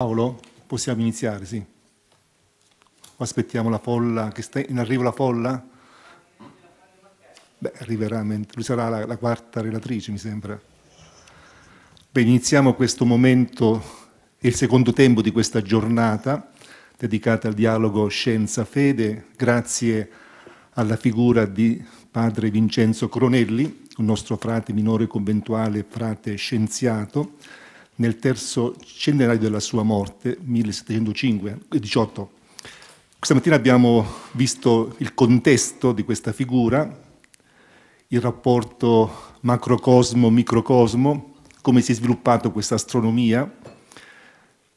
Paolo, possiamo iniziare, sì. Aspettiamo la folla, che sta in arrivo la folla? Beh, arriverà, lui sarà la, la quarta relatrice, mi sembra. Beh, iniziamo questo momento, il secondo tempo di questa giornata dedicata al dialogo scienza-fede, grazie alla figura di padre Vincenzo Cronelli, un nostro frate minore conventuale, frate scienziato, nel terzo centenario della sua morte, 1705-18. Eh, questa mattina abbiamo visto il contesto di questa figura, il rapporto macrocosmo-microcosmo, come si è sviluppata questa astronomia.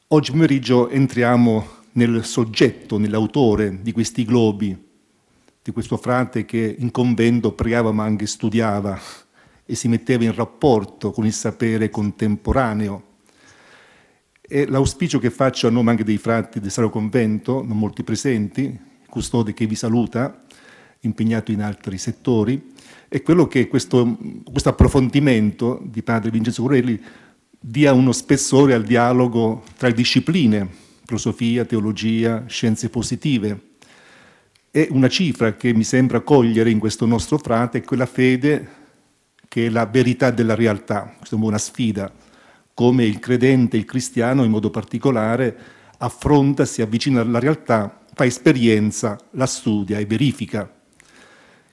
Oggi pomeriggio entriamo nel soggetto, nell'autore di questi globi, di questo frate che in convento pregava ma anche studiava e si metteva in rapporto con il sapere contemporaneo. E l'auspicio che faccio a nome anche dei frati del Sacro Convento, non molti presenti, custode che vi saluta, impegnato in altri settori, è quello che questo, questo approfondimento di padre Vincenzo Corelli dia uno spessore al dialogo tra le discipline, filosofia, teologia, scienze positive. E una cifra che mi sembra cogliere in questo nostro frate è quella fede che è la verità della realtà. Questa è una buona sfida come il credente, il cristiano in modo particolare, affronta, si avvicina alla realtà, fa esperienza, la studia e verifica.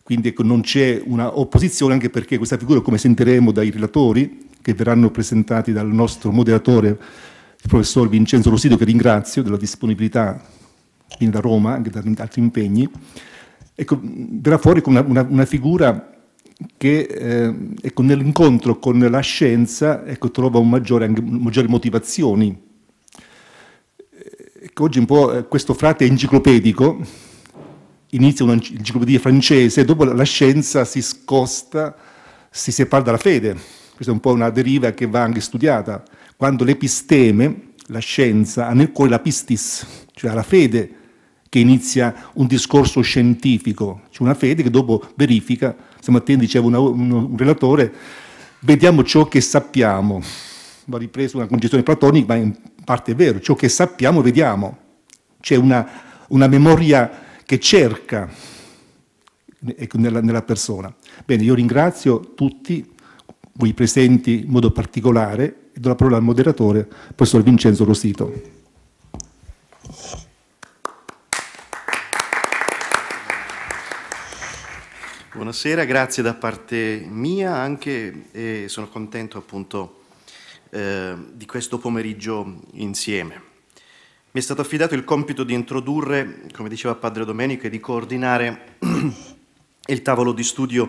Quindi ecco, non c'è una opposizione, anche perché questa figura, come sentiremo dai relatori, che verranno presentati dal nostro moderatore, il professor Vincenzo Rosido, che ringrazio della disponibilità, viene da Roma, anche da altri impegni, ecco, verrà fuori una, una, una figura che eh, ecco, nell'incontro con la scienza ecco, trova maggiore, anche, maggiori motivazioni. Eh, ecco, oggi un po' eh, questo frate enciclopedico, inizia un'enciclopedia francese, dopo la scienza si scosta, si separa dalla fede. Questa è un po' una deriva che va anche studiata. Quando l'episteme, la scienza, ha nel cuore la pistis, cioè la fede che inizia un discorso scientifico, cioè una fede che dopo verifica stamattina diceva una, un, un relatore, vediamo ciò che sappiamo. Va ripreso una concezione platonica, ma in parte è vero, ciò che sappiamo vediamo. C'è una, una memoria che cerca ecco, nella, nella persona. Bene, io ringrazio tutti voi presenti in modo particolare e do la parola al moderatore, professor Vincenzo Rosito. Buonasera, grazie da parte mia anche e sono contento appunto eh, di questo pomeriggio insieme. Mi è stato affidato il compito di introdurre, come diceva Padre Domenico, e di coordinare il tavolo di studio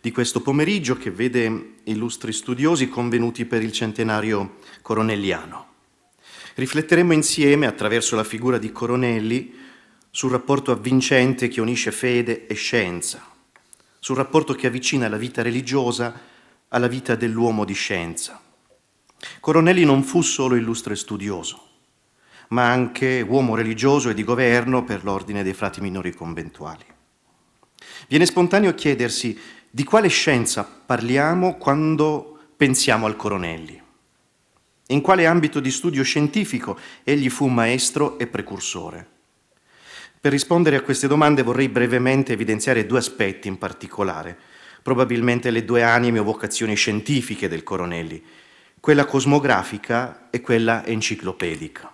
di questo pomeriggio che vede illustri studiosi convenuti per il centenario coronelliano. Rifletteremo insieme, attraverso la figura di Coronelli, sul rapporto avvincente che unisce fede e scienza, sul rapporto che avvicina la vita religiosa alla vita dell'uomo di scienza. Coronelli non fu solo illustre studioso, ma anche uomo religioso e di governo per l'ordine dei frati minori conventuali. Viene spontaneo chiedersi di quale scienza parliamo quando pensiamo al Coronelli. In quale ambito di studio scientifico egli fu maestro e precursore. Per rispondere a queste domande vorrei brevemente evidenziare due aspetti in particolare, probabilmente le due anime o vocazioni scientifiche del Coronelli, quella cosmografica e quella enciclopedica.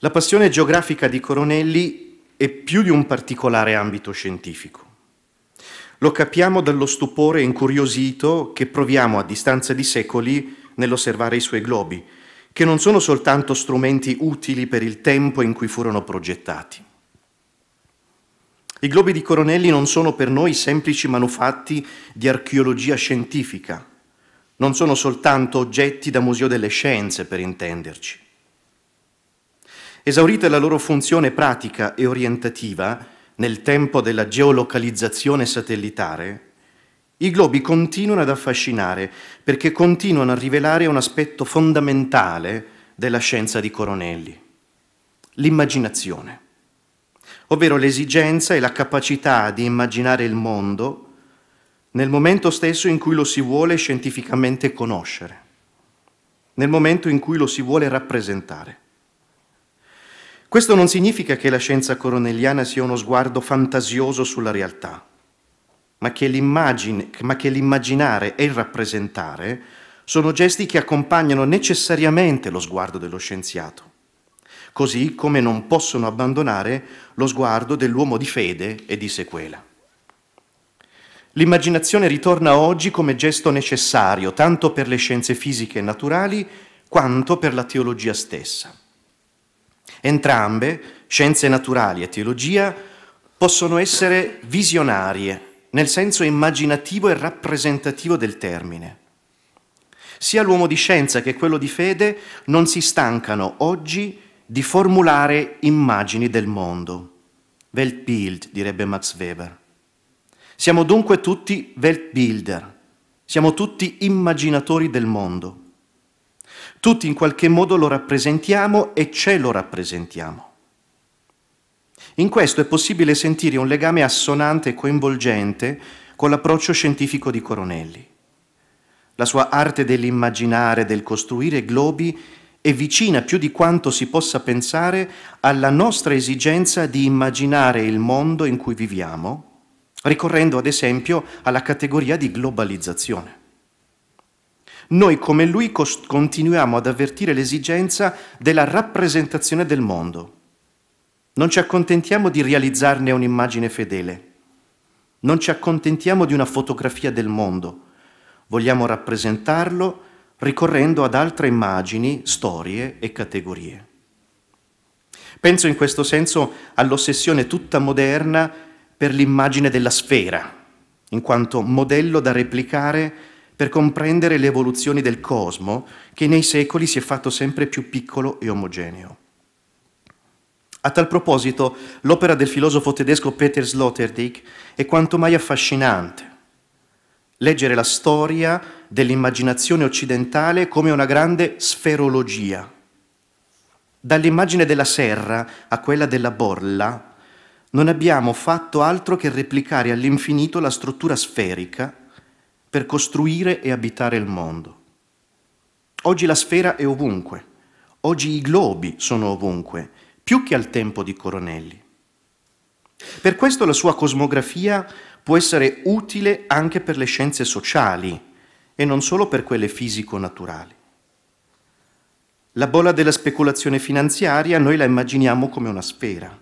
La passione geografica di Coronelli è più di un particolare ambito scientifico. Lo capiamo dallo stupore incuriosito che proviamo a distanza di secoli nell'osservare i suoi globi, che non sono soltanto strumenti utili per il tempo in cui furono progettati. I globi di Coronelli non sono per noi semplici manufatti di archeologia scientifica, non sono soltanto oggetti da Museo delle Scienze, per intenderci. Esaurita la loro funzione pratica e orientativa nel tempo della geolocalizzazione satellitare, i globi continuano ad affascinare perché continuano a rivelare un aspetto fondamentale della scienza di Coronelli, l'immaginazione, ovvero l'esigenza e la capacità di immaginare il mondo nel momento stesso in cui lo si vuole scientificamente conoscere, nel momento in cui lo si vuole rappresentare. Questo non significa che la scienza coronelliana sia uno sguardo fantasioso sulla realtà ma che, ma che l'immaginare e il rappresentare sono gesti che accompagnano necessariamente lo sguardo dello scienziato, così come non possono abbandonare lo sguardo dell'uomo di fede e di sequela. L'immaginazione ritorna oggi come gesto necessario tanto per le scienze fisiche e naturali quanto per la teologia stessa. Entrambe, scienze naturali e teologia, possono essere visionarie nel senso immaginativo e rappresentativo del termine. Sia l'uomo di scienza che quello di fede non si stancano oggi di formulare immagini del mondo. Weltbild, direbbe Max Weber. Siamo dunque tutti Weltbilder, siamo tutti immaginatori del mondo. Tutti in qualche modo lo rappresentiamo e ce lo rappresentiamo. In questo è possibile sentire un legame assonante e coinvolgente con l'approccio scientifico di Coronelli. La sua arte dell'immaginare, del costruire globi è vicina più di quanto si possa pensare alla nostra esigenza di immaginare il mondo in cui viviamo, ricorrendo ad esempio alla categoria di globalizzazione. Noi come lui continuiamo ad avvertire l'esigenza della rappresentazione del mondo, non ci accontentiamo di realizzarne un'immagine fedele. Non ci accontentiamo di una fotografia del mondo. Vogliamo rappresentarlo ricorrendo ad altre immagini, storie e categorie. Penso in questo senso all'ossessione tutta moderna per l'immagine della sfera, in quanto modello da replicare per comprendere le evoluzioni del cosmo che nei secoli si è fatto sempre più piccolo e omogeneo. A tal proposito, l'opera del filosofo tedesco Peter Sloterdijk è quanto mai affascinante. Leggere la storia dell'immaginazione occidentale come una grande sferologia. Dall'immagine della serra a quella della borla, non abbiamo fatto altro che replicare all'infinito la struttura sferica per costruire e abitare il mondo. Oggi la sfera è ovunque, oggi i globi sono ovunque, più che al tempo di Coronelli. Per questo la sua cosmografia può essere utile anche per le scienze sociali e non solo per quelle fisico-naturali. La bolla della speculazione finanziaria noi la immaginiamo come una sfera.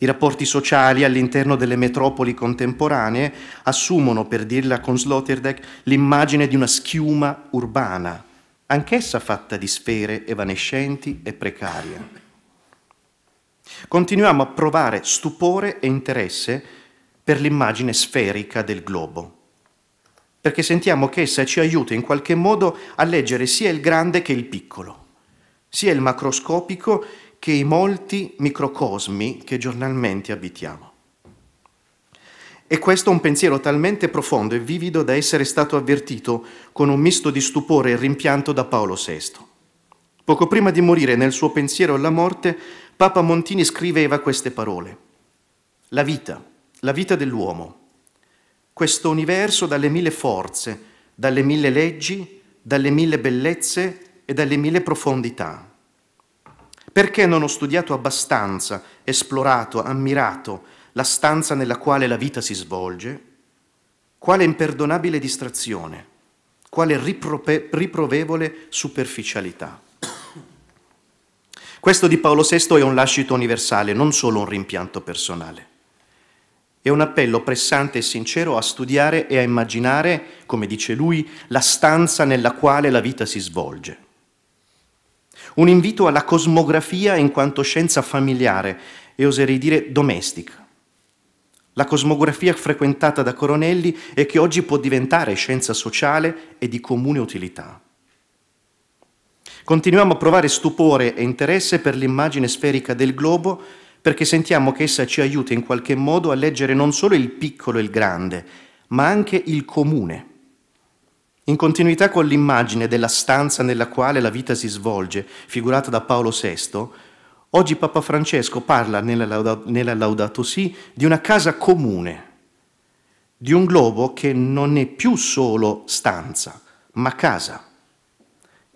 I rapporti sociali all'interno delle metropoli contemporanee assumono, per dirla con Sloterdijk, l'immagine di una schiuma urbana, anch'essa fatta di sfere evanescenti e precarie. Continuiamo a provare stupore e interesse per l'immagine sferica del globo, perché sentiamo che essa ci aiuta in qualche modo a leggere sia il grande che il piccolo, sia il macroscopico che i molti microcosmi che giornalmente abitiamo. E questo è un pensiero talmente profondo e vivido da essere stato avvertito con un misto di stupore e rimpianto da Paolo VI. Poco prima di morire nel suo pensiero alla morte, Papa Montini scriveva queste parole. La vita, la vita dell'uomo, questo universo dalle mille forze, dalle mille leggi, dalle mille bellezze e dalle mille profondità. Perché non ho studiato abbastanza, esplorato, ammirato la stanza nella quale la vita si svolge? Quale imperdonabile distrazione, quale riprovevole superficialità. Questo di Paolo VI è un lascito universale, non solo un rimpianto personale. È un appello pressante e sincero a studiare e a immaginare, come dice lui, la stanza nella quale la vita si svolge. Un invito alla cosmografia in quanto scienza familiare e oserei dire domestica. La cosmografia frequentata da Coronelli e che oggi può diventare scienza sociale e di comune utilità. Continuiamo a provare stupore e interesse per l'immagine sferica del globo perché sentiamo che essa ci aiuta in qualche modo a leggere non solo il piccolo e il grande, ma anche il comune. In continuità con l'immagine della stanza nella quale la vita si svolge, figurata da Paolo VI, oggi Papa Francesco parla nella, Laudato Si di una casa comune, di un globo che non è più solo stanza, ma casa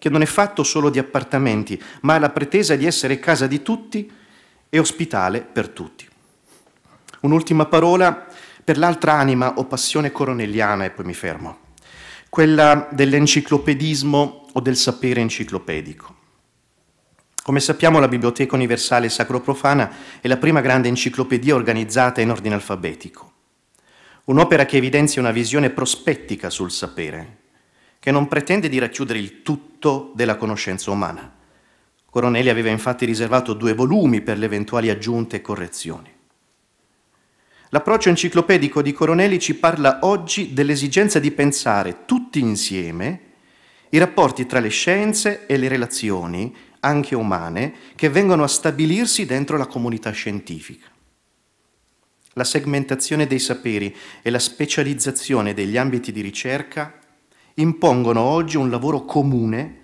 che non è fatto solo di appartamenti, ma ha la pretesa di essere casa di tutti e ospitale per tutti. Un'ultima parola per l'altra anima o passione coronelliana, e poi mi fermo, quella dell'enciclopedismo o del sapere enciclopedico. Come sappiamo la Biblioteca Universale Sacro Profana è la prima grande enciclopedia organizzata in ordine alfabetico, un'opera che evidenzia una visione prospettica sul sapere, che non pretende di racchiudere il tutto della conoscenza umana. Coronelli aveva infatti riservato due volumi per le eventuali aggiunte e correzioni. L'approccio enciclopedico di Coronelli ci parla oggi dell'esigenza di pensare tutti insieme i rapporti tra le scienze e le relazioni, anche umane, che vengono a stabilirsi dentro la comunità scientifica. La segmentazione dei saperi e la specializzazione degli ambiti di ricerca impongono oggi un lavoro comune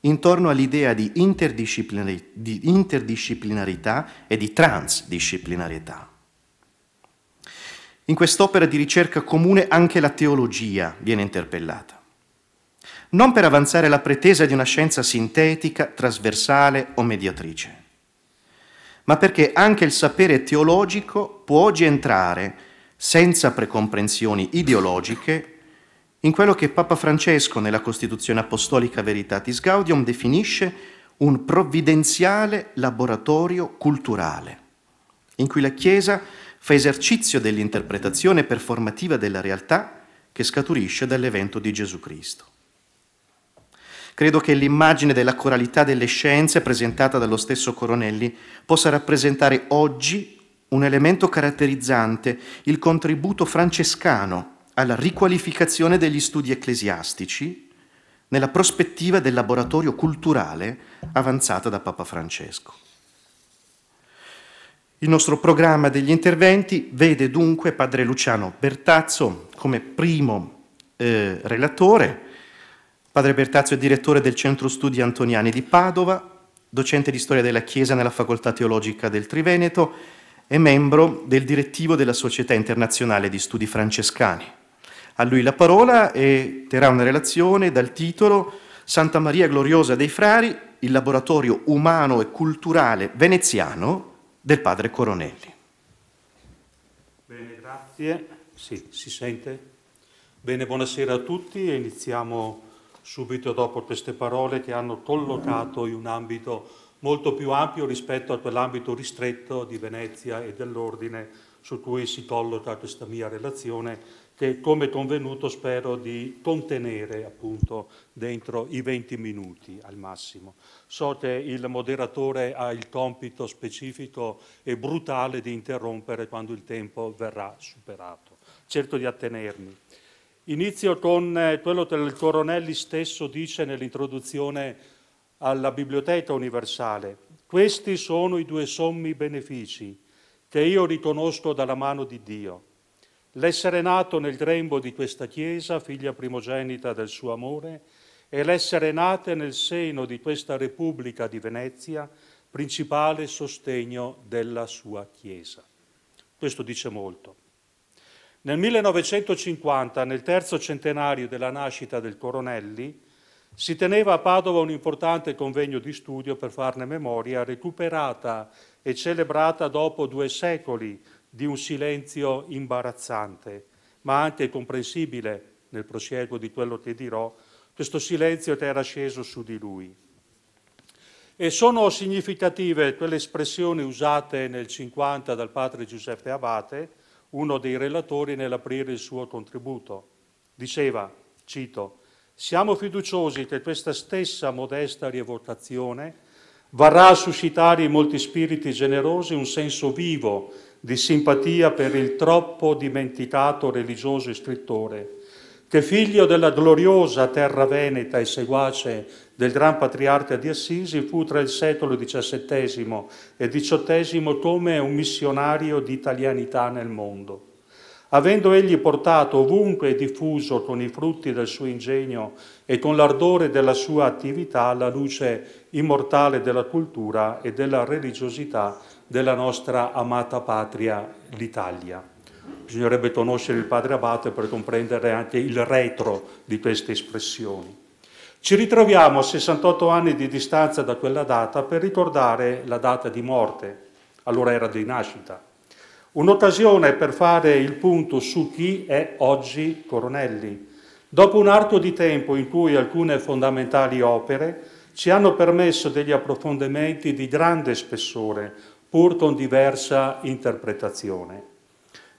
intorno all'idea di, interdisciplinari di, interdisciplinarità e di transdisciplinarietà. In quest'opera di ricerca comune anche la teologia viene interpellata, non per avanzare la pretesa di una scienza sintetica, trasversale o mediatrice, ma perché anche il sapere teologico può oggi entrare, senza precomprensioni ideologiche, in quello che Papa Francesco nella Costituzione Apostolica Veritatis Gaudium definisce un provvidenziale laboratorio culturale, in cui la Chiesa fa esercizio dell'interpretazione performativa della realtà che scaturisce dall'evento di Gesù Cristo. Credo che l'immagine della coralità delle scienze presentata dallo stesso Coronelli possa rappresentare oggi un elemento caratterizzante il contributo francescano alla riqualificazione degli studi ecclesiastici nella prospettiva del laboratorio culturale avanzata da Papa Francesco. Il nostro programma degli interventi vede dunque Padre Luciano Bertazzo come primo eh, relatore. Padre Bertazzo è direttore del Centro Studi Antoniani di Padova, docente di storia della Chiesa nella Facoltà Teologica del Triveneto e membro del direttivo della Società Internazionale di Studi Francescani a lui la parola e terrà una relazione dal titolo Santa Maria Gloriosa dei Frari, il laboratorio umano e culturale veneziano del padre Coronelli. Bene, grazie. Sì, si sente? Bene, buonasera a tutti e iniziamo subito dopo queste parole che hanno collocato in un ambito molto più ampio rispetto a quell'ambito ristretto di Venezia e dell'ordine su cui si colloca questa mia relazione che come convenuto spero di contenere appunto dentro i 20 minuti al massimo. So che il moderatore ha il compito specifico e brutale di interrompere quando il tempo verrà superato. Cerco di attenermi. Inizio con eh, quello che il Coronelli stesso dice nell'introduzione alla Biblioteca Universale. Questi sono i due sommi benefici che io riconosco dalla mano di Dio l'essere nato nel grembo di questa Chiesa, figlia primogenita del suo amore, e l'essere nate nel seno di questa Repubblica di Venezia, principale sostegno della sua Chiesa. Questo dice molto. Nel 1950, nel terzo centenario della nascita del Coronelli, si teneva a Padova un importante convegno di studio per farne memoria, recuperata e celebrata dopo due secoli di un silenzio imbarazzante, ma anche comprensibile nel prosieguo di quello che dirò, questo silenzio che era sceso su di lui. E sono significative quelle espressioni usate nel 50 dal padre Giuseppe Abate, uno dei relatori nell'aprire il suo contributo. Diceva, cito, siamo fiduciosi che questa stessa modesta rievocazione varrà a suscitare in molti spiriti generosi un senso vivo di simpatia per il troppo dimenticato religioso scrittore, che figlio della gloriosa terra veneta e seguace del gran patriarca di Assisi, fu tra il secolo XVII e XVIII come un missionario di italianità nel mondo. Avendo egli portato ovunque e diffuso con i frutti del suo ingegno e con l'ardore della sua attività la luce immortale della cultura e della religiosità della nostra amata patria, l'Italia. Bisognerebbe conoscere il padre Abate per comprendere anche il retro di queste espressioni. Ci ritroviamo a 68 anni di distanza da quella data per ricordare la data di morte, allora era di nascita. Un'occasione per fare il punto su chi è oggi Coronelli. Dopo un arco di tempo in cui alcune fondamentali opere ci hanno permesso degli approfondimenti di grande spessore, pur con diversa interpretazione.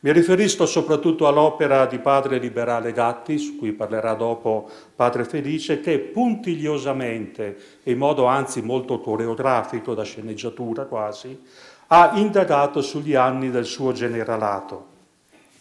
Mi riferisco soprattutto all'opera di padre liberale Gatti, su cui parlerà dopo padre Felice, che puntigliosamente e in modo anzi molto coreografico, da sceneggiatura quasi, ha indagato sugli anni del suo generalato,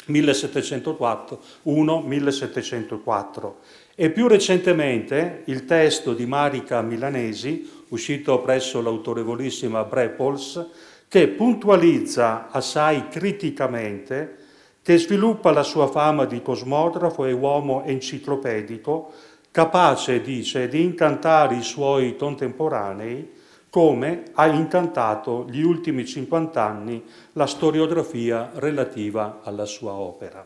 1704 1704 e più recentemente il testo di Marica Milanesi, uscito presso l'autorevolissima Brepols, che puntualizza assai criticamente che sviluppa la sua fama di cosmografo e uomo enciclopedico, capace, dice, di incantare i suoi contemporanei come ha incantato gli ultimi 50 anni la storiografia relativa alla sua opera.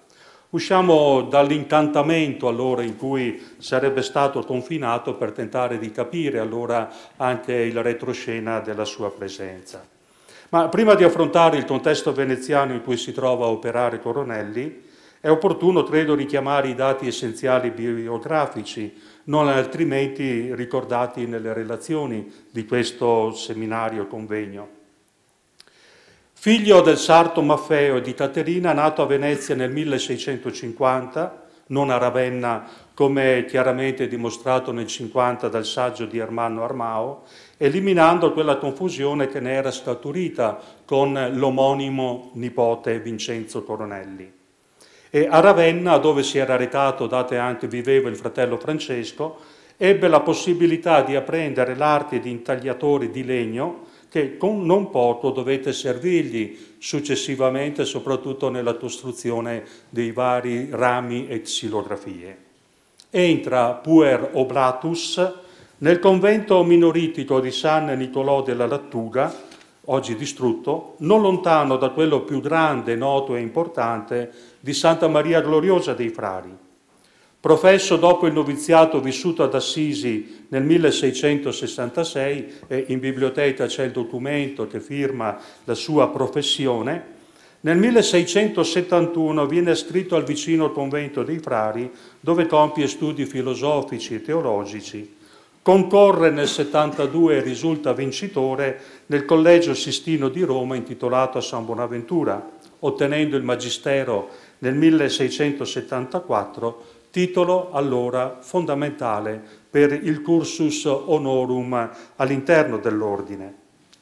Usciamo dall'incantamento allora in cui sarebbe stato confinato per tentare di capire allora anche il retroscena della sua presenza. Ma prima di affrontare il contesto veneziano in cui si trova a operare Coronelli, è opportuno, credo, richiamare i dati essenziali biografici, non altrimenti ricordati nelle relazioni di questo seminario convegno. Figlio del sarto Maffeo e di Caterina, nato a Venezia nel 1650, non a Ravenna, come chiaramente dimostrato nel 50 dal saggio di Armando Armao, eliminando quella confusione che ne era scaturita con l'omonimo nipote Vincenzo Coronelli. E a Ravenna, dove si era recato, date anche viveva il fratello Francesco, ebbe la possibilità di apprendere l'arte di intagliatore di legno che con non poco dovette servirgli successivamente, soprattutto nella costruzione dei vari rami e xilografie. Entra puer oblatus nel convento minoritico di San Nicolò della Lattuga, oggi distrutto, non lontano da quello più grande, noto e importante di Santa Maria Gloriosa dei Frari. Professo dopo il noviziato vissuto ad Assisi nel 1666, e in biblioteca c'è il documento che firma la sua professione, nel 1671 viene iscritto al vicino convento dei Frari, dove compie studi filosofici e teologici Concorre nel 72 e risulta vincitore nel Collegio Sistino di Roma intitolato a San Bonaventura, ottenendo il Magistero nel 1674, titolo allora fondamentale per il cursus honorum all'interno dell'ordine,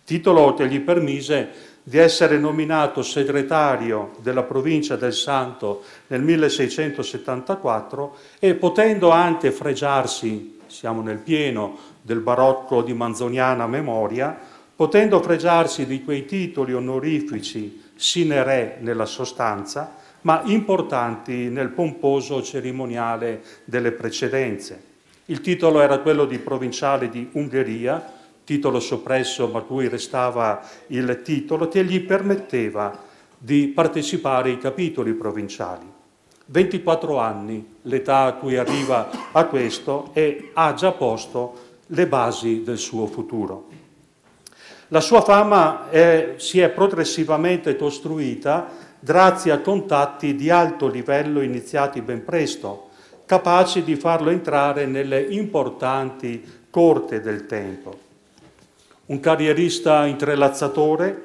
titolo che gli permise di essere nominato segretario della provincia del Santo nel 1674 e potendo anche fregiarsi siamo nel pieno del barocco di manzoniana memoria, potendo fregiarsi di quei titoli onorifici sine re nella sostanza, ma importanti nel pomposo cerimoniale delle precedenze. Il titolo era quello di provinciale di Ungheria, titolo soppresso ma cui restava il titolo, che gli permetteva di partecipare ai capitoli provinciali. 24 anni l'età a cui arriva a questo e ha già posto le basi del suo futuro. La sua fama è, si è progressivamente costruita grazie a contatti di alto livello iniziati ben presto, capaci di farlo entrare nelle importanti corte del tempo. Un carrierista intrelazzatore,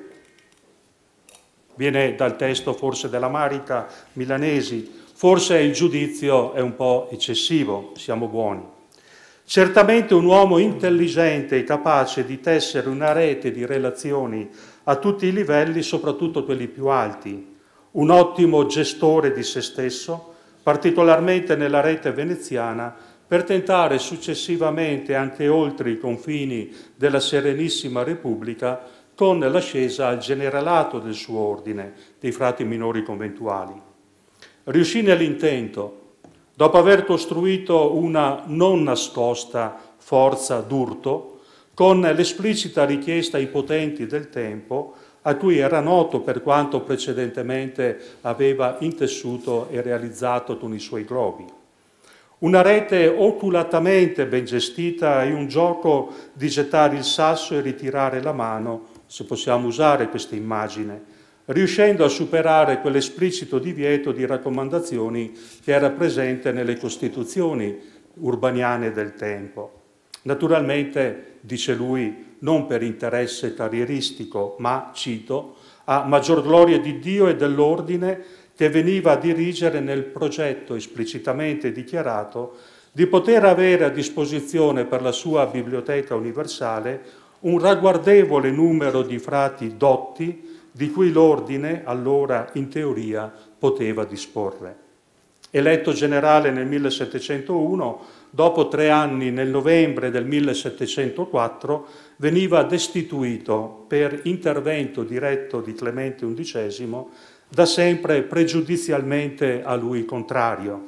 viene dal testo forse della Marica Milanesi, Forse il giudizio è un po' eccessivo, siamo buoni. Certamente un uomo intelligente e capace di tessere una rete di relazioni a tutti i livelli, soprattutto quelli più alti, un ottimo gestore di se stesso, particolarmente nella rete veneziana, per tentare successivamente anche oltre i confini della Serenissima Repubblica con l'ascesa al generalato del suo ordine, dei frati minori conventuali riuscì nell'intento, dopo aver costruito una non nascosta forza d'urto, con l'esplicita richiesta ai potenti del tempo, a cui era noto per quanto precedentemente aveva intessuto e realizzato con i suoi globi. Una rete oculatamente ben gestita e un gioco di gettare il sasso e ritirare la mano, se possiamo usare questa immagine, riuscendo a superare quell'esplicito divieto di raccomandazioni che era presente nelle costituzioni urbaniane del tempo. Naturalmente, dice lui, non per interesse carrieristico, ma, cito, a maggior gloria di Dio e dell'ordine che veniva a dirigere nel progetto esplicitamente dichiarato di poter avere a disposizione per la sua biblioteca universale un ragguardevole numero di frati dotti di cui l'ordine allora in teoria poteva disporre. Eletto generale nel 1701, dopo tre anni nel novembre del 1704 veniva destituito per intervento diretto di Clemente XI, da sempre pregiudizialmente a lui contrario.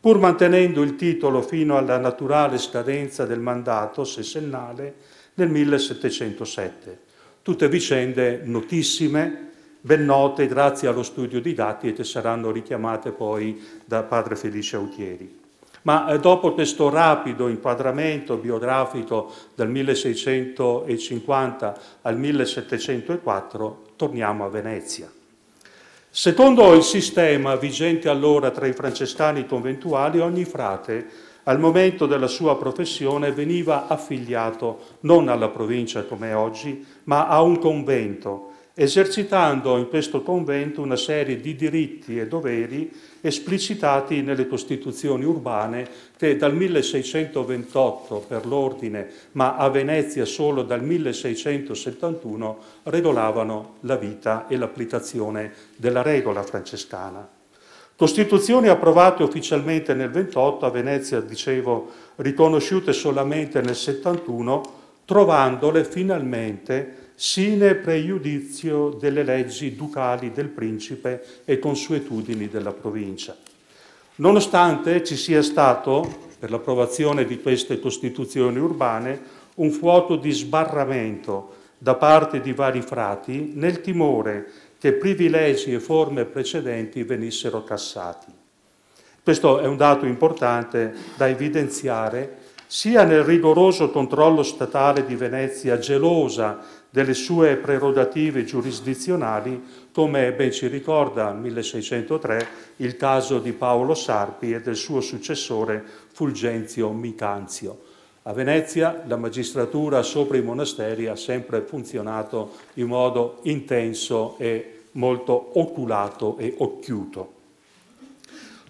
Pur mantenendo il titolo fino alla naturale scadenza del mandato sessennale nel 1707 tutte vicende notissime, ben note grazie allo studio di dati e che saranno richiamate poi da padre Felice Autieri. Ma eh, dopo questo rapido inquadramento biografico dal 1650 al 1704 torniamo a Venezia. Secondo il sistema vigente allora tra i francescani conventuali, ogni frate al momento della sua professione veniva affiliato non alla provincia come oggi, ma a un convento, esercitando in questo convento una serie di diritti e doveri esplicitati nelle costituzioni urbane che dal 1628 per l'ordine, ma a Venezia solo dal 1671, regolavano la vita e l'applicazione della regola francescana. Costituzioni approvate ufficialmente nel 28, a Venezia, dicevo, riconosciute solamente nel 71, trovandole finalmente sine pregiudizio delle leggi ducali del principe e consuetudini della provincia. Nonostante ci sia stato, per l'approvazione di queste costituzioni urbane, un fuoco di sbarramento da parte di vari frati nel timore che privilegi e forme precedenti venissero cassati. Questo è un dato importante da evidenziare sia nel rigoroso controllo statale di Venezia, gelosa delle sue prerogative giurisdizionali, come ben ci ricorda 1603 il caso di Paolo Sarpi e del suo successore Fulgenzio Micanzio. A Venezia la magistratura sopra i monasteri ha sempre funzionato in modo intenso e molto oculato e occhiuto.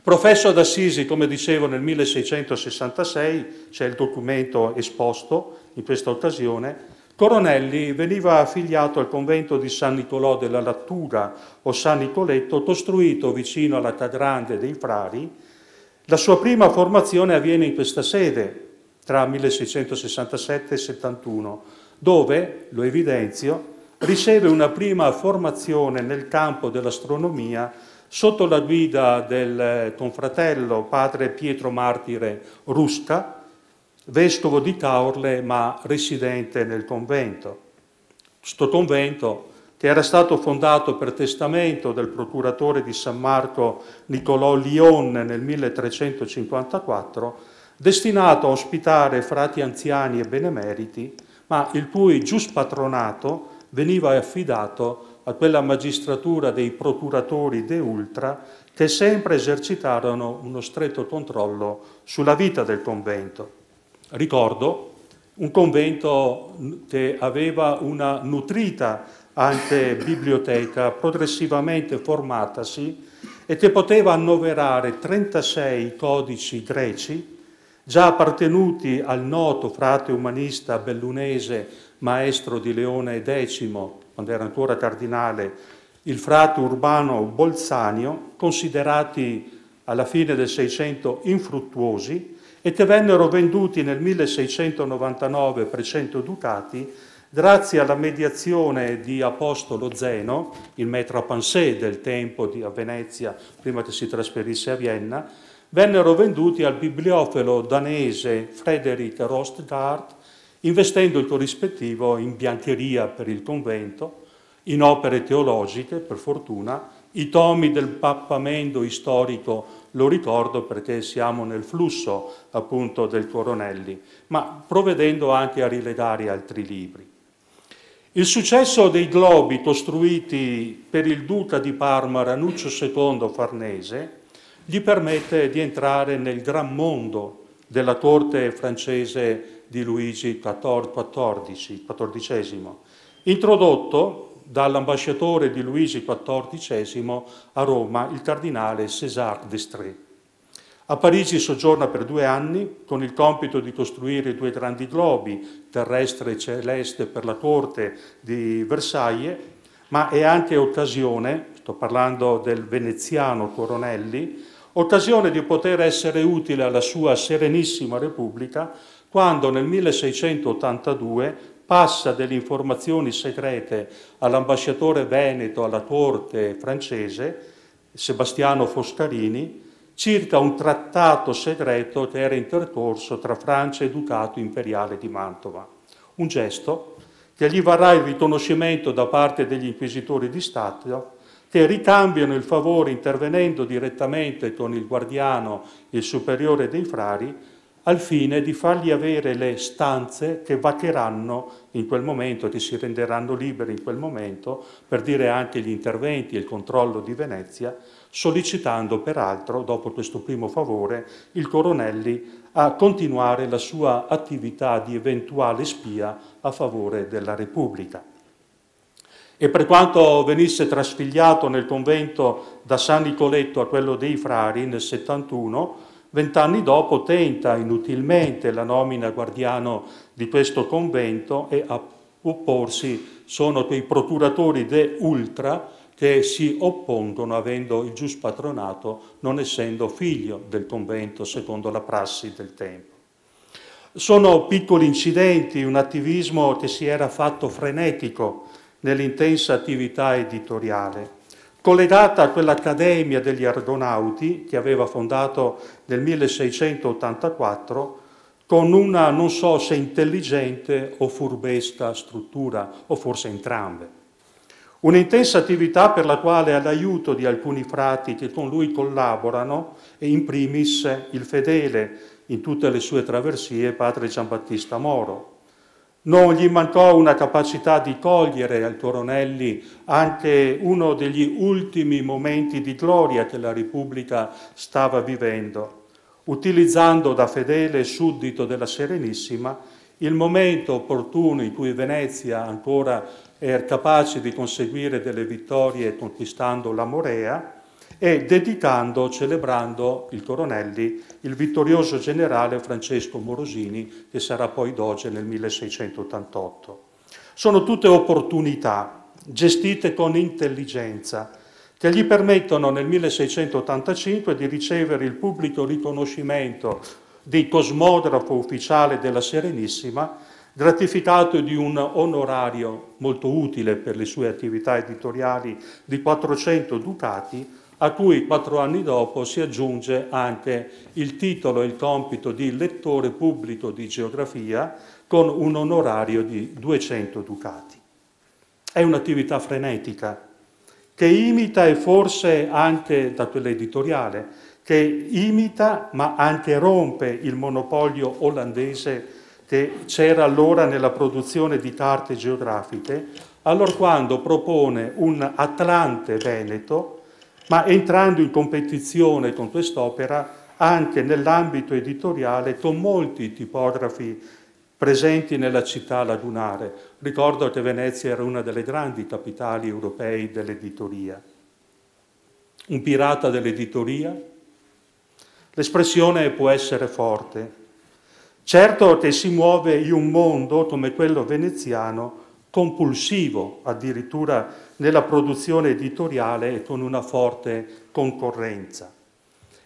Professo ad Assisi, come dicevo, nel 1666, c'è il documento esposto in questa occasione, Coronelli veniva affiliato al convento di San Nicolò della Lattura o San Nicoletto, costruito vicino alla Cadrande dei Frari. La sua prima formazione avviene in questa sede, tra 1667 e 71, dove, lo evidenzio, riceve una prima formazione nel campo dell'astronomia sotto la guida del confratello eh, padre Pietro Martire Rusca, vescovo di Caorle ma residente nel convento. Questo convento che era stato fondato per testamento del procuratore di San Marco Nicolò Lion nel 1354, destinato a ospitare frati anziani e benemeriti, ma il cui giuspatronato veniva affidato a quella magistratura dei procuratori de ultra che sempre esercitarono uno stretto controllo sulla vita del convento. Ricordo un convento che aveva una nutrita antebiblioteca progressivamente formatasi e che poteva annoverare 36 codici greci già appartenuti al noto frate umanista bellunese maestro di Leone X quando era ancora cardinale, il frate Urbano Bolzanio, considerati alla fine del Seicento infruttuosi e che vennero venduti nel 1699 per 100 ducati grazie alla mediazione di Apostolo Zeno, il metrapansè del tempo di, a Venezia prima che si trasferisse a Vienna, vennero venduti al bibliofilo danese Frederick Rostgaard investendo il corrispettivo in biancheria per il convento, in opere teologiche, per fortuna, i tomi del pappamento storico lo ricordo perché siamo nel flusso appunto del Coronelli, ma provvedendo anche a rilegare altri libri. Il successo dei globi costruiti per il duca di Parma Ranuccio II Farnese gli permette di entrare nel gran mondo della corte francese di Luigi XIV, introdotto dall'ambasciatore di Luigi XIV a Roma, il cardinale César d'Estrée. A Parigi soggiorna per due anni con il compito di costruire due grandi globi, terrestre e celeste, per la corte di Versailles, ma è anche occasione, sto parlando del veneziano Coronelli, occasione di poter essere utile alla sua serenissima Repubblica quando nel 1682 passa delle informazioni segrete all'ambasciatore veneto alla corte francese, Sebastiano Foscarini, circa un trattato segreto che era intercorso tra Francia e Ducato Imperiale di Mantova. Un gesto che gli varrà il riconoscimento da parte degli inquisitori di Stato che ricambiano il favore intervenendo direttamente con il guardiano e il superiore dei frari al fine di fargli avere le stanze che vacheranno in quel momento, che si renderanno liberi in quel momento, per dire anche gli interventi e il controllo di Venezia, sollecitando peraltro, dopo questo primo favore, il Coronelli a continuare la sua attività di eventuale spia a favore della Repubblica. E per quanto venisse trasfigliato nel convento da San Nicoletto a quello dei Frari nel 71, Vent'anni dopo tenta inutilmente la nomina guardiano di questo convento e a opporsi sono quei procuratori de ultra che si oppongono avendo il gius patronato non essendo figlio del convento secondo la prassi del tempo. Sono piccoli incidenti, un attivismo che si era fatto frenetico nell'intensa attività editoriale collegata a quell'Accademia degli Argonauti che aveva fondato nel 1684 con una non so se intelligente o furbesca struttura, o forse entrambe. Un'intensa attività per la quale all'aiuto di alcuni frati che con lui collaborano e in primis il fedele in tutte le sue traversie padre Giambattista Moro. Non gli mancò una capacità di cogliere al Toronelli anche uno degli ultimi momenti di gloria che la Repubblica stava vivendo utilizzando da fedele suddito della Serenissima il momento opportuno in cui Venezia ancora è capace di conseguire delle vittorie conquistando la Morea e dedicando, celebrando il Coronelli, il vittorioso generale Francesco Morosini, che sarà poi doge nel 1688. Sono tutte opportunità gestite con intelligenza, che gli permettono nel 1685 di ricevere il pubblico riconoscimento di cosmografo ufficiale della Serenissima, gratificato di un onorario molto utile per le sue attività editoriali di 400 ducati, a cui quattro anni dopo si aggiunge anche il titolo e il compito di lettore pubblico di geografia con un onorario di 200 ducati. È un'attività frenetica che imita e forse anche, da quell'editoriale, che imita ma anche rompe il monopolio olandese che c'era allora nella produzione di carte geografiche, allora quando propone un Atlante Veneto, ma entrando in competizione con quest'opera anche nell'ambito editoriale con molti tipografi presenti nella città lagunare. Ricordo che Venezia era una delle grandi capitali europee dell'editoria. Un pirata dell'editoria? L'espressione può essere forte. Certo che si muove in un mondo come quello veneziano compulsivo addirittura nella produzione editoriale e con una forte concorrenza.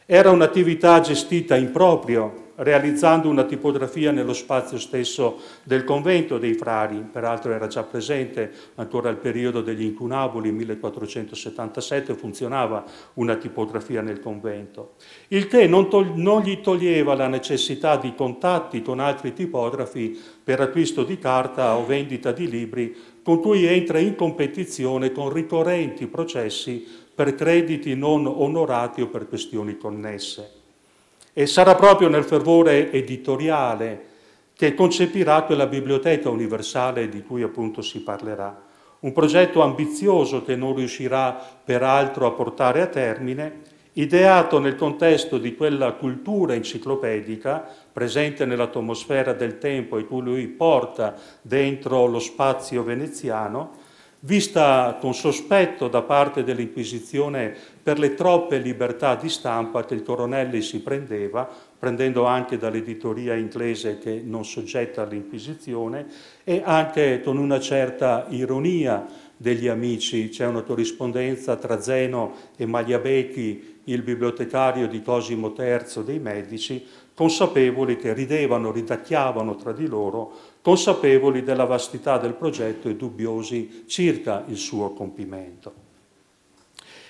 Era un'attività gestita in proprio realizzando una tipografia nello spazio stesso del convento dei frari, peraltro era già presente ancora al periodo degli incunaboli, 1477 funzionava una tipografia nel convento. Il che non, non gli toglieva la necessità di contatti con altri tipografi per acquisto di carta o vendita di libri con cui entra in competizione con ricorrenti processi per crediti non onorati o per questioni connesse e sarà proprio nel fervore editoriale che concepirà quella biblioteca universale di cui appunto si parlerà. Un progetto ambizioso che non riuscirà peraltro a portare a termine, ideato nel contesto di quella cultura enciclopedica presente nell'atmosfera del tempo e cui lui porta dentro lo spazio veneziano, vista con sospetto da parte dell'Inquisizione per le troppe libertà di stampa che il Coronelli si prendeva, prendendo anche dall'editoria inglese che non soggetta all'Inquisizione, e anche con una certa ironia degli amici. C'è una corrispondenza tra Zeno e Magliabecchi, il bibliotecario di Cosimo III dei Medici, consapevoli che ridevano, ridacchiavano tra di loro, consapevoli della vastità del progetto e dubbiosi circa il suo compimento.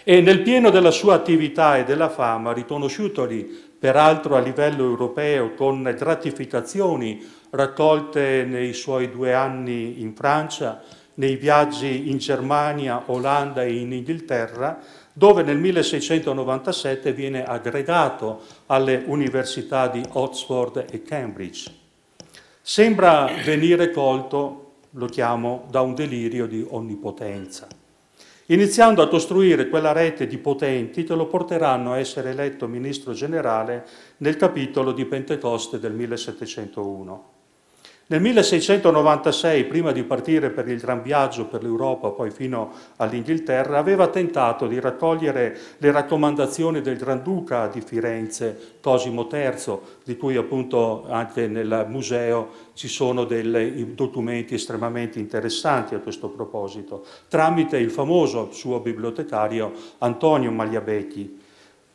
E nel pieno della sua attività e della fama, riconosciutoli peraltro a livello europeo con gratificazioni raccolte nei suoi due anni in Francia, nei viaggi in Germania, Olanda e in Inghilterra, dove nel 1697 viene aggregato alle università di Oxford e Cambridge. Sembra venire colto, lo chiamo, da un delirio di onnipotenza. Iniziando a costruire quella rete di potenti che lo porteranno a essere eletto ministro generale nel capitolo di Pentecoste del 1701. Nel 1696, prima di partire per il gran viaggio per l'Europa, poi fino all'Inghilterra, aveva tentato di raccogliere le raccomandazioni del Granduca di Firenze, Cosimo III, di cui appunto anche nel museo ci sono dei documenti estremamente interessanti a questo proposito, tramite il famoso suo bibliotecario Antonio Magliabecchi.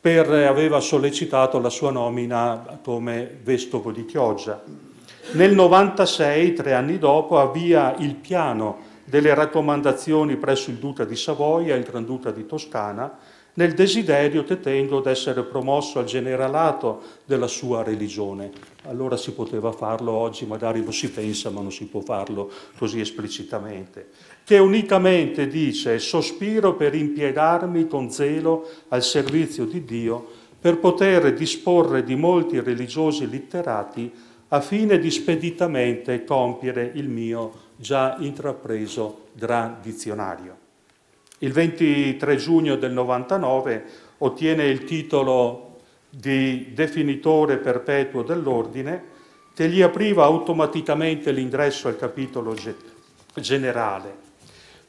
Per, aveva sollecitato la sua nomina come vescovo di Chioggia. Nel 96, tre anni dopo, avvia il piano delle raccomandazioni presso il Duca di Savoia e il Granduca di Toscana, nel desiderio tetendo essere promosso al generalato della sua religione. Allora si poteva farlo, oggi magari lo si pensa, ma non si può farlo così esplicitamente. Che unicamente dice: Sospiro per impiegarmi con zelo al servizio di Dio, per poter disporre di molti religiosi letterati a fine di speditamente compiere il mio già intrapreso gran dizionario. Il 23 giugno del 99 ottiene il titolo di definitore perpetuo dell'ordine che gli apriva automaticamente l'ingresso al capitolo ge generale.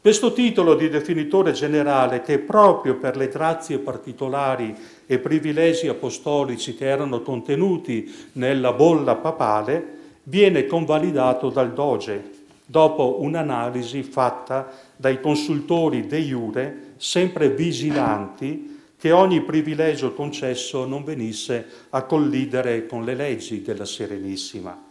Questo titolo di definitore generale che proprio per le grazie particolari e privilegi apostolici che erano contenuti nella bolla papale, viene convalidato dal Doge, dopo un'analisi fatta dai consultori de jure, sempre vigilanti che ogni privilegio concesso non venisse a collidere con le leggi della Serenissima.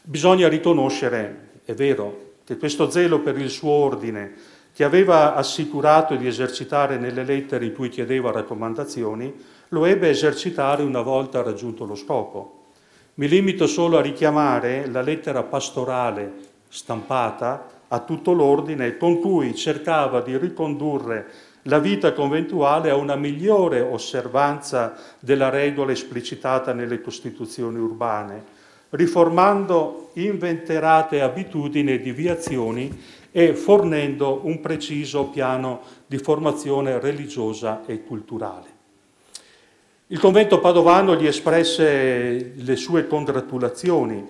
Bisogna riconoscere, è vero, che questo zelo per il suo ordine che aveva assicurato di esercitare nelle lettere in cui chiedeva raccomandazioni, lo ebbe esercitare una volta raggiunto lo scopo. Mi limito solo a richiamare la lettera pastorale stampata a tutto l'ordine con cui cercava di ricondurre la vita conventuale a una migliore osservanza della regola esplicitata nelle costituzioni urbane, riformando inventerate abitudini e deviazioni e fornendo un preciso piano di formazione religiosa e culturale. Il convento padovano gli espresse le sue congratulazioni,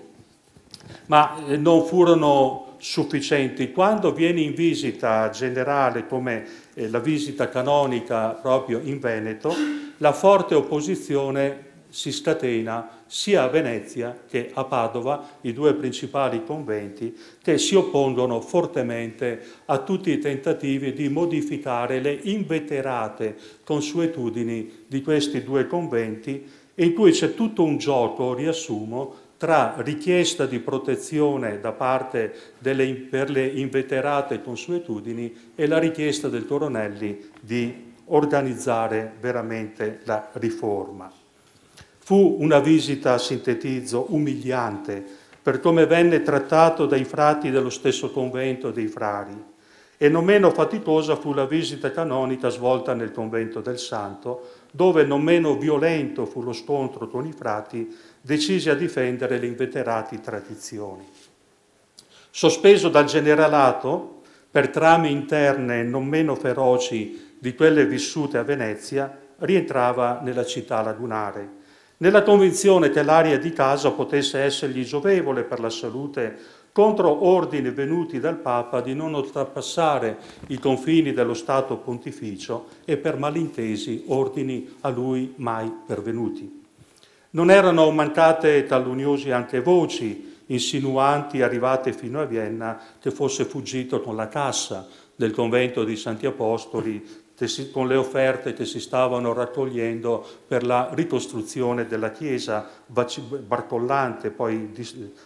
ma eh, non furono sufficienti. Quando viene in visita generale, come eh, la visita canonica proprio in Veneto, la forte opposizione si scatena sia a Venezia che a Padova, i due principali conventi, che si oppongono fortemente a tutti i tentativi di modificare le inveterate consuetudini di questi due conventi, in cui c'è tutto un gioco, riassumo, tra richiesta di protezione da parte delle, per le inveterate consuetudini e la richiesta del Toronelli di organizzare veramente la riforma. Fu una visita, sintetizzo, umiliante per come venne trattato dai frati dello stesso convento dei frari e non meno faticosa fu la visita canonica svolta nel convento del Santo, dove non meno violento fu lo scontro con i frati decisi a difendere le inveterate tradizioni. Sospeso dal generalato per trame interne non meno feroci di quelle vissute a Venezia, rientrava nella città lagunare nella convinzione che l'aria di casa potesse essergli giovevole per la salute, contro ordini venuti dal Papa di non oltrepassare i confini dello Stato pontificio e per malintesi ordini a lui mai pervenuti. Non erano mancate taluniosi anche voci insinuanti arrivate fino a Vienna che fosse fuggito con la cassa del convento di Santi Apostoli si, con le offerte che si stavano raccogliendo per la ricostruzione della chiesa barcollante, poi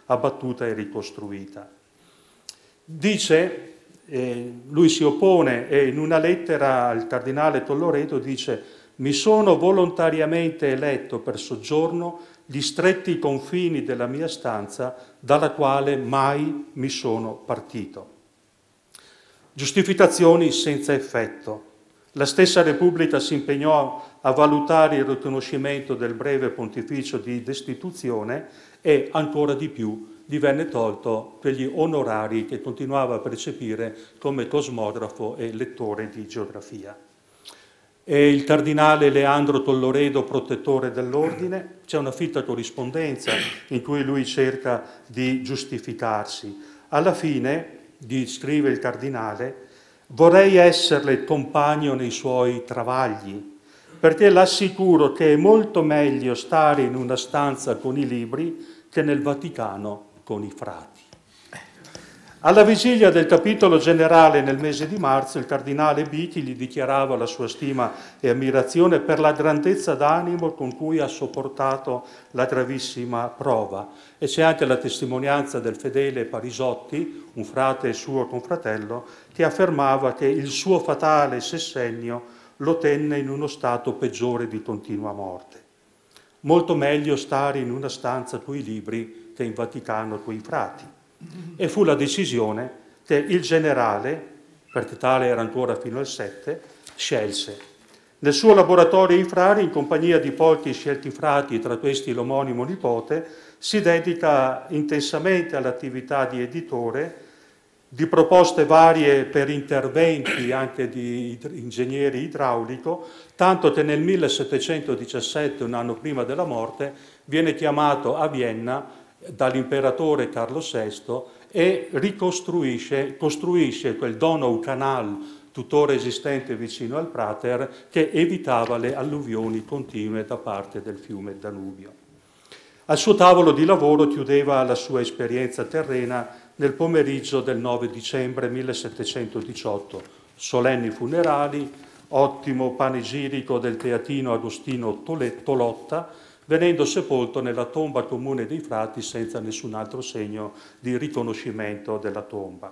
abbattuta e ricostruita. Dice eh, lui si oppone e in una lettera al cardinale Tolloredo dice mi sono volontariamente eletto per soggiorno gli stretti confini della mia stanza dalla quale mai mi sono partito. Giustificazioni senza effetto. La stessa Repubblica si impegnò a valutare il riconoscimento del breve pontificio di destituzione e ancora di più gli venne tolto quegli onorari che continuava a percepire come cosmografo e lettore di geografia. E il cardinale Leandro Tolloredo, protettore dell'ordine, c'è una fitta corrispondenza in cui lui cerca di giustificarsi. Alla fine, scrive il cardinale, Vorrei esserle compagno nei suoi travagli, perché l'assicuro che è molto meglio stare in una stanza con i libri che nel Vaticano con i frati. Alla vigilia del capitolo generale nel mese di marzo il cardinale Bichi gli dichiarava la sua stima e ammirazione per la grandezza d'animo con cui ha sopportato la gravissima prova e c'è anche la testimonianza del fedele Parisotti, un frate suo confratello, che affermava che il suo fatale sessennio lo tenne in uno stato peggiore di continua morte. Molto meglio stare in una stanza coi libri che in Vaticano coi frati. E fu la decisione che il generale, perché tale era ancora fino al 7, scelse. Nel suo laboratorio i frari, in compagnia di pochi scelti frati, tra questi l'omonimo nipote, si dedica intensamente all'attività di editore di proposte varie per interventi anche di ingegneri idraulico, tanto che nel 1717, un anno prima della morte, viene chiamato a Vienna dall'imperatore Carlo VI e ricostruisce costruisce quel Donau Canal tuttora esistente vicino al Prater che evitava le alluvioni continue da parte del fiume Danubio. Al suo tavolo di lavoro chiudeva la sua esperienza terrena nel pomeriggio del 9 dicembre 1718, solenni funerali, ottimo panegirico del teatino Agostino Tolotta, venendo sepolto nella tomba comune dei frati senza nessun altro segno di riconoscimento della tomba.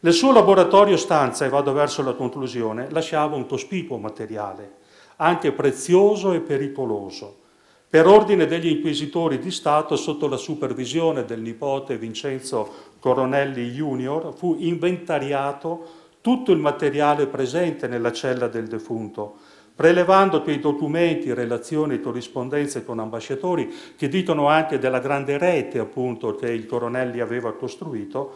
Nel suo laboratorio stanza, e vado verso la conclusione, lasciava un cospicuo materiale, anche prezioso e pericoloso. Per ordine degli inquisitori di Stato, sotto la supervisione del nipote Vincenzo Coronelli Junior, fu inventariato tutto il materiale presente nella cella del defunto, prelevando quei documenti, relazioni, corrispondenze con ambasciatori che dicono anche della grande rete appunto che il Coronelli aveva costruito,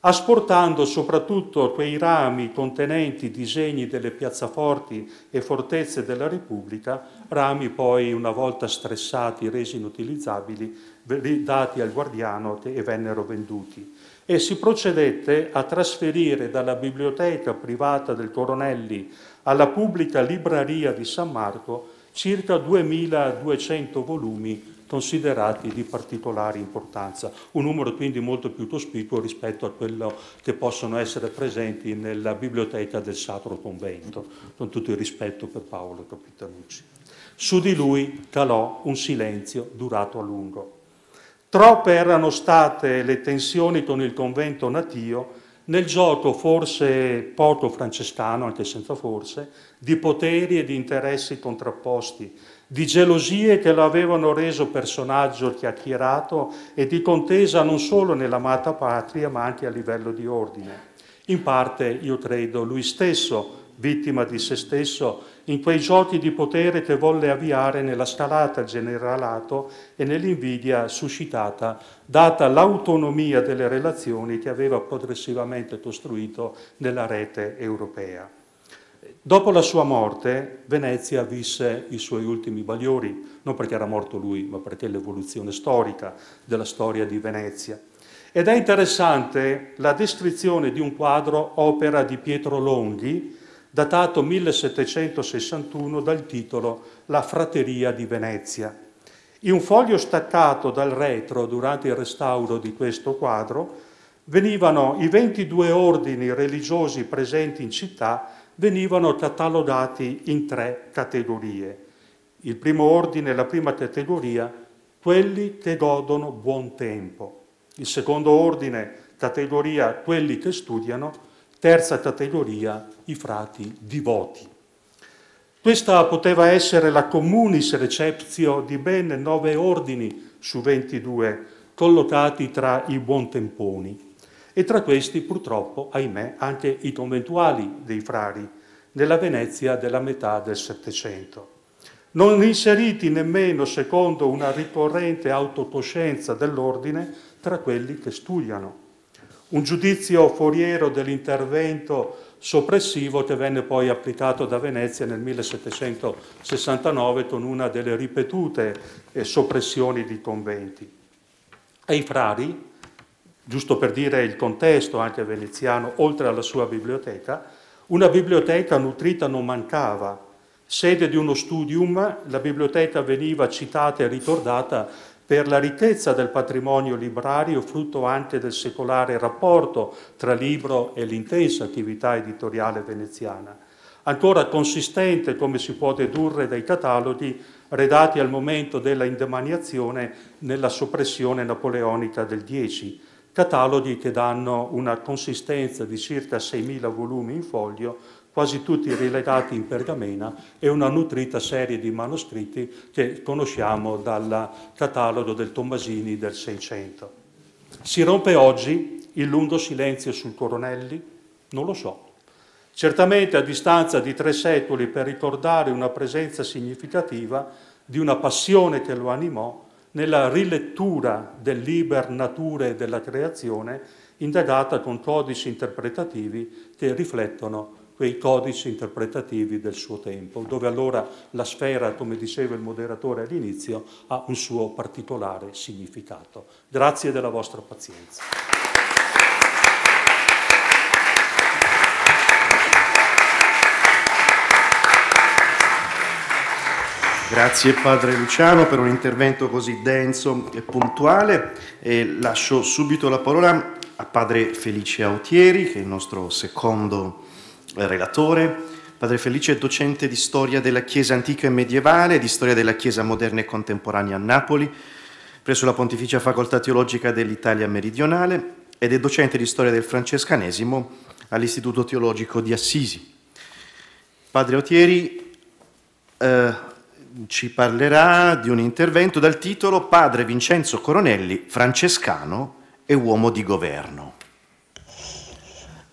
asportando soprattutto quei rami contenenti disegni delle piazzaforti e fortezze della Repubblica, rami poi una volta stressati, resi inutilizzabili, dati al guardiano e vennero venduti. E si procedette a trasferire dalla biblioteca privata del Coronelli alla pubblica libreria di San Marco circa 2200 volumi considerati di particolare importanza, un numero quindi molto più cospicuo rispetto a quello che possono essere presenti nella biblioteca del Sacro Convento, con tutto il rispetto per Paolo Capitanucci. Su di lui calò un silenzio durato a lungo. Troppe erano state le tensioni con il convento natio nel gioco forse poco francescano, anche senza forse, di poteri e di interessi contrapposti, di gelosie che lo avevano reso personaggio chiacchierato e di contesa non solo nell'amata patria ma anche a livello di ordine. In parte, io credo, lui stesso vittima di se stesso, in quei giochi di potere che volle avviare nella scalata generalato e nell'invidia suscitata, data l'autonomia delle relazioni che aveva progressivamente costruito nella rete europea. Dopo la sua morte, Venezia visse i suoi ultimi bagliori, non perché era morto lui, ma perché l'evoluzione storica della storia di Venezia. Ed è interessante la descrizione di un quadro opera di Pietro Longhi, datato 1761 dal titolo La Frateria di Venezia. In un foglio staccato dal retro durante il restauro di questo quadro venivano i 22 ordini religiosi presenti in città venivano catalogati in tre categorie. Il primo ordine, la prima categoria, quelli che godono buon tempo. Il secondo ordine, categoria quelli che studiano. Terza categoria, i frati divoti. Questa poteva essere la communis receptio di ben nove ordini su 22 collocati tra i buontemponi e tra questi purtroppo, ahimè, anche i conventuali dei frari nella Venezia della metà del Settecento. Non inseriti nemmeno, secondo una ricorrente autocoscienza dell'ordine, tra quelli che studiano. Un giudizio foriero dell'intervento soppressivo che venne poi applicato da Venezia nel 1769 con una delle ripetute eh, soppressioni di conventi. E i frari, giusto per dire il contesto anche veneziano, oltre alla sua biblioteca, una biblioteca nutrita non mancava, sede di uno studium, la biblioteca veniva citata e ricordata per la ricchezza del patrimonio librario frutto anche del secolare rapporto tra libro e l'intensa attività editoriale veneziana, ancora consistente come si può dedurre dai cataloghi redati al momento della indemaniazione nella soppressione napoleonica del 10, cataloghi che danno una consistenza di circa 6.000 volumi in foglio quasi tutti rilegati in pergamena e una nutrita serie di manoscritti che conosciamo dal catalogo del Tommasini del Seicento. Si rompe oggi il lungo silenzio sul Coronelli? Non lo so. Certamente a distanza di tre secoli per ricordare una presenza significativa di una passione che lo animò nella rilettura del liber nature della creazione indagata con codici interpretativi che riflettono quei codici interpretativi del suo tempo, dove allora la sfera, come diceva il moderatore all'inizio, ha un suo particolare significato. Grazie della vostra pazienza. Grazie padre Luciano per un intervento così denso e puntuale e lascio subito la parola a padre Felice Autieri che è il nostro secondo relatore. Padre Felice è docente di storia della Chiesa antica e medievale, di storia della Chiesa moderna e contemporanea a Napoli, presso la Pontificia Facoltà Teologica dell'Italia Meridionale ed è docente di storia del francescanesimo all'Istituto Teologico di Assisi. Padre Otieri eh, ci parlerà di un intervento dal titolo Padre Vincenzo Coronelli, francescano e uomo di governo.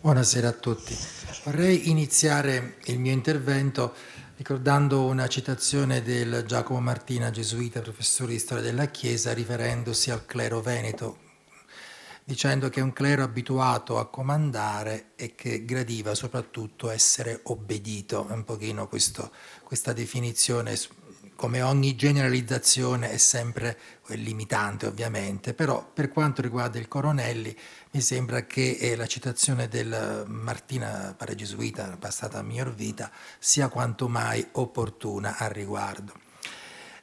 Buonasera a tutti. Vorrei iniziare il mio intervento ricordando una citazione del Giacomo Martina, gesuita, professore di storia della Chiesa, riferendosi al clero veneto, dicendo che è un clero abituato a comandare e che gradiva soprattutto essere obbedito. È un pochino questo, questa definizione come ogni generalizzazione è sempre eh, limitante ovviamente, però per quanto riguarda il Coronelli mi sembra che eh, la citazione del eh, Martina pare gesuita, passata a miglior vita, sia quanto mai opportuna al riguardo.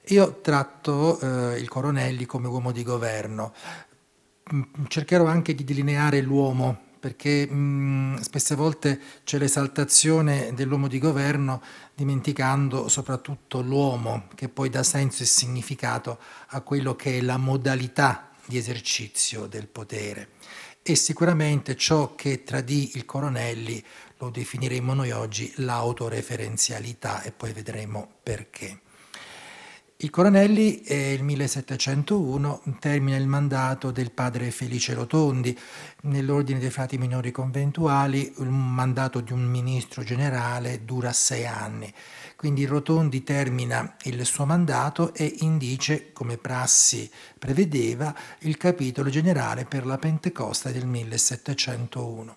Io tratto eh, il Coronelli come uomo di governo, mm, cercherò anche di delineare l'uomo perché mh, mm, spesse volte c'è l'esaltazione dell'uomo di governo dimenticando soprattutto l'uomo che poi dà senso e significato a quello che è la modalità di esercizio del potere. E sicuramente ciò che tradì il Coronelli lo definiremo noi oggi l'autoreferenzialità e poi vedremo perché. Il Coronelli e il 1701 termina il mandato del padre Felice Rotondi nell'ordine dei frati minori conventuali, il mandato di un ministro generale dura sei anni. Quindi Rotondi termina il suo mandato e indice, come prassi prevedeva, il capitolo generale per la Pentecoste del 1701.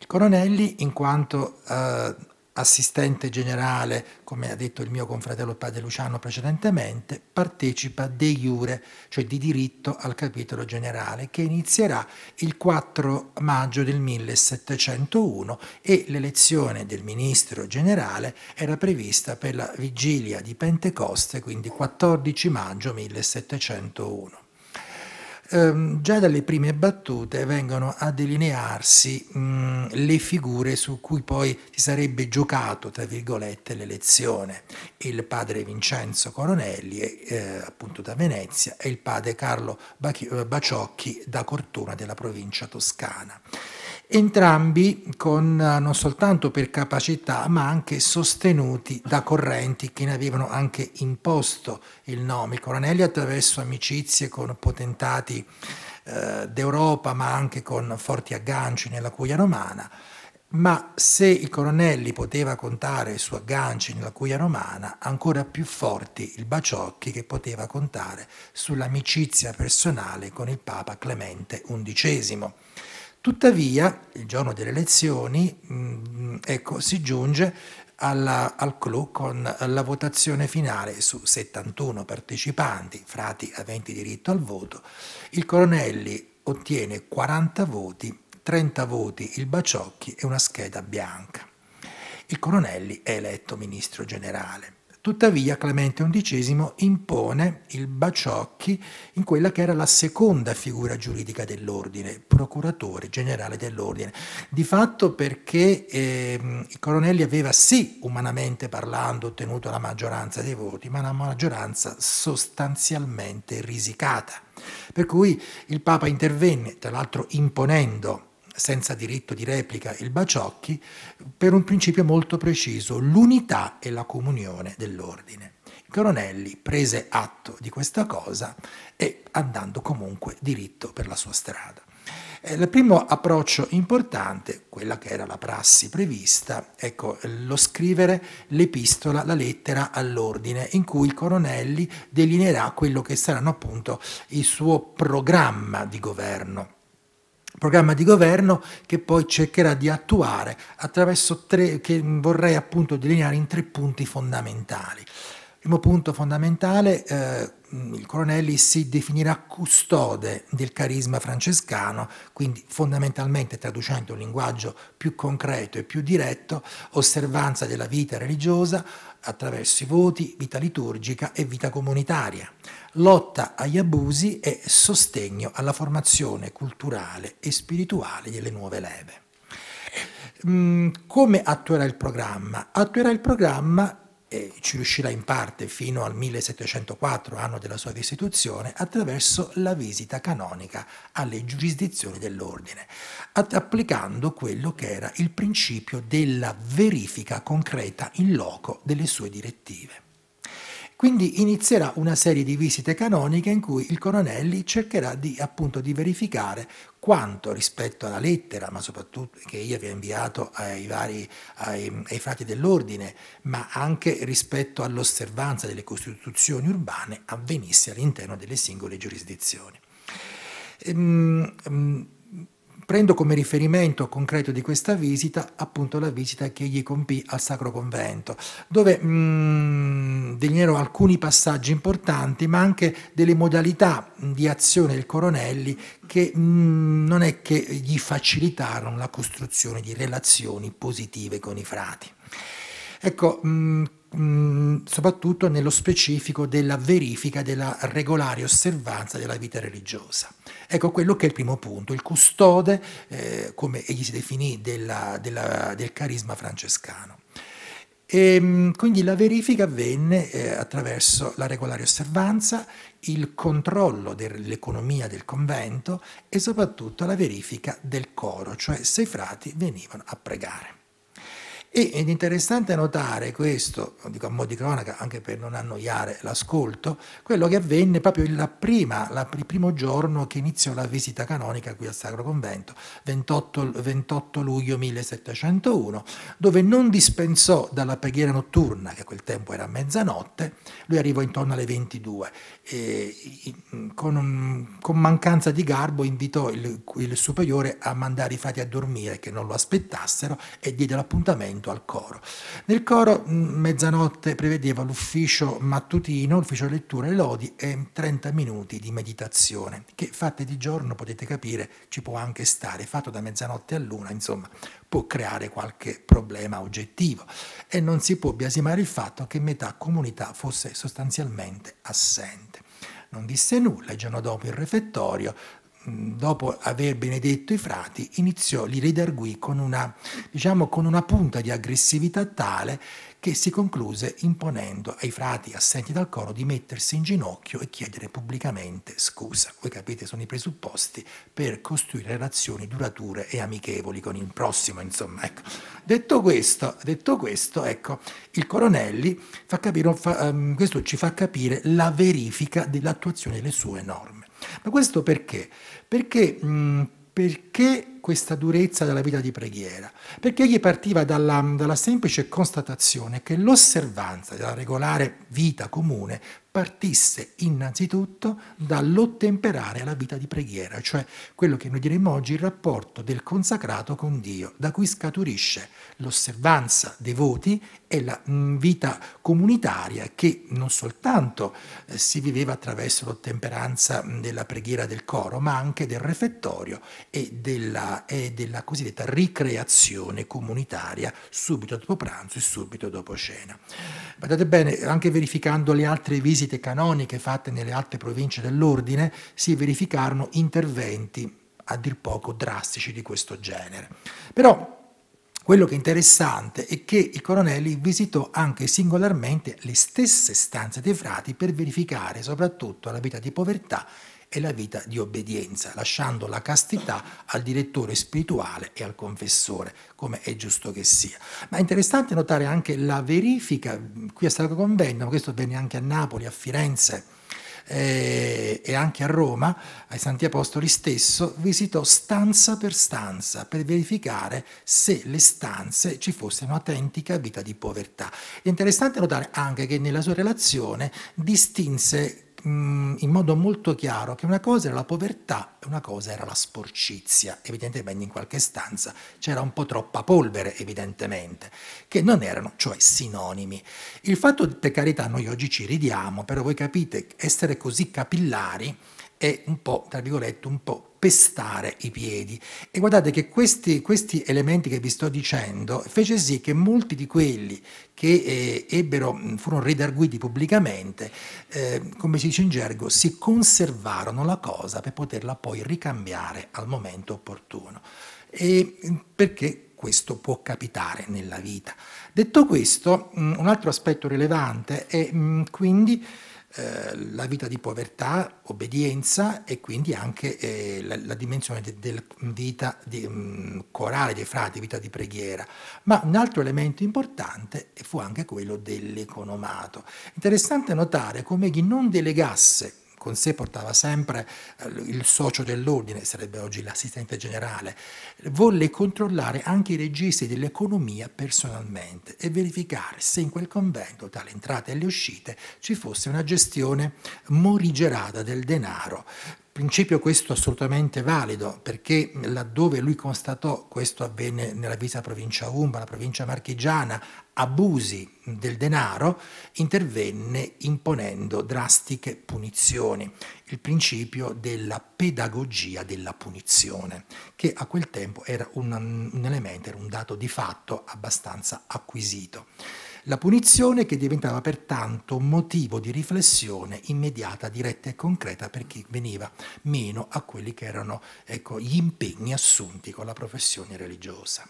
Il Coronelli, in quanto eh, assistente generale, come ha detto il mio confratello padre Luciano precedentemente, partecipa de jure, cioè di diritto al capitolo generale, che inizierà il 4 maggio del 1701 e l'elezione del ministro generale era prevista per la vigilia di Pentecoste, quindi 14 maggio 1701 ehm, già dalle prime battute vengono a delinearsi mh, le figure su cui poi si sarebbe giocato, tra virgolette, l'elezione. Il padre Vincenzo Coronelli, eh, appunto da Venezia, e il padre Carlo Baciocchi eh, da Cortona della provincia toscana entrambi con eh, non soltanto per capacità ma anche sostenuti da correnti che ne avevano anche imposto il nome. I coronelli attraverso amicizie con potentati eh, d'Europa ma anche con forti agganci nella Cuglia romana, ma se il Coronelli poteva contare su agganci nella Cuglia romana, ancora più forti il Baciocchi che poteva contare sull'amicizia personale con il Papa Clemente XI. Tuttavia, il giorno delle elezioni, mm, ecco, si giunge alla, al clou con la votazione finale su 71 partecipanti, frati aventi diritto al voto. Il Coronelli ottiene 40 voti, 30 voti il Baciocchi e una scheda bianca. Il Coronelli è eletto ministro generale. Tuttavia Clemente XI impone il Baciocchi in quella che era la seconda figura giuridica dell'ordine, procuratore generale dell'ordine, di fatto perché eh, i Coronelli aveva sì, umanamente parlando, ottenuto la maggioranza dei voti, ma una maggioranza sostanzialmente risicata. Per cui il Papa intervenne, tra l'altro imponendo senza diritto di replica il Baciocchi, per un principio molto preciso, l'unità e la comunione dell'ordine. Coronelli prese atto di questa cosa e andando comunque diritto per la sua strada. Eh, il primo approccio importante, quella che era la prassi prevista, ecco, lo scrivere l'epistola, la lettera all'ordine, in cui il Coronelli delineerà quello che saranno appunto il suo programma di governo programma di governo che poi cercherà di attuare attraverso tre, che vorrei appunto delineare in tre punti fondamentali. Il primo punto fondamentale, eh, il Coronelli si definirà custode del carisma francescano, quindi fondamentalmente traducendo un linguaggio più concreto e più diretto, osservanza della vita religiosa, attraverso i voti, vita liturgica e vita comunitaria, lotta agli abusi e sostegno alla formazione culturale e spirituale delle nuove leve. Mm, come attuerà il programma? Attuerà il programma eh, ci riuscirà in parte fino al 1704, anno della sua destituzione, attraverso la visita canonica alle giurisdizioni dell'ordine, applicando quello che era il principio della verifica concreta in loco delle sue direttive. Quindi inizierà una serie di visite canoniche in cui il Coronelli cercherà di, appunto, di verificare quanto rispetto alla lettera, ma soprattutto che io vi ho inviato ai, vari, ai, ai frati dell'ordine, ma anche rispetto all'osservanza delle costituzioni urbane avvenisse all'interno delle singole giurisdizioni. Ehm, ehm prendo come riferimento concreto di questa visita appunto la visita che egli compì al Sacro Convento, dove mh, mm, delineerò alcuni passaggi importanti, ma anche delle modalità di azione del Coronelli che mh, mm, non è che gli facilitarono la costruzione di relazioni positive con i frati. Ecco, mh, mm, soprattutto nello specifico della verifica della regolare osservanza della vita religiosa. Ecco quello che è il primo punto, il custode, eh, come egli si definì, della, della, del carisma francescano. E, ehm, quindi la verifica avvenne eh, attraverso la regolare osservanza, il controllo dell'economia del convento e soprattutto la verifica del coro, cioè se i frati venivano a pregare. E, ed è interessante notare questo, lo dico a mo' di cronaca, anche per non annoiare l'ascolto, quello che avvenne proprio il primo giorno che iniziò la visita canonica qui al Sacro Convento, 28, 28 luglio 1701, dove non dispensò dalla preghiera notturna, che a quel tempo era mezzanotte, lui arrivò intorno alle 22 con, un, con, mancanza di garbo invitò il, il, superiore a mandare i frati a dormire che non lo aspettassero e diede l'appuntamento al coro. Nel coro mm, mezzanotte prevedeva l'ufficio mattutino, l'ufficio lettura e lodi e 30 minuti di meditazione che fatte di giorno potete capire ci può anche stare, fatto da mezzanotte a luna insomma può creare qualche problema oggettivo e non si può biasimare il fatto che metà comunità fosse sostanzialmente assente. Non disse nulla, il giorno dopo il refettorio, mm, dopo aver benedetto i frati, iniziò, li redarguì con una, diciamo, con una punta di aggressività tale che si concluse imponendo ai frati assenti dal coro di mettersi in ginocchio e chiedere pubblicamente scusa. Voi capite, sono i presupposti per costruire relazioni durature e amichevoli con il prossimo, insomma. Ecco. Detto, questo, detto questo, ecco, il Coronelli fa capire, fa, um, questo ci fa capire la verifica dell'attuazione delle sue norme. Ma questo perché? Perché... Mh, perché questa durezza della vita di preghiera? Perché egli partiva dalla, dalla semplice constatazione che l'osservanza della regolare vita comune partisse innanzitutto dall'ottemperare alla vita di preghiera, cioè quello che noi diremmo oggi il rapporto del consacrato con Dio, da cui scaturisce l'osservanza dei voti è la mm, vita comunitaria che non soltanto eh, si viveva attraverso l'ottemperanza mm, della preghiera del coro, ma anche del refettorio e della, e della cosiddetta ricreazione comunitaria subito dopo pranzo e subito dopo cena. Guardate bene, anche verificando le altre visite canoniche fatte nelle altre province dell'ordine, si verificarono interventi a dir poco drastici di questo genere. Però quello che è interessante è che il Coronelli visitò anche singolarmente le stesse stanze dei frati per verificare soprattutto la vita di povertà e la vita di obbedienza, lasciando la castità al direttore spirituale e al confessore, come è giusto che sia. Ma è interessante notare anche la verifica qui a Sacro Convento, questo venne anche a Napoli, a Firenze, eh, e anche a Roma, ai Santi Apostoli stesso, visitò stanza per stanza per verificare se le stanze ci fosse un'autentica vita di povertà. È interessante notare anche che nella sua relazione distinse Mm, in modo molto chiaro che una cosa era la povertà e una cosa era la sporcizia. Evidentemente in qualche stanza c'era un po' troppa polvere, evidentemente, che non erano cioè sinonimi. Il fatto, per carità, noi oggi ci ridiamo, però voi capite, essere così capillari è un po', tra virgolette, un po' pestare i piedi. E guardate che questi, questi elementi che vi sto dicendo fece sì che molti di quelli che eh, ebbero, furono redarguiti pubblicamente, eh, come si dice in gergo, si conservarono la cosa per poterla poi ricambiare al momento opportuno. E perché questo può capitare nella vita. Detto questo, un altro aspetto rilevante è quindi eh, la vita di povertà, obbedienza e quindi anche eh, la, la, dimensione della de vita di, um, corale dei frati, vita di preghiera. Ma un altro elemento importante fu anche quello dell'economato. Interessante notare come egli non delegasse con sé portava sempre eh, il socio dell'ordine, sarebbe oggi l'assistente generale, volle controllare anche i registri dell'economia personalmente e verificare se in quel convento, tra le entrate e le uscite, ci fosse una gestione morigerata del denaro Principio questo assolutamente valido, perché laddove lui constatò, questo avvenne nella visa provincia Umba, la provincia marchigiana, abusi del denaro, intervenne imponendo drastiche punizioni, il principio della pedagogia della punizione, che a quel tempo era un, un elemento, era un dato di fatto abbastanza acquisito la punizione che diventava pertanto motivo di riflessione immediata, diretta e concreta per chi veniva meno a quelli che erano ecco, gli impegni assunti con la professione religiosa.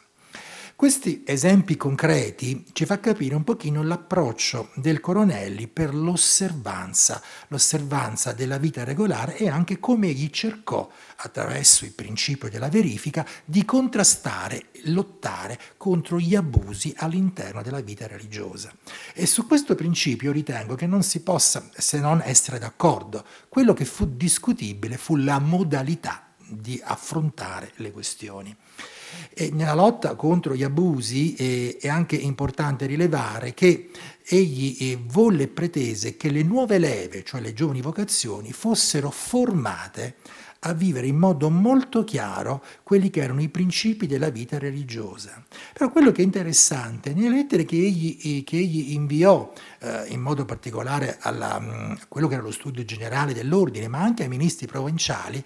Questi esempi concreti ci fa capire un pochino l'approccio del Coronelli per l'osservanza, l'osservanza della vita regolare e anche come egli cercò, attraverso il principio della verifica, di contrastare, lottare contro gli abusi all'interno della vita religiosa. E su questo principio ritengo che non si possa se non essere d'accordo. Quello che fu discutibile fu la modalità di affrontare le questioni. E nella lotta contro gli abusi eh, è anche importante rilevare che egli eh, volle e pretese che le nuove leve, cioè le giovani vocazioni, fossero formate a vivere in modo molto chiaro quelli che erano i principi della vita religiosa. Però quello che è interessante, nelle lettere che egli, eh, che egli inviò, eh, in modo particolare alla, mm, a quello che era lo studio generale dell'ordine, ma anche ai ministri provinciali,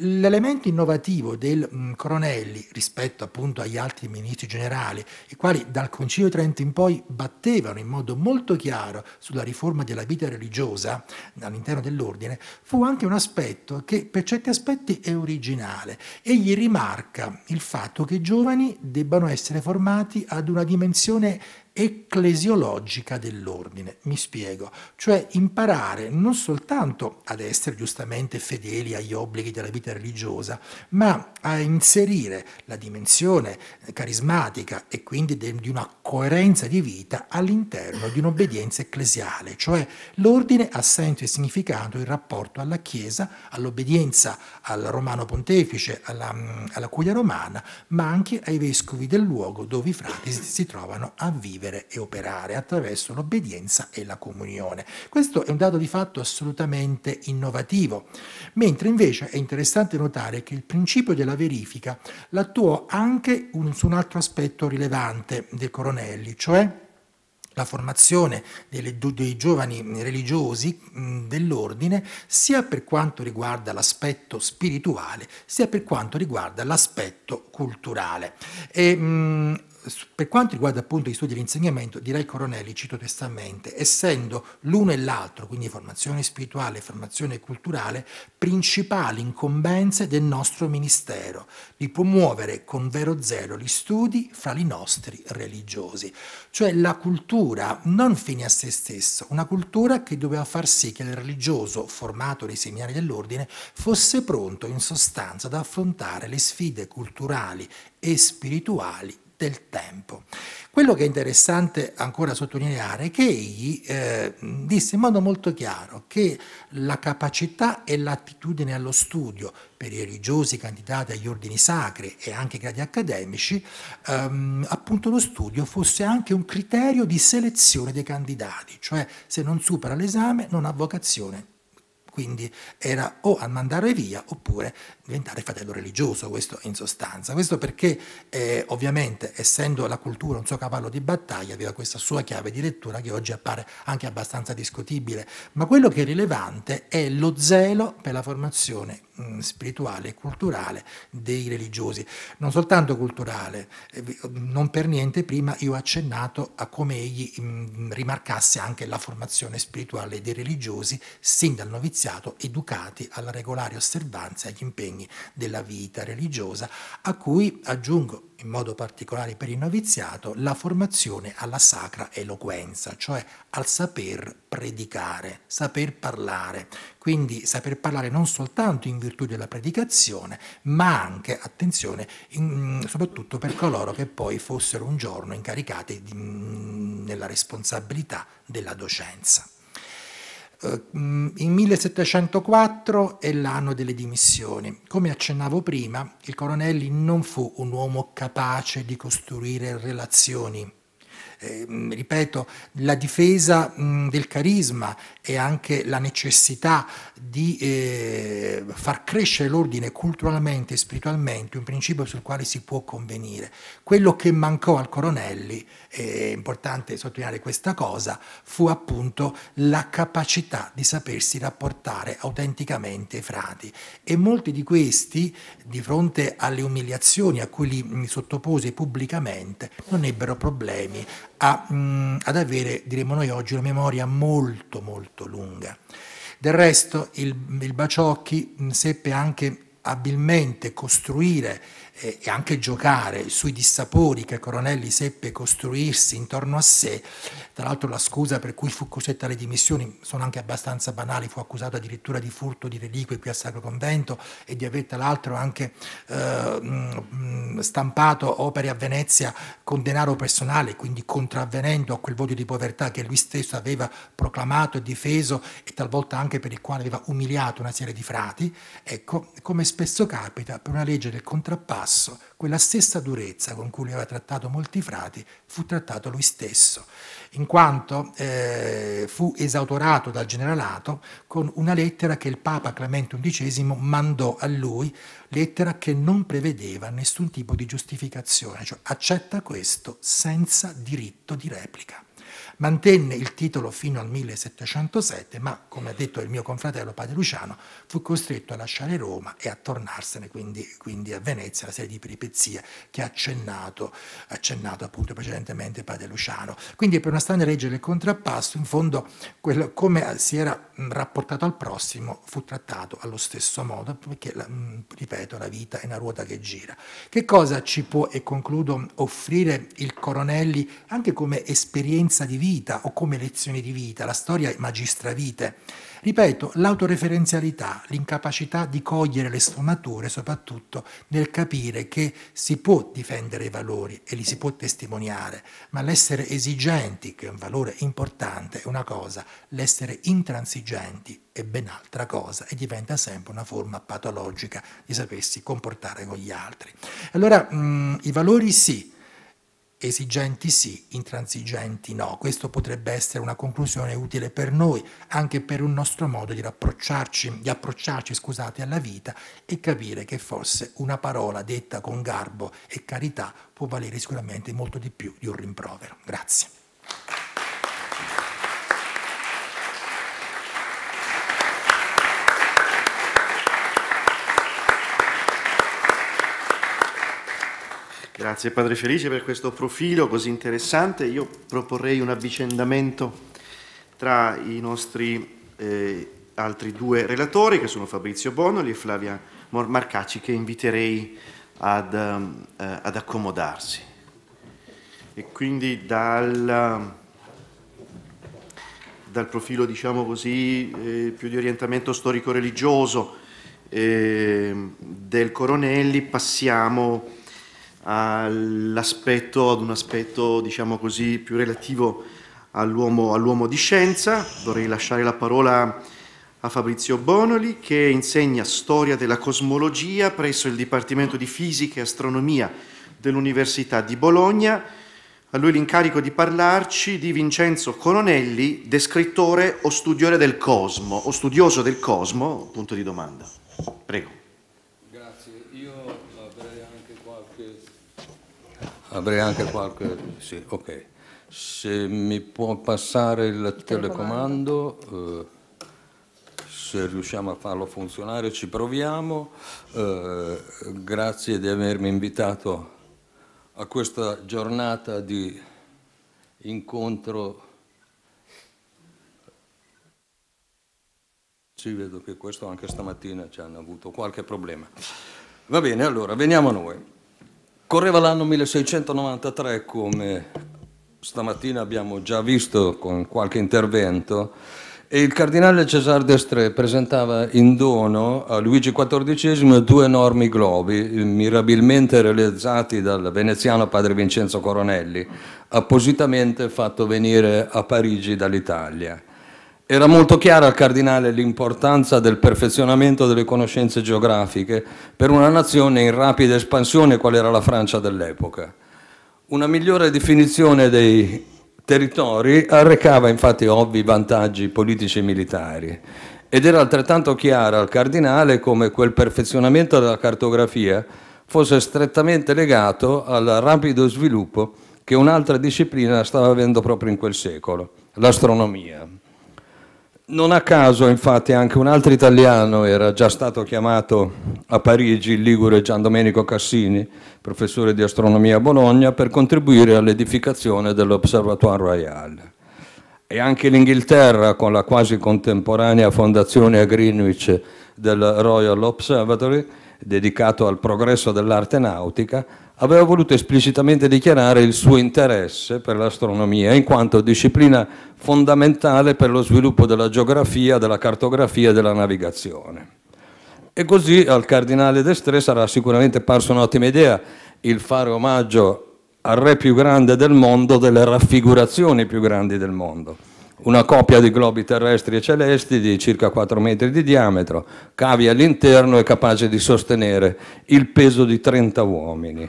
L'elemento innovativo del mh, mm, Coronelli rispetto appunto agli altri ministri generali, i quali dal Concilio Trento in poi battevano in modo molto chiaro sulla riforma della vita religiosa all'interno dell'ordine, fu anche un aspetto che per certi aspetti è originale. Egli rimarca il fatto che i giovani debbano essere formati ad una dimensione ecclesiologica dell'ordine. Mi spiego, cioè imparare non soltanto ad essere giustamente fedeli agli obblighi della vita religiosa, ma a inserire la dimensione carismatica e quindi de, di una coerenza di vita all'interno di un'obbedienza ecclesiale, cioè l'ordine ha senso e significato in rapporto alla Chiesa, all'obbedienza al Romano Pontefice, alla, alla Curia Romana, ma anche ai vescovi del luogo dove i frati si, si trovano a vivere vivere e operare attraverso l'obbedienza e la comunione. Questo è un dato di fatto assolutamente innovativo, mentre invece è interessante notare che il principio della verifica l'attuò anche un, su un altro aspetto rilevante del Coronelli, cioè la formazione delle, dei giovani religiosi dell'ordine sia per quanto riguarda l'aspetto spirituale sia per quanto riguarda l'aspetto culturale. E, per quanto riguarda appunto gli studi e l'insegnamento, direi Coronelli, cito testamente, essendo l'uno e l'altro, quindi formazione spirituale e formazione culturale, principali incombenze del nostro ministero, di promuovere con vero zelo gli studi fra i nostri religiosi. Cioè la cultura non fine a se stessa, una cultura che doveva far sì che il religioso formato nei seminari dell'ordine fosse pronto in sostanza ad affrontare le sfide culturali e spirituali del tempo. Quello che è interessante ancora sottolineare è che egli eh, disse in modo molto chiaro che la capacità e l'attitudine allo studio per i religiosi candidati agli ordini sacri e anche i gradi accademici, ehm, appunto lo studio fosse anche un criterio di selezione dei candidati, cioè se non supera l'esame non ha vocazione quindi era o a mandare via oppure diventare fratello religioso, questo in sostanza. Questo perché eh, ovviamente essendo la cultura un suo cavallo di battaglia aveva questa sua chiave di lettura che oggi appare anche abbastanza discutibile, ma quello che è rilevante è lo zelo per la formazione mh, mm, spirituale e culturale dei religiosi, non soltanto culturale, eh, non per niente prima io ho accennato a come egli mh, mm, rimarcasse anche la formazione spirituale dei religiosi sin dal noviziato educati alla regolare osservanza e agli impegni impegni della vita religiosa, a cui aggiungo in modo particolare per il noviziato la formazione alla sacra eloquenza, cioè al saper predicare, saper parlare, quindi saper parlare non soltanto in virtù della predicazione, ma anche, attenzione, in, soprattutto per coloro che poi fossero un giorno incaricati di, nella responsabilità della docenza. Eh, il 1704 è l'anno delle dimissioni. Come accennavo prima, il Coronelli non fu un uomo capace di costruire relazioni eh, ripeto, la difesa mh, mm, del carisma e anche la necessità di eh, far crescere l'ordine culturalmente e spiritualmente, un principio sul quale si può convenire. Quello che mancò al Coronelli, è importante sottolineare questa cosa, fu appunto la capacità di sapersi rapportare autenticamente ai frati e molti di questi, di fronte alle umiliazioni a cui li mm, sottopose pubblicamente, non ebbero problemi a, mh, mm, ad avere, diremmo noi oggi, una memoria molto molto lunga. Del resto il, il Baciocchi mh, seppe anche abilmente costruire e anche giocare sui dissapori che Coronelli seppe costruirsi intorno a sé, tra l'altro la scusa per cui fu costretta alle dimissioni sono anche abbastanza banali, fu accusato addirittura di furto di reliquie qui al Sacro Convento e di aver tra l'altro anche eh, stampato opere a Venezia con denaro personale, quindi contravvenendo a quel voto di povertà che lui stesso aveva proclamato e difeso e talvolta anche per il quale aveva umiliato una serie di frati, ecco, come spesso capita per una legge del contrappasso Tasso, quella stessa durezza con cui lui aveva trattato molti frati fu trattato lui stesso, in quanto eh, fu esautorato dal generalato con una lettera che il Papa Clemente XI mandò a lui, lettera che non prevedeva nessun tipo di giustificazione, cioè accetta questo senza diritto di replica. Mantenne il titolo fino al 1707, ma come ha detto il mio confratello padre Luciano, fu costretto a lasciare Roma e a tornarsene quindi, quindi a Venezia, una serie di peripezie che ha accennato, accennato appunto precedentemente padre Luciano. Quindi per una strana legge del contrappasso, in fondo quello, come si era rapportato al prossimo fu trattato allo stesso modo, perché ripeto la vita è una ruota che gira. Che cosa ci può, e concludo, offrire il Coronelli anche come esperienza di vita? vita o come lezioni di vita, la storia è magistravite. Ripeto, l'autoreferenzialità, l'incapacità di cogliere le sfumature, soprattutto nel capire che si può difendere i valori e li si può testimoniare, ma l'essere esigenti, che è un valore importante, è una cosa, l'essere intransigenti è ben altra cosa e diventa sempre una forma patologica di sapersi comportare con gli altri. Allora, mh, mm, i valori sì, esigenti sì, intransigenti no. Questo potrebbe essere una conclusione utile per noi, anche per un nostro modo di approcciarci, di approcciarci scusate, alla vita e capire che forse una parola detta con garbo e carità può valere sicuramente molto di più di un rimprovero. Grazie. Grazie Padre Felice per questo profilo così interessante. Io proporrei un avvicendamento tra i nostri eh, altri due relatori, che sono Fabrizio Bonoli e Flavia Marcacci, che inviterei ad, um, eh, ad accomodarsi. E quindi dal, dal profilo, diciamo così, eh, più di orientamento storico-religioso eh, del Coronelli passiamo a all'aspetto, ad un aspetto diciamo così più relativo all'uomo, all di scienza. Vorrei lasciare la parola a Fabrizio Bonoli che insegna storia della cosmologia presso il Dipartimento di Fisica e Astronomia dell'Università di Bologna. A lui l'incarico di parlarci di Vincenzo Colonelli, descrittore o studiore del cosmo, o studioso del cosmo, punto di domanda. Prego. Avrei anche qualche... Sì, ok. Se mi può passare il telecomando, eh, se riusciamo a farlo funzionare ci proviamo. Eh, grazie di avermi invitato a questa giornata di incontro. Sì, vedo che questo anche stamattina ci hanno avuto qualche problema. Va bene, allora, veniamo a noi. Correva l'anno 1693, come stamattina abbiamo già visto con qualche intervento, e il cardinale Cesare d'Estré presentava in dono a Luigi XIV due enormi globi, mirabilmente realizzati dal veneziano padre Vincenzo Coronelli, appositamente fatto venire a Parigi dall'Italia. Era molto chiara al Cardinale l'importanza del perfezionamento delle conoscenze geografiche per una nazione in rapida espansione qual era la Francia dell'epoca. Una migliore definizione dei territori arrecava infatti ovvi vantaggi politici e militari ed era altrettanto chiara al Cardinale come quel perfezionamento della cartografia fosse strettamente legato al rapido sviluppo che un'altra disciplina stava avendo proprio in quel secolo, l'astronomia. Non a caso, infatti, anche un altro italiano era già stato chiamato a Parigi, il ligure Gian Domenico Cassini, professore di astronomia a Bologna, per contribuire all'edificazione dell'Observatoire Royal. E anche l'Inghilterra, con la quasi contemporanea fondazione a Greenwich del Royal Observatory, dedicato al progresso dell'arte nautica, aveva voluto esplicitamente dichiarare il suo interesse per l'astronomia in quanto disciplina fondamentale per lo sviluppo della geografia, della cartografia e della navigazione. E così al cardinale Destré sarà sicuramente parso un'ottima idea il fare omaggio al re più grande del mondo, delle raffigurazioni più grandi del mondo una coppia di globi terrestri e celesti di circa 4 metri di diametro, cavi all'interno e capace di sostenere il peso di 30 uomini.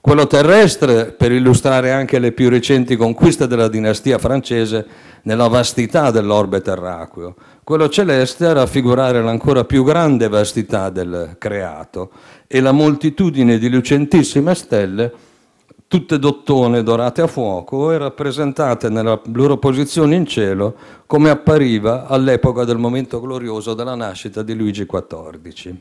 Quello terrestre, per illustrare anche le più recenti conquiste della dinastia francese nella vastità dell'orbe terraqueo, quello celeste a raffigurare l'ancora più grande vastità del creato e la moltitudine di lucentissime stelle tutte d'ottone dorate a fuoco e rappresentate nella loro posizione in cielo come appariva all'epoca del momento glorioso della nascita di Luigi XIV.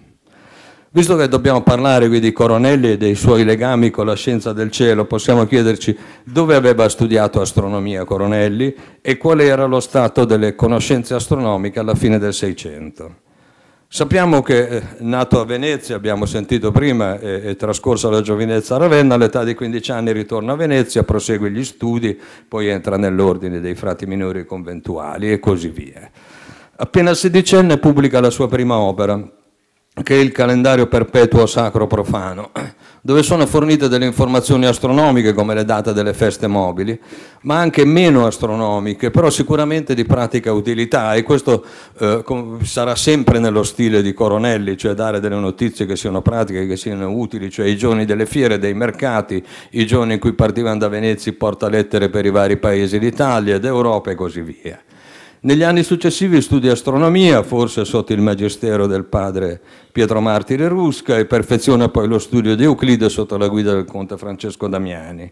Visto che dobbiamo parlare qui di Coronelli e dei suoi legami con la scienza del cielo, possiamo chiederci dove aveva studiato astronomia Coronelli e qual era lo stato delle conoscenze astronomiche alla fine del Seicento. Sappiamo che eh, nato a Venezia, abbiamo sentito prima, e, trascorsa la giovinezza a Ravenna, all'età di 15 anni ritorna a Venezia, prosegue gli studi, poi entra nell'ordine dei frati minori conventuali e così via. Appena sedicenne pubblica la sua prima opera, che è il calendario perpetuo sacro-profano, dove sono fornite delle informazioni astronomiche come le date delle feste mobili, ma anche meno astronomiche, però sicuramente di pratica utilità e questo eh, sarà sempre nello stile di Coronelli, cioè dare delle notizie che siano pratiche, che siano utili, cioè i giorni delle fiere, dei mercati, i giorni in cui partivano da Venezia porta lettere per i vari paesi d'Italia, d'Europa e così via. Negli anni successivi studia astronomia, forse sotto il magistero del padre Pietro Martire Rusca, e perfeziona poi lo studio di Euclide sotto la guida del conte Francesco Damiani.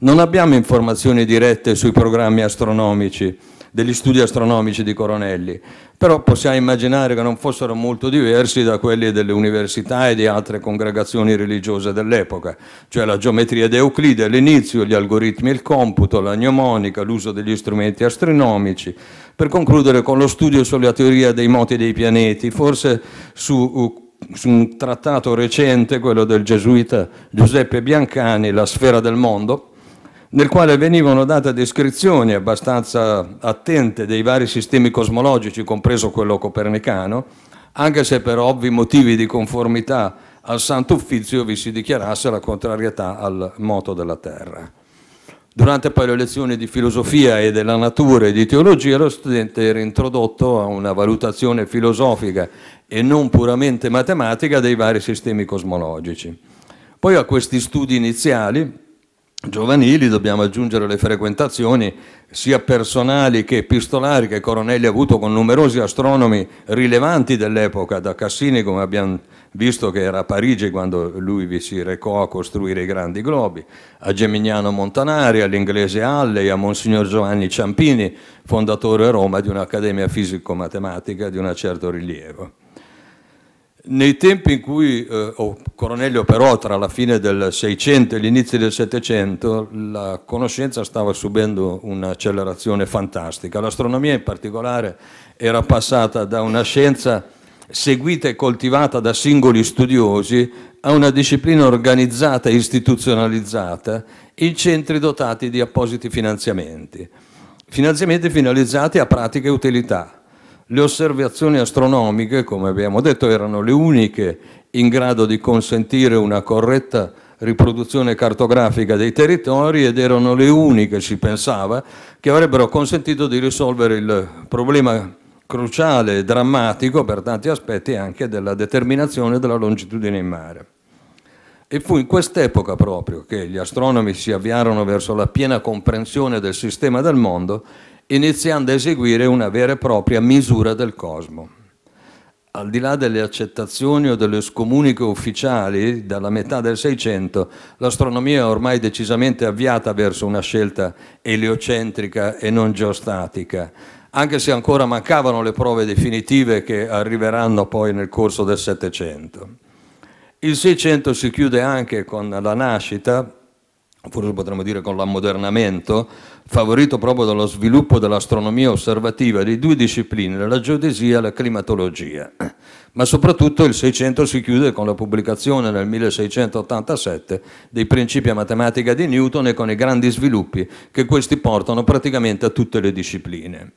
Non abbiamo informazioni dirette sui programmi astronomici, degli studi astronomici di Coronelli, però possiamo immaginare che non fossero molto diversi da quelli delle università e di altre congregazioni religiose dell'epoca, cioè la geometria di Euclide all'inizio, gli algoritmi e il computo, la gnomonica, l'uso degli strumenti astronomici, per concludere con lo studio sulla teoria dei moti dei pianeti, forse su uh, su un trattato recente, quello del gesuita Giuseppe Biancani, La sfera del mondo, nel quale venivano date descrizioni abbastanza attente dei vari sistemi cosmologici, compreso quello copernicano, anche se per ovvi motivi di conformità al Santo Uffizio vi si dichiarasse la contrarietà al moto della Terra. Durante poi le lezioni di filosofia e della natura e di teologia lo studente era introdotto a una valutazione filosofica e non puramente matematica dei vari sistemi cosmologici. Poi a questi studi iniziali, giovanili, dobbiamo aggiungere le frequentazioni sia personali che epistolari che Coronelli ha avuto con numerosi astronomi rilevanti dell'epoca, da Cassini come abbiamo detto visto che era a Parigi quando lui vi si recò a costruire i grandi globi, a Gemignano Montanari, all'inglese Alley, a Monsignor Giovanni Ciampini, fondatore a Roma di un'accademia fisico-matematica di un certo rilievo. Nei tempi in cui eh, oh, Cornelio però tra la fine del 600 e l'inizio del 700 la conoscenza stava subendo un'accelerazione fantastica. L'astronomia in particolare era passata da una scienza seguita e coltivata da singoli studiosi a una disciplina organizzata e istituzionalizzata in centri dotati di appositi finanziamenti, finanziamenti finalizzati a pratiche e utilità. Le osservazioni astronomiche, come abbiamo detto, erano le uniche in grado di consentire una corretta riproduzione cartografica dei territori ed erano le uniche, si pensava, che avrebbero consentito di risolvere il problema cruciale e drammatico per tanti aspetti anche della determinazione della longitudine in mare. E fu in quest'epoca proprio che gli astronomi si avviarono verso la piena comprensione del sistema del mondo, iniziando a eseguire una vera e propria misura del cosmo. Al di là delle accettazioni o delle scomuniche ufficiali, dalla metà del Seicento, l'astronomia è ormai decisamente avviata verso una scelta eliocentrica e non geostatica, anche se ancora mancavano le prove definitive che arriveranno poi nel corso del Settecento. Il Seicento si chiude anche con la nascita, forse potremmo dire con l'ammodernamento, favorito proprio dallo sviluppo dell'astronomia osservativa di due discipline, la geodesia e la climatologia. Ma soprattutto il Seicento si chiude con la pubblicazione nel 1687 dei principi a matematica di Newton e con i grandi sviluppi che questi portano praticamente a tutte le discipline.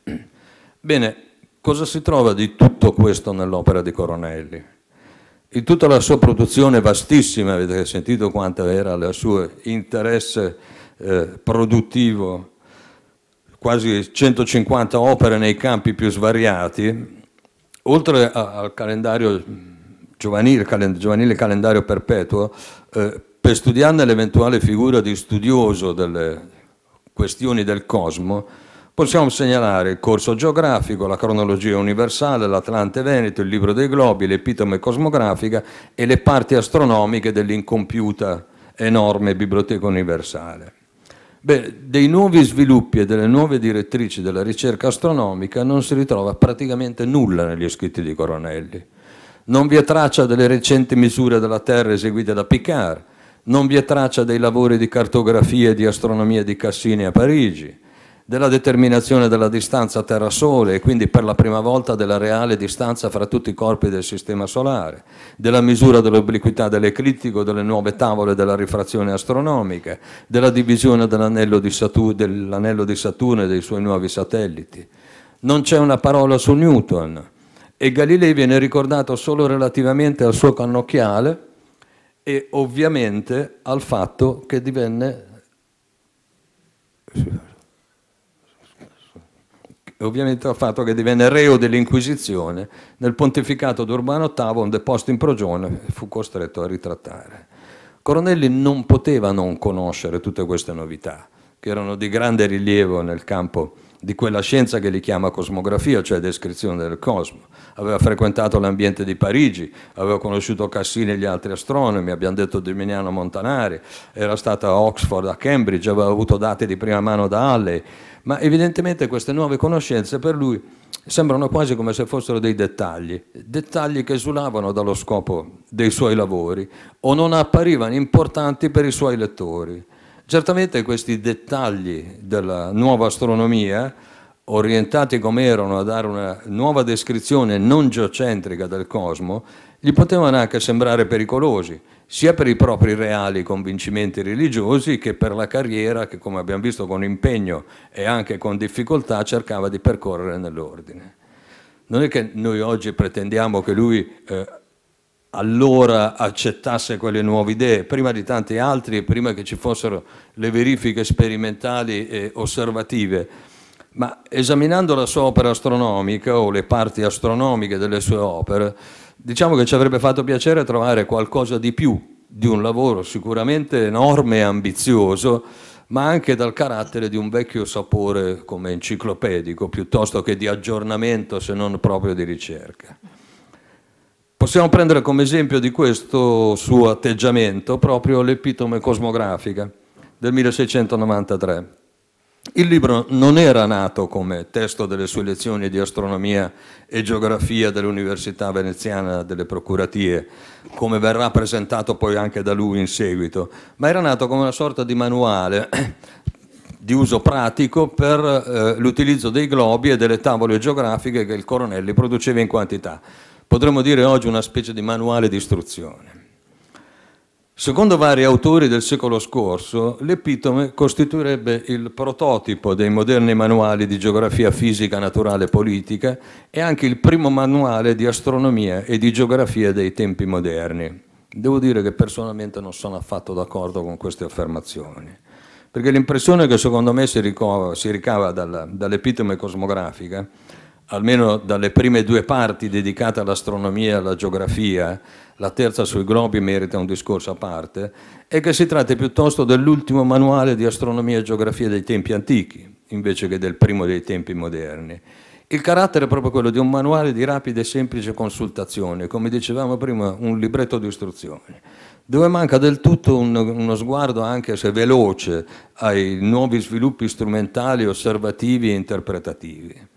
Bene, cosa si trova di tutto questo nell'opera di Coronelli? In tutta la sua produzione vastissima, avete sentito quanto era il suo interesse eh, produttivo, quasi 150 opere nei campi più svariati, oltre a, al calendario giovanile, calend giovanile calendario perpetuo, eh, per studiarne l'eventuale figura di studioso delle questioni del cosmo, Possiamo segnalare il corso geografico, la cronologia universale, l'Atlante Veneto, il libro dei globi, l'epitome cosmografica e le parti astronomiche dell'incompiuta enorme biblioteca universale. Beh, dei nuovi sviluppi e delle nuove direttrici della ricerca astronomica non si ritrova praticamente nulla negli scritti di Coronelli. Non vi è traccia delle recenti misure della Terra eseguite da Picard, non vi è traccia dei lavori di cartografia e di astronomia di Cassini a Parigi, della determinazione della distanza Terra-Sole e quindi per la prima volta della reale distanza fra tutti i corpi del Sistema Solare, della misura dell'obliquità dell'eclittico, delle nuove tavole della rifrazione astronomica, della divisione dell'anello di, Satur- dell'anello di Saturno e dei suoi nuovi satelliti. Non c'è una parola su Newton e Galilei viene ricordato solo relativamente al suo cannocchiale e ovviamente al fatto che divenne e ovviamente al fatto che divenne reo dell'Inquisizione nel pontificato di Urbano VIII, onde posto in prigione fu costretto a ritrattare. Coronelli non poteva non conoscere tutte queste novità, che erano di grande rilievo nel campo di quella scienza che li chiama cosmografia, cioè descrizione del cosmo. Aveva frequentato l'ambiente di Parigi, aveva conosciuto Cassini e gli altri astronomi, abbiamo detto di Miniano Montanari, era stato a Oxford, a Cambridge, aveva avuto date di prima mano da Halley, ma evidentemente queste nuove conoscenze per lui sembrano quasi come se fossero dei dettagli, dettagli che esulavano dallo scopo dei suoi lavori o non apparivano importanti per i suoi lettori. Certamente questi dettagli della nuova astronomia, orientati come erano a dare una nuova descrizione non geocentrica del cosmo, gli potevano anche sembrare pericolosi, sia per i propri reali convincimenti religiosi che per la carriera che, come abbiamo visto con impegno e anche con difficoltà, cercava di percorrere nell'ordine. Non è che noi oggi pretendiamo che lui eh, allora accettasse quelle nuove idee, prima di tanti altri, e prima che ci fossero le verifiche sperimentali e osservative, ma esaminando la sua opera astronomica o le parti astronomiche delle sue opere, Diciamo che ci avrebbe fatto piacere trovare qualcosa di più di un lavoro sicuramente enorme e ambizioso, ma anche dal carattere di un vecchio sapore come enciclopedico, piuttosto che di aggiornamento se non proprio di ricerca. Possiamo prendere come esempio di questo suo atteggiamento proprio l'epitome cosmografica del 1693 il libro non era nato come testo delle sue lezioni di astronomia e geografia dell'Università Veneziana delle Procuratie, come verrà presentato poi anche da lui in seguito, ma era nato come una sorta di manuale di uso pratico per eh, l'utilizzo dei globi e delle tavole geografiche che il Coronelli produceva in quantità. Potremmo dire oggi una specie di manuale di istruzione. Secondo vari autori del secolo scorso, l'epitome costituirebbe il prototipo dei moderni manuali di geografia fisica, naturale e politica e anche il primo manuale di astronomia e di geografia dei tempi moderni. Devo dire che personalmente non sono affatto d'accordo con queste affermazioni, perché l'impressione che secondo me si, ricava, si ricava dalla, dall'epitome cosmografica, almeno dalle prime due parti dedicate all'astronomia e alla geografia, la terza sui globi merita un discorso a parte, è che si tratta piuttosto dell'ultimo manuale di astronomia e geografia dei tempi antichi, invece che del primo dei tempi moderni. Il carattere è proprio quello di un manuale di rapida e semplice consultazione, come dicevamo prima, un libretto di istruzioni, dove manca del tutto un, uno sguardo, anche se veloce, ai nuovi sviluppi strumentali, osservativi e interpretativi.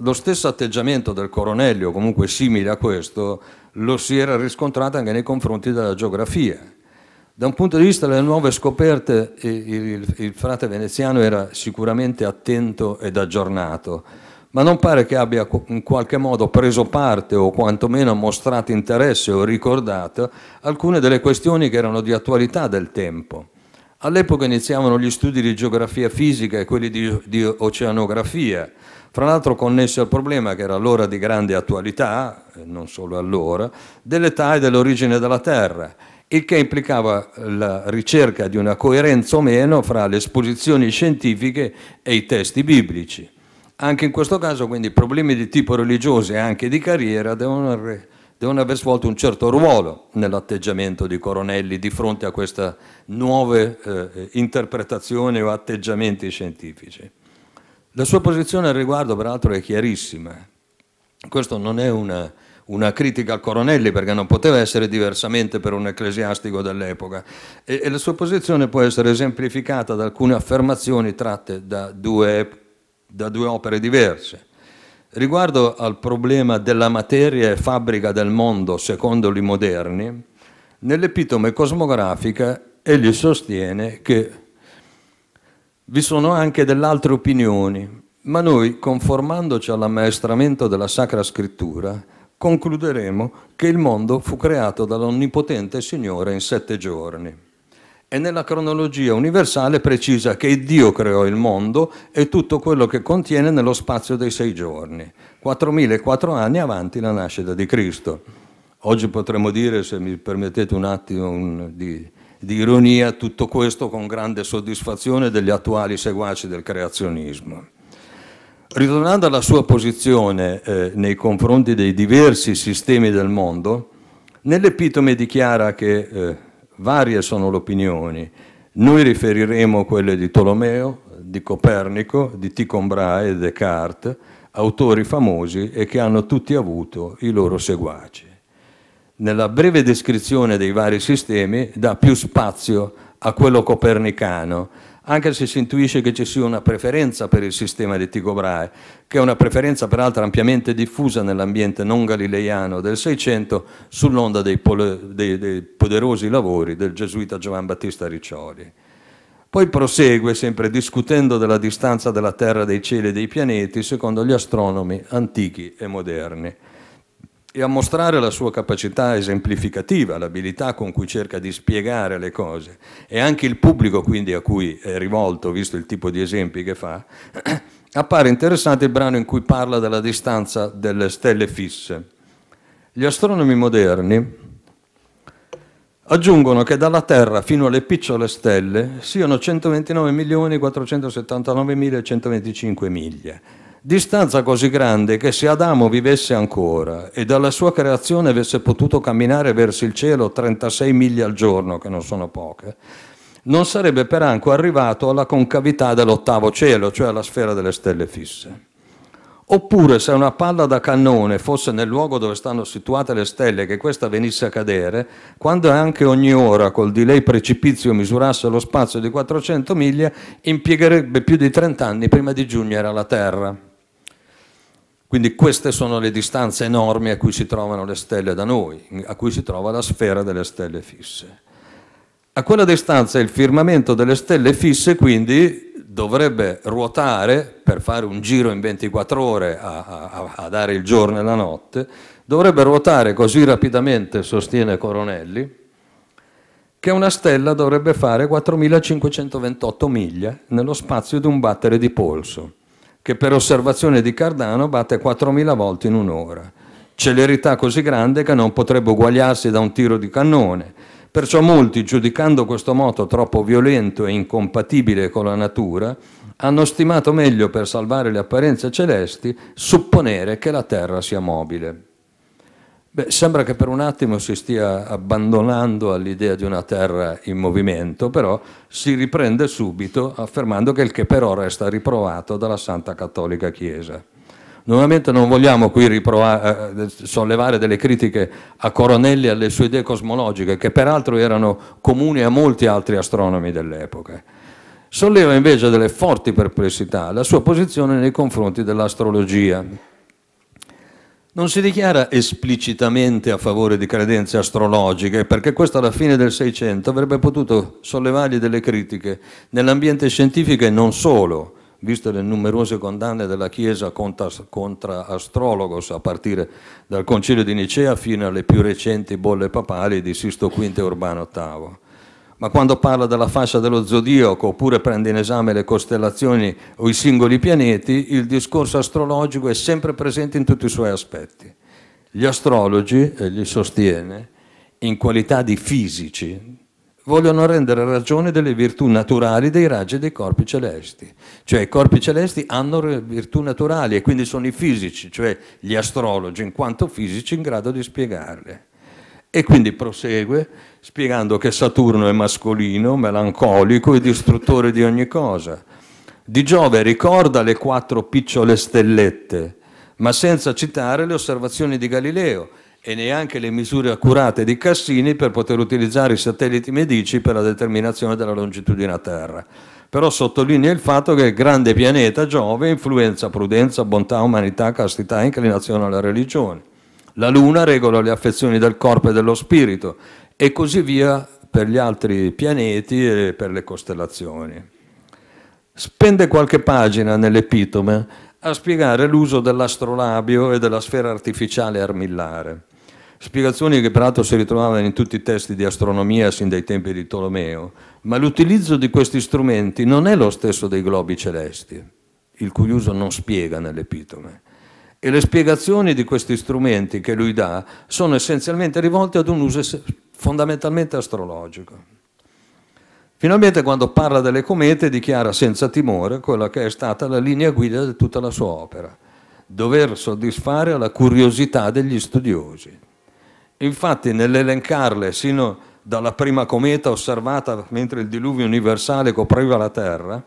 Lo stesso atteggiamento del Coronelli, comunque simile a questo, lo si era riscontrato anche nei confronti della geografia. Da un punto di vista delle nuove scoperte il, frate veneziano era sicuramente attento ed aggiornato, ma non pare che abbia in qualche modo preso parte o quantomeno mostrato interesse o ricordato alcune delle questioni che erano di attualità del tempo. All'epoca iniziavano gli studi di geografia fisica e quelli di, di oceanografia, fra l'altro connesso al problema che era allora di grande attualità, eh, non solo allora, dell'età e dell'origine della Terra, il che implicava la ricerca di una coerenza o meno fra le esposizioni scientifiche e i testi biblici. Anche in questo caso quindi problemi di tipo religioso e anche di carriera devono, devono aver svolto un certo ruolo nell'atteggiamento di Coronelli di fronte a queste nuove eh, eh interpretazioni o atteggiamenti scientifici. La sua posizione al riguardo, peraltro, è chiarissima. Questo non è una, una critica al Coronelli, perché non poteva essere diversamente per un ecclesiastico dell'epoca. E, e, la sua posizione può essere esemplificata da alcune affermazioni tratte da due, da due opere diverse. Riguardo al problema della materia e fabbrica del mondo secondo i moderni, nell'epitome cosmografica egli sostiene che vi sono anche delle altre opinioni, ma noi, conformandoci all'ammaestramento della Sacra Scrittura, concluderemo che il mondo fu creato dall'Onnipotente Signore in sette giorni. E nella cronologia universale precisa che Dio creò il mondo e tutto quello che contiene nello spazio dei sei giorni, 4004 anni avanti la nascita di Cristo. Oggi potremmo dire, se mi permettete un attimo un, di di ironia, tutto questo con grande soddisfazione degli attuali seguaci del creazionismo. Ritornando alla sua posizione eh, nei confronti dei diversi sistemi del mondo, nell'epitome dichiara che eh, varie sono le opinioni, noi riferiremo quelle di Tolomeo, di Copernico, di Ticon Brahe e Descartes, autori famosi e che hanno tutti avuto i loro seguaci nella breve descrizione dei vari sistemi dà più spazio a quello copernicano, anche se si intuisce che ci sia una preferenza per il sistema di Tycho Brahe, che è una preferenza peraltro ampiamente diffusa nell'ambiente non galileiano del Seicento sull'onda dei, dei, dei, poderosi lavori del gesuita Giovan Battista Riccioli. Poi prosegue, sempre discutendo della distanza della Terra, dei cieli e dei pianeti, secondo gli astronomi antichi e moderni e a mostrare la sua capacità esemplificativa, l'abilità con cui cerca di spiegare le cose. E anche il pubblico quindi a cui è rivolto, visto il tipo di esempi che fa, appare interessante il brano in cui parla della distanza delle stelle fisse. Gli astronomi moderni aggiungono che dalla Terra fino alle piccole stelle siano 129.479.125 miglia distanza così grande che se Adamo vivesse ancora e dalla sua creazione avesse potuto camminare verso il cielo 36 miglia al giorno, che non sono poche, non sarebbe peraltro arrivato alla concavità dell'ottavo cielo, cioè alla sfera delle stelle fisse. Oppure se una palla da cannone fosse nel luogo dove stanno situate le stelle e che questa venisse a cadere, quando anche ogni ora col di lei precipizio misurasse lo spazio di 400 miglia, impiegherebbe più di 30 anni prima di giungere alla Terra. Quindi queste sono le distanze enormi a cui si trovano le stelle da noi, a cui si trova la sfera delle stelle fisse. A quella distanza il firmamento delle stelle fisse quindi dovrebbe ruotare per fare un giro in 24 ore a, a, a dare il giorno e la notte, dovrebbe ruotare così rapidamente, sostiene Coronelli, che una stella dovrebbe fare 4.528 miglia nello spazio di un battere di polso che per osservazione di Cardano batte 4.000 volte in un'ora. Celerità così grande che non potrebbe uguagliarsi da un tiro di cannone. Perciò molti, giudicando questo moto troppo violento e incompatibile con la natura, hanno stimato meglio per salvare le apparenze celesti supponere che la Terra sia mobile. Beh, sembra che per un attimo si stia abbandonando all'idea di una terra in movimento, però si riprende subito affermando che il che però resta riprovato dalla Santa Cattolica Chiesa. Nuovamente non vogliamo qui eh, eh, sollevare delle critiche a Coronelli e alle sue idee cosmologiche, che peraltro erano comuni a molti altri astronomi dell'epoca. Solleva invece delle forti perplessità la sua posizione nei confronti dell'astrologia non si dichiara esplicitamente a favore di credenze astrologiche, perché questo alla fine del Seicento avrebbe potuto sollevargli delle critiche nell'ambiente scientifico e non solo, viste le numerose condanne della Chiesa contra, contra astrologos, a partire dal Concilio di Nicea fino alle più recenti bolle papali di Sisto V e Urbano VIII ma quando parla della fascia dello zodiaco oppure prende in esame le costellazioni o i singoli pianeti, il discorso astrologico è sempre presente in tutti i suoi aspetti. Gli astrologi, egli eh, sostiene, in qualità di fisici, vogliono rendere ragione delle virtù naturali dei raggi dei corpi celesti. Cioè i corpi celesti hanno virtù naturali e quindi sono i fisici, cioè gli astrologi in quanto fisici in grado di spiegarle. E quindi prosegue spiegando che Saturno è mascolino, melancolico e distruttore di ogni cosa. Di Giove ricorda le quattro picciole stellette, ma senza citare le osservazioni di Galileo e neanche le misure accurate di Cassini per poter utilizzare i satelliti medici per la determinazione della longitudine a Terra. Però sottolinea il fatto che il grande pianeta Giove influenza prudenza, bontà, umanità, castità e inclinazione alla religione. La luna regola le affezioni del corpo e dello spirito e così via per gli altri pianeti e per le costellazioni. Spende qualche pagina nell'epitome a spiegare l'uso dell'astrolabio e della sfera artificiale armillare, spiegazioni che peraltro si ritrovavano in tutti i testi di astronomia sin dai tempi di Tolomeo, ma l'utilizzo di questi strumenti non è lo stesso dei globi celesti, il cui uso non spiega nell'epitome e le spiegazioni di questi strumenti che lui dà sono essenzialmente rivolte ad un uso fondamentalmente astrologico. Finalmente quando parla delle comete dichiara senza timore quella che è stata la linea guida di tutta la sua opera, dover soddisfare la curiosità degli studiosi. Infatti nell'elencarle sino dalla prima cometa osservata mentre il diluvio universale copriva la Terra,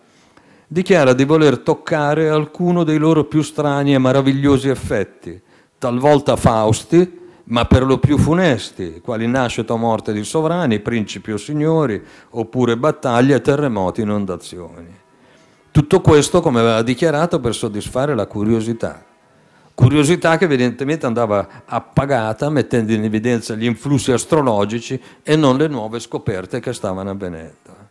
dichiara di voler toccare alcuno dei loro più strani e meravigliosi effetti, talvolta fausti, ma per lo più funesti, quali nascita o morte di sovrani, principi o signori, oppure battaglie, terremoti, inondazioni. Tutto questo, come aveva dichiarato, per soddisfare la curiosità. Curiosità che evidentemente andava appagata mettendo in evidenza gli influssi astrologici e non le nuove scoperte che stavano avvenendo.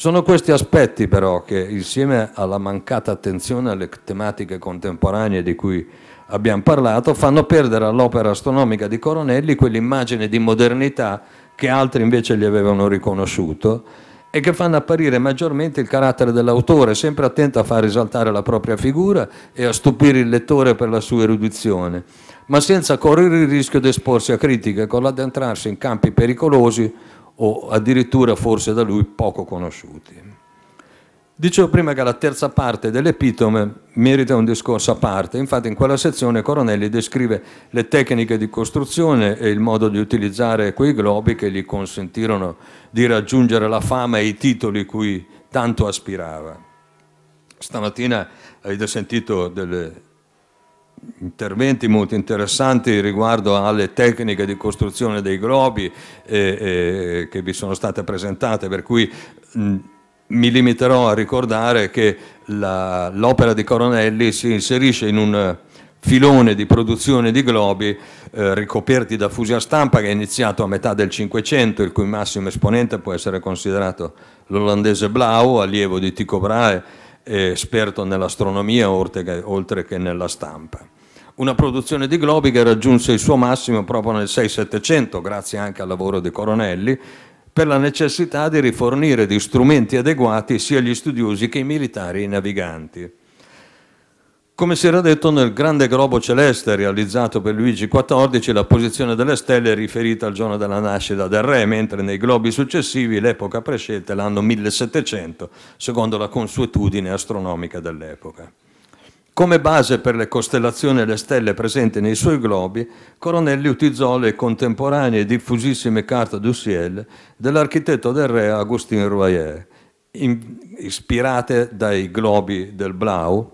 Sono questi aspetti però che insieme alla mancata attenzione alle tematiche contemporanee di cui abbiamo parlato fanno perdere all'opera astronomica di Coronelli quell'immagine di modernità che altri invece gli avevano riconosciuto e che fanno apparire maggiormente il carattere dell'autore, sempre attento a far risaltare la propria figura e a stupire il lettore per la sua erudizione, ma senza correre il rischio di esporsi a critiche, con l'addentrarsi in campi pericolosi o addirittura forse da lui poco conosciuti. Dicevo prima che la terza parte dell'epitome merita un discorso a parte, infatti in quella sezione Coronelli descrive le tecniche di costruzione e il modo di utilizzare quei globi che gli consentirono di raggiungere la fama e i titoli cui tanto aspirava. Stamattina avete sentito delle interventi molto interessanti riguardo alle tecniche di costruzione dei globi eh, eh, che vi sono state presentate, per cui mh, mi limiterò a ricordare che l'opera di Coronelli si inserisce in un filone di produzione di globi eh, ricoperti da fusi a stampa che è iniziato a metà del Cinquecento, il cui massimo esponente può essere considerato l'olandese Blau, allievo di Tycho Brahe, esperto nell'astronomia oltre che nella stampa. Una produzione di globi che raggiunse il suo massimo proprio nel 6-700, grazie anche al lavoro di Coronelli, per la necessità di rifornire di strumenti adeguati sia gli studiosi che i militari e i naviganti. Come si era detto nel grande globo celeste realizzato per Luigi XIV, la posizione delle stelle è riferita al giorno della nascita del re, mentre nei globi successivi l'epoca prescelta è l'anno 1700, secondo la consuetudine astronomica dell'epoca. Come base per le costellazioni e le stelle presenti nei suoi globi, Coronelli utilizzò le contemporanee e diffusissime carte du ciel dell'architetto del re Agustin Royer, ispirate dai globi del Blau,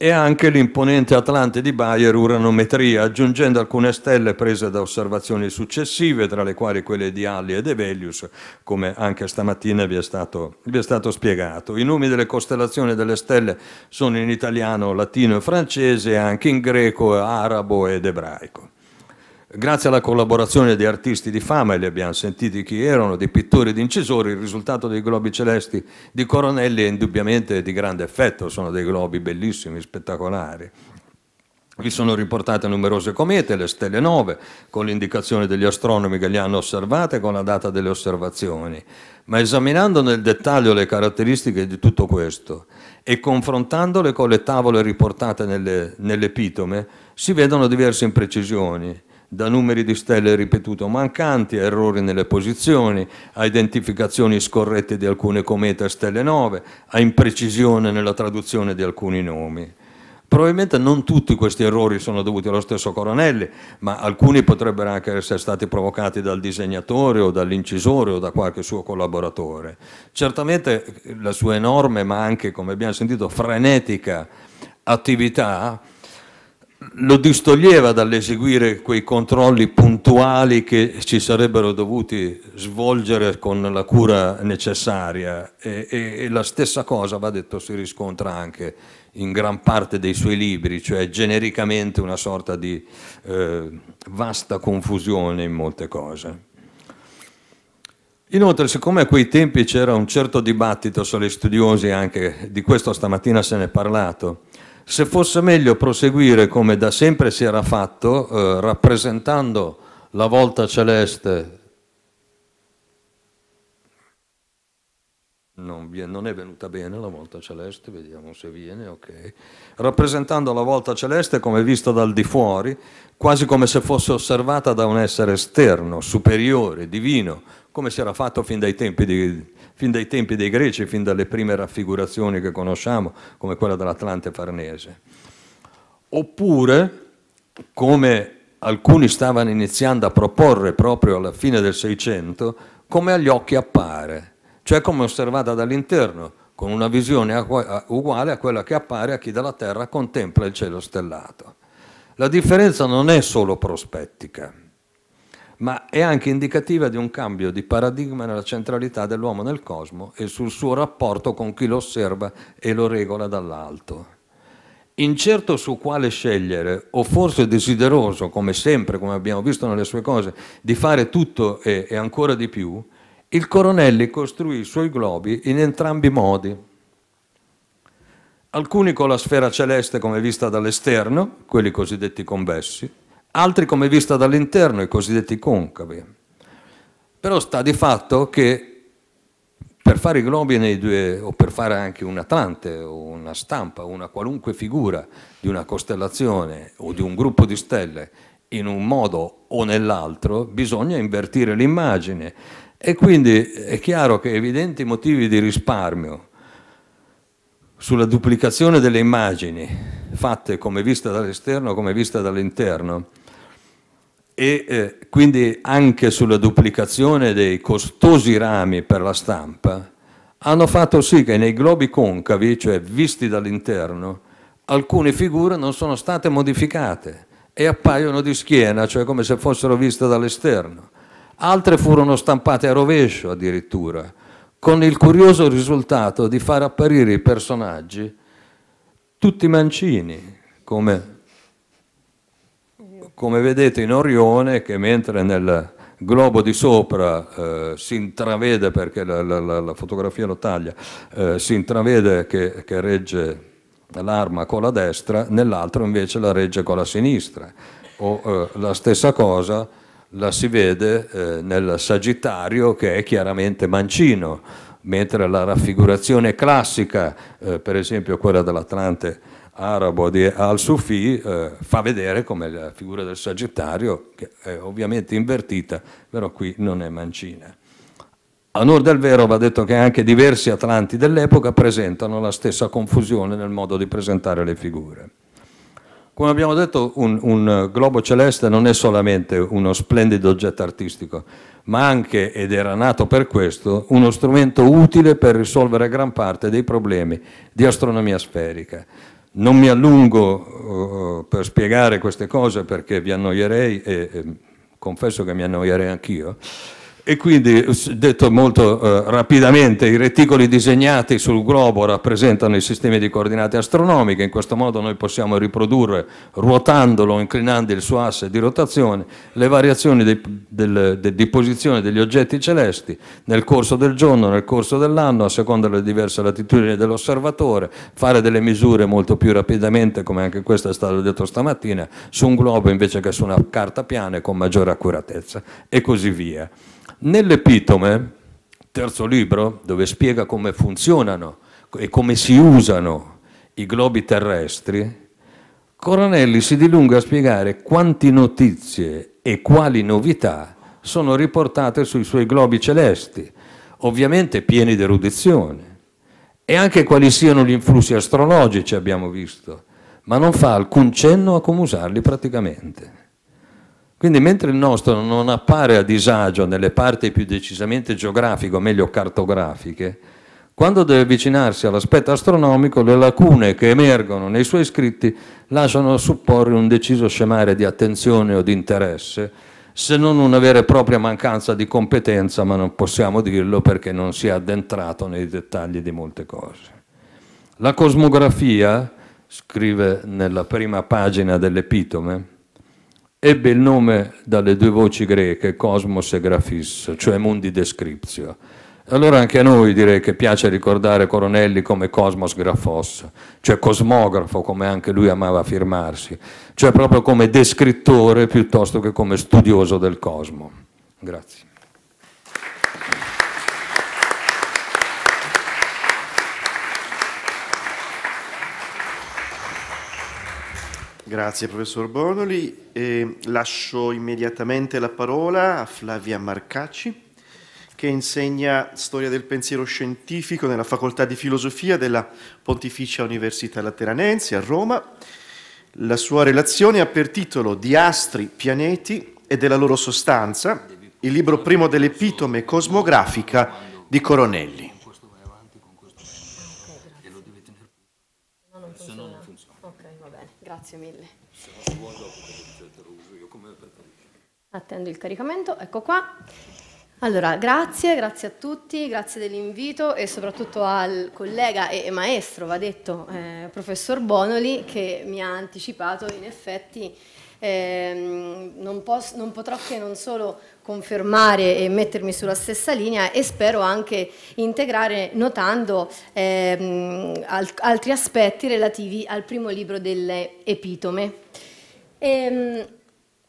e anche l'imponente Atlante di Bayer uranometria, aggiungendo alcune stelle prese da osservazioni successive, tra le quali quelle di Alli e De Velius, come anche stamattina vi è, stato, vi è stato spiegato. I nomi delle costellazioni delle stelle sono in italiano, latino e francese, e anche in greco, arabo ed ebraico. Grazie alla collaborazione di artisti di fama, e li abbiamo sentiti chi erano, di pittori e di incisori, il risultato dei globi celesti di Coronelli è indubbiamente di grande effetto, sono dei globi bellissimi, spettacolari. Vi sono riportate numerose comete, le stelle nove, con l'indicazione degli astronomi che li hanno osservate e con la data delle osservazioni. Ma esaminando nel dettaglio le caratteristiche di tutto questo e confrontandole con le tavole riportate nelle, nell'epitome, si vedono diverse imprecisioni da numeri di stelle ripetuto mancanti, a errori nelle posizioni, a identificazioni scorrette di alcune comete e stelle nove, a imprecisione nella traduzione di alcuni nomi. Probabilmente non tutti questi errori sono dovuti allo stesso Coronelli, ma alcuni potrebbero anche essere stati provocati dal disegnatore o dall'incisore o da qualche suo collaboratore. Certamente la sua enorme, ma anche, come abbiamo sentito, frenetica attività lo distoglieva dall'eseguire quei controlli puntuali che ci sarebbero dovuti svolgere con la cura necessaria e, e, e, la stessa cosa, va detto, si riscontra anche in gran parte dei suoi libri, cioè genericamente una sorta di eh, vasta confusione in molte cose. Inoltre, siccome a quei tempi c'era un certo dibattito tra gli studiosi, anche di questo stamattina se ne è parlato, se fosse meglio proseguire come da sempre si era fatto, eh, rappresentando la volta celeste. Non, non, è venuta bene la volta celeste, vediamo se viene, ok. Rappresentando la volta celeste come vista dal di fuori, quasi come se fosse osservata da un essere esterno, superiore, divino, come si era fatto fin dai tempi di, fin dai tempi dei greci, fin dalle prime raffigurazioni che conosciamo, come quella dell'Atlante Farnese. Oppure, come alcuni stavano iniziando a proporre proprio alla fine del Seicento, come agli occhi appare, cioè come osservata dall'interno, con una visione uguale a quella che appare a chi dalla Terra contempla il cielo stellato. La differenza non è solo prospettica, ma è anche indicativa di un cambio di paradigma nella centralità dell'uomo nel cosmo e sul suo rapporto con chi lo osserva e lo regola dall'alto. Incerto su quale scegliere, o forse desideroso, come sempre, come abbiamo visto nelle sue cose, di fare tutto e, e ancora di più, il Coronelli costruì i suoi globi in entrambi i modi. Alcuni con la sfera celeste come vista dall'esterno, quelli cosiddetti convessi, altri come vista dall'interno, i cosiddetti concavi. Però sta di fatto che per fare i globi nei due, o per fare anche un atlante, o una stampa, una qualunque figura di una costellazione o di un gruppo di stelle in un modo o nell'altro, bisogna invertire l'immagine. E quindi è chiaro che evidenti motivi di risparmio sulla duplicazione delle immagini fatte come vista dall'esterno o come vista dall'interno e eh, quindi anche sulla duplicazione dei costosi rami per la stampa, hanno fatto sì che nei globi concavi, cioè visti dall'interno, alcune figure non sono state modificate e appaiono di schiena, cioè come se fossero viste dall'esterno. Altre furono stampate a rovescio addirittura, con il curioso risultato di far apparire i personaggi tutti mancini, come come vedete in Orione che mentre nel globo di sopra eh, si intravede, perché la, la, la fotografia lo taglia, eh, si intravede che, che regge l'arma con la destra, nell'altro invece la regge con la sinistra. O eh, la stessa cosa la si vede eh, nel Sagittario che è chiaramente mancino, mentre la raffigurazione classica, eh, per esempio quella dell'Atlante arabo di al-Sufi eh, fa vedere come la figura del Sagittario, che è ovviamente invertita, però qui non è mancina. A onor del vero va detto che anche diversi atlanti dell'epoca presentano la stessa confusione nel modo di presentare le figure. Come abbiamo detto, un, un globo celeste non è solamente uno splendido oggetto artistico, ma anche, ed era nato per questo, uno strumento utile per risolvere gran parte dei problemi di astronomia sferica non mi allungo uh, per spiegare queste cose perché vi annoierei e, e confesso che mi annoierei anch'io. E quindi, detto molto eh, rapidamente, i reticoli disegnati sul globo rappresentano i sistemi di coordinate astronomiche, in questo modo noi possiamo riprodurre, ruotandolo, inclinando il suo asse di rotazione, le variazioni di, del, de, di posizione degli oggetti celesti nel corso del giorno, nel corso dell'anno, a seconda delle diverse latitudini dell'osservatore, fare delle misure molto più rapidamente, come anche questo è stato detto stamattina, su un globo invece che su una carta piana e con maggiore accuratezza, e così via. Nell'Epitome, terzo libro, dove spiega come funzionano e come si usano i globi terrestri, Coronelli si dilunga a spiegare quante notizie e quali novità sono riportate sui suoi globi celesti, ovviamente pieni di erudizione, e anche quali siano gli influssi astrologici abbiamo visto, ma non fa alcun cenno a come usarli praticamente. Quindi mentre il nostro non appare a disagio nelle parti più decisamente geografiche, o meglio cartografiche, quando deve avvicinarsi all'aspetto astronomico, le lacune che emergono nei suoi scritti lasciano supporre un deciso scemare di attenzione o di interesse, se non una vera e propria mancanza di competenza, ma non possiamo dirlo perché non si è addentrato nei dettagli di molte cose. La cosmografia, scrive nella prima pagina dell'Epitome, ebbe il nome dalle due voci greche, cosmos e grafis, cioè mundi descriptio. Allora anche a noi direi che piace ricordare Coronelli come cosmos grafos, cioè cosmografo, come anche lui amava firmarsi, cioè proprio come descrittore piuttosto che come studioso del cosmo. Grazie. Grazie professor Bonoli. E lascio immediatamente la parola a Flavia Marcacci che insegna storia del pensiero scientifico nella facoltà di filosofia della Pontificia Università Lateranense a Roma. La sua relazione ha per titolo Di astri, pianeti e della loro sostanza, il libro primo dell'epitome cosmografica di Coronelli. attendo il caricamento, ecco qua. Allora, grazie, grazie a tutti, grazie dell'invito e soprattutto al collega e maestro, va detto, eh, professor Bonoli, che mi ha anticipato in effetti eh, non, posso, non, potrò che non solo confermare e mettermi sulla stessa linea e spero anche integrare notando eh, altri aspetti relativi al primo libro dell'Epitome. Ehm,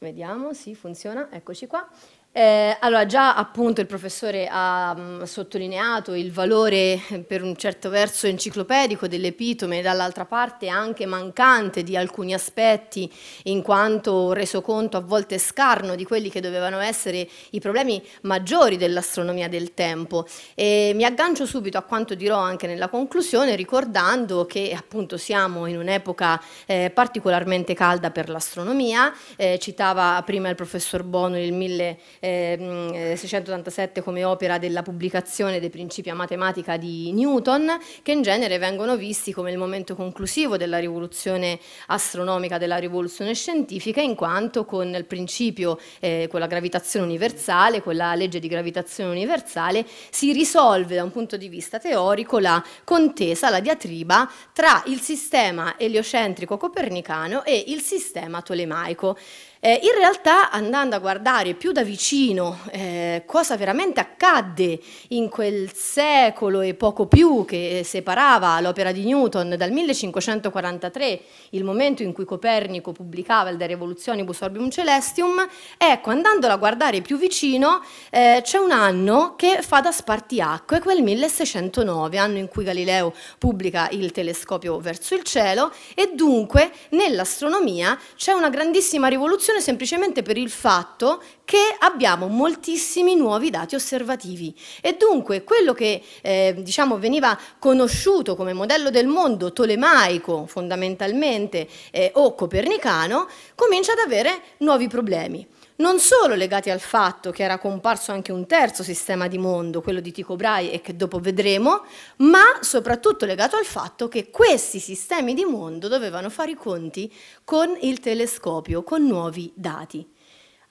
Vediamo, sì, funziona, eccoci qua. Eh, allora, già appunto il professore ha mh, mm, sottolineato il valore eh, per un certo verso enciclopedico dell'epitome dall'altra parte anche mancante di alcuni aspetti in quanto reso conto a volte scarno di quelli che dovevano essere i problemi maggiori dell'astronomia del tempo. E mi aggancio subito a quanto dirò anche nella conclusione ricordando che appunto siamo in un'epoca eh, particolarmente calda per l'astronomia, eh, citava prima il professor Bono il 1000 Ehm, eh, 687 come opera della pubblicazione dei principi a matematica di Newton, che in genere vengono visti come il momento conclusivo della rivoluzione astronomica, della rivoluzione scientifica, in quanto con il principio, eh, con la gravitazione universale, con la legge di gravitazione universale, si risolve da un punto di vista teorico la contesa, la diatriba tra il sistema eliocentrico copernicano e il sistema tolemaico. Eh, in realtà andando a guardare più da vicino eh, cosa veramente accadde in quel secolo e poco più che eh, separava l'opera di Newton dal 1543, il momento in cui Copernico pubblicava il De Revolutionibus Orbium Celestium, ecco andandola a guardare più vicino eh, c'è un anno che fa da spartiacque, quel 1609, anno in cui Galileo pubblica il telescopio verso il cielo e dunque nell'astronomia c'è una grandissima rivoluzione discussione semplicemente per il fatto che abbiamo moltissimi nuovi dati osservativi e dunque quello che eh, diciamo, veniva conosciuto come modello del mondo tolemaico fondamentalmente eh, o copernicano comincia ad avere nuovi problemi non solo legati al fatto che era comparso anche un terzo sistema di mondo, quello di Tycho Brahe e che dopo vedremo, ma soprattutto legato al fatto che questi sistemi di mondo dovevano fare i conti con il telescopio, con nuovi dati.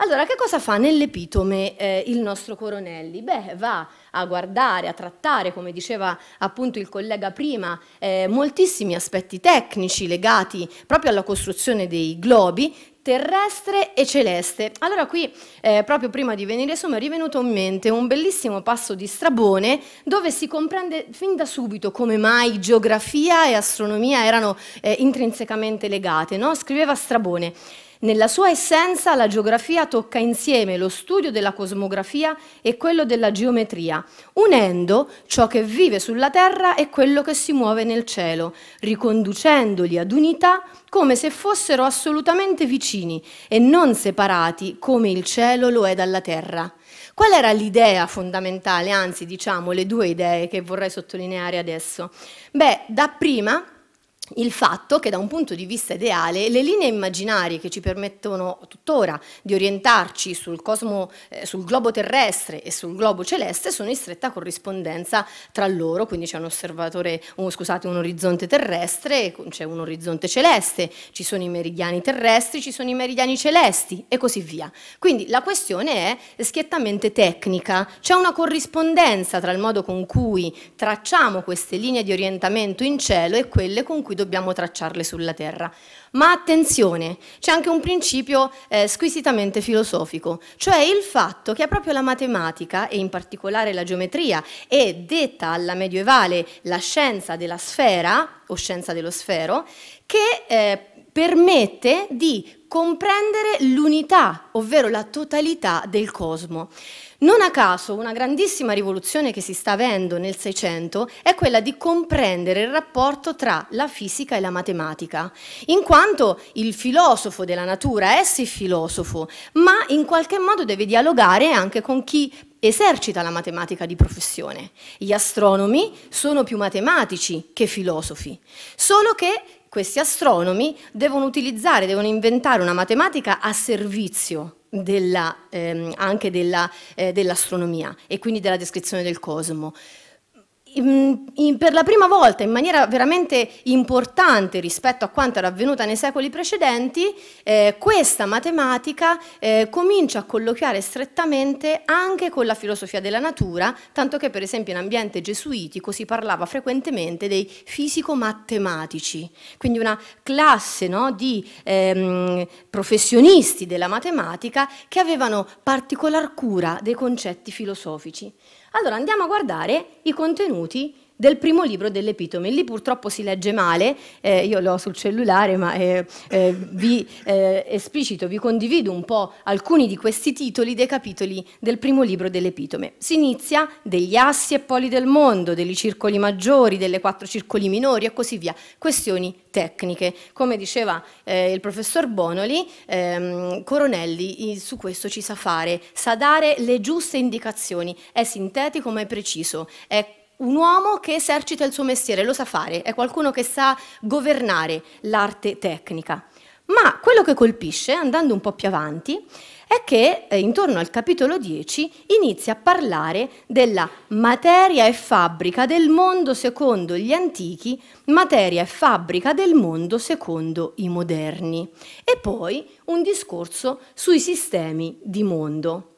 Allora, che cosa fa nell'epitome eh, il nostro Coronelli? Beh, va a guardare, a trattare, come diceva appunto il collega prima, eh, moltissimi aspetti tecnici legati proprio alla costruzione dei globi terrestre e celeste. Allora qui, eh, proprio prima di venire su, mi è rivenuto in mente un bellissimo passo di Strabone dove si comprende fin da subito come mai geografia e astronomia erano eh, intrinsecamente legate. No? Scriveva Strabone. Nella sua essenza la geografia tocca insieme lo studio della cosmografia e quello della geometria, unendo ciò che vive sulla Terra e quello che si muove nel cielo, riconducendoli ad unità come se fossero assolutamente vicini e non separati come il cielo lo è dalla Terra. Qual era l'idea fondamentale, anzi diciamo le due idee che vorrei sottolineare adesso? Beh, dapprima il fatto che da un punto di vista ideale le linee immaginarie che ci permettono tuttora di orientarci sul, cosmo, eh, sul globo terrestre e sul globo celeste sono in stretta corrispondenza tra loro, quindi c'è un, un, oh, scusate, un orizzonte terrestre, c'è un orizzonte celeste, ci sono i meridiani terrestri, ci sono i meridiani celesti e così via. Quindi la questione è schiettamente tecnica, c'è una corrispondenza tra il modo con cui tracciamo queste linee di orientamento in cielo e quelle con cui dobbiamo tracciarle sulla terra. Ma attenzione, c'è anche un principio eh, squisitamente filosofico, cioè il fatto che è proprio la matematica, e in particolare la geometria, e detta alla medievale la scienza della sfera, o scienza dello sfero, che eh, permette di comprendere l'unità, ovvero la totalità del cosmo. Non a caso una grandissima rivoluzione che si sta avendo nel Seicento è quella di comprendere il rapporto tra la fisica e la matematica, in quanto il filosofo della natura è sì filosofo, ma in qualche modo deve dialogare anche con chi esercita la matematica di professione. Gli astronomi sono più matematici che filosofi, solo che questi astronomi devono utilizzare, devono inventare una matematica a servizio della, ehm, anche eh, dell'astronomia dell e quindi della descrizione del cosmo per la prima volta in maniera veramente importante rispetto a quanto era avvenuta nei secoli precedenti, eh, questa matematica eh, comincia a colloquiare strettamente anche con la filosofia della natura, tanto che per esempio in ambiente gesuitico si parlava frequentemente dei fisico-matematici, quindi una classe no, di ehm, professionisti della matematica che avevano particolar cura dei concetti filosofici. Allora andiamo a guardare i contenuti del primo libro dell'Epitome. Lì purtroppo si legge male, eh, io l'ho sul cellulare, ma eh, eh, vi eh, esplicito, vi condivido un po' alcuni di questi titoli dei capitoli del primo libro dell'Epitome. Si inizia degli assi e poli del mondo, degli circoli maggiori, delle quattro circoli minori e così via, questioni tecniche. Come diceva eh, il professor Bonoli, ehm, Coronelli su questo ci sa fare, sa dare le giuste indicazioni, è sintetico ma è preciso, è un uomo che esercita il suo mestiere, lo sa fare, è qualcuno che sa governare l'arte tecnica. Ma quello che colpisce, andando un po' più avanti, è che eh, intorno al capitolo 10 inizia a parlare della materia e fabbrica del mondo secondo gli antichi, materia e fabbrica del mondo secondo i moderni e poi un discorso sui sistemi di mondo.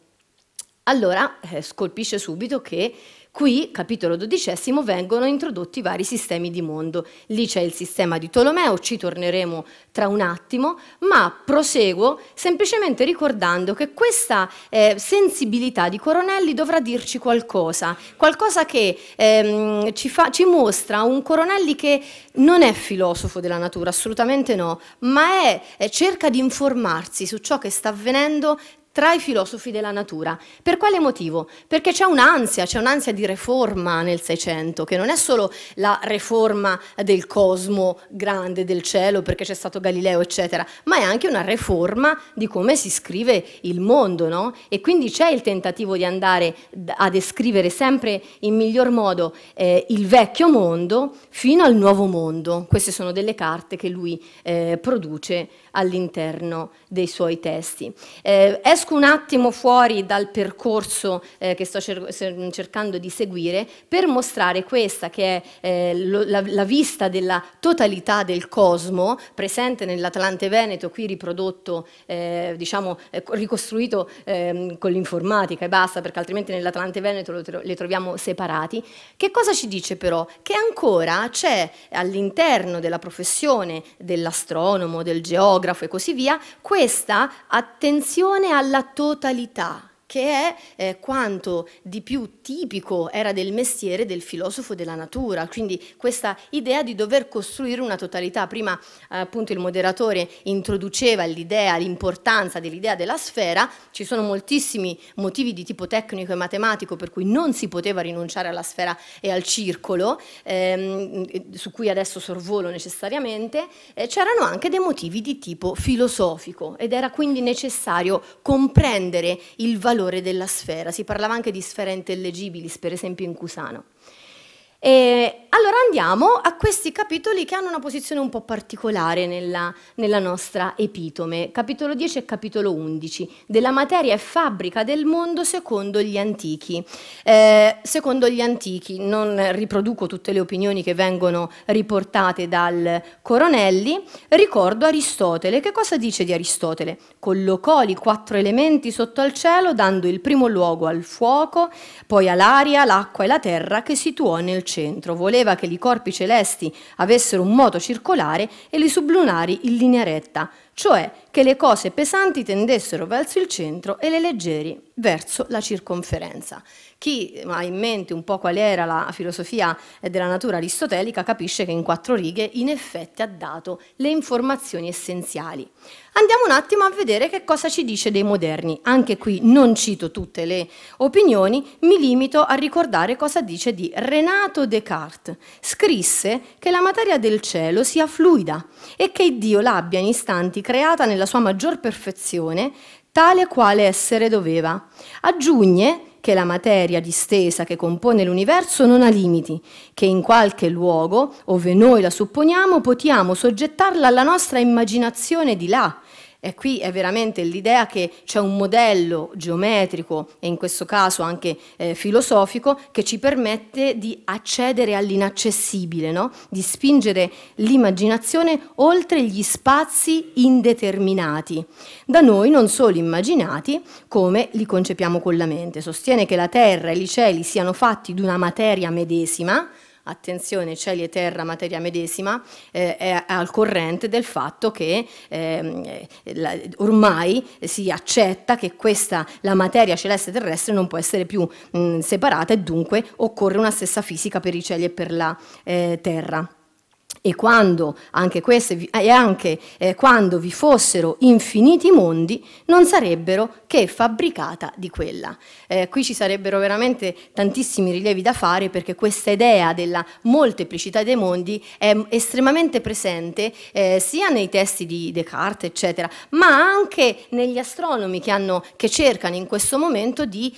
Allora eh, scolpisce subito che Qui, capitolo dodicesimo, vengono introdotti vari sistemi di mondo. Lì c'è il sistema di Tolomeo, ci torneremo tra un attimo, ma proseguo semplicemente ricordando che questa eh, sensibilità di Coronelli dovrà dirci qualcosa, qualcosa che ehm, ci, fa, ci mostra un Coronelli che non è filosofo della natura, assolutamente no, ma è, eh, cerca di informarsi su ciò che sta avvenendo tra i filosofi della natura. Per quale motivo? Perché c'è un'ansia, c'è un'ansia di riforma nel Seicento, che non è solo la riforma del cosmo grande, del cielo, perché c'è stato Galileo, eccetera, ma è anche una riforma di come si scrive il mondo, no? E quindi c'è il tentativo di andare a descrivere sempre in miglior modo eh, il vecchio mondo fino al nuovo mondo. Queste sono delle carte che lui eh, produce all'interno dei suoi testi. Eh, è esco un attimo fuori dal percorso eh, che sto cer cercando di seguire per mostrare questa che è eh, lo, la, la, vista della totalità del cosmo presente nell'Atlante Veneto, qui riprodotto, eh, diciamo, eh, ricostruito ehm, con l'informatica e basta, perché altrimenti nell'Atlante Veneto tro le troviamo separati. Che cosa ci dice però? Che ancora c'è all'interno della professione dell'astronomo, del geografo e così via, questa attenzione alla alla totalità che è eh, quanto di più tipico era del mestiere del filosofo della natura, quindi questa idea di dover costruire una totalità. Prima eh, appunto il moderatore introduceva l'idea, l'importanza dell'idea della sfera, ci sono moltissimi motivi di tipo tecnico e matematico per cui non si poteva rinunciare alla sfera e al circolo, ehm, su cui adesso sorvolo necessariamente, eh, c'erano anche dei motivi di tipo filosofico ed era quindi necessario comprendere il valore valore della sfera. Si parlava anche di sfere intellegibilis, per esempio in Cusano. E allora andiamo a questi capitoli che hanno una posizione un po' particolare nella, nella, nostra epitome, capitolo 10 e capitolo 11, della materia e fabbrica del mondo secondo gli antichi. Eh, secondo gli antichi, non riproduco tutte le opinioni che vengono riportate dal Coronelli, ricordo Aristotele. Che cosa dice di Aristotele? Collocò i quattro elementi sotto al cielo, dando il primo luogo al fuoco, poi all'aria, l'acqua e la terra che situò nel cielo centro, voleva che i corpi celesti avessero un moto circolare e i sublunari in linea retta, cioè che le cose pesanti tendessero verso il centro e le leggeri verso la circonferenza. Chi ha in mente un po' qual era la filosofia della natura aristotelica capisce che in quattro righe in effetti ha dato le informazioni essenziali. Andiamo un attimo a vedere che cosa ci dice dei moderni. Anche qui non cito tutte le opinioni, mi limito a ricordare cosa dice di Renato Descartes. Scrisse che la materia del cielo sia fluida e che Dio l'abbia in istanti creata nella sua maggior perfezione, tale quale essere doveva. Aggiunge che la materia distesa che compone l'universo non ha limiti, che in qualche luogo, ove noi la supponiamo, potiamo soggettarla alla nostra immaginazione di là, e qui è veramente l'idea che c'è un modello geometrico e in questo caso anche eh, filosofico che ci permette di accedere all'inaccessibile, no? di spingere l'immaginazione oltre gli spazi indeterminati, da noi non solo immaginati come li concepiamo con la mente. Sostiene che la Terra e i cieli siano fatti di una materia medesima, attenzione cieli e terra, materia medesima, eh, è al corrente del fatto che ehm, eh, la, ormai si accetta che questa, la materia celeste e terrestre non può essere più mh, separata e dunque occorre una stessa fisica per i cieli e per la eh, terra. E quando anche, queste, e anche eh, quando vi fossero infiniti mondi, non sarebbero che fabbricata di quella. Eh, qui ci sarebbero veramente tantissimi rilievi da fare perché questa idea della molteplicità dei mondi è estremamente presente eh, sia nei testi di Descartes, eccetera, ma anche negli astronomi che, hanno, che cercano in questo momento di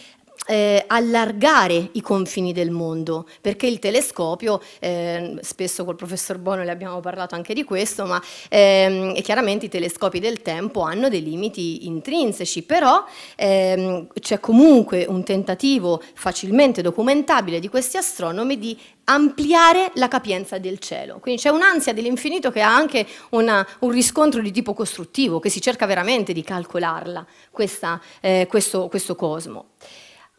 eh, allargare i confini del mondo, perché il telescopio, eh, spesso col professor Bono le abbiamo parlato anche di questo, ma ehm, chiaramente i telescopi del tempo hanno dei limiti intrinseci, però ehm, c'è comunque un tentativo facilmente documentabile di questi astronomi di ampliare la capienza del cielo. Quindi c'è un'ansia dell'infinito che ha anche una, un riscontro di tipo costruttivo, che si cerca veramente di calcolarla, questa, eh, questo, questo cosmo.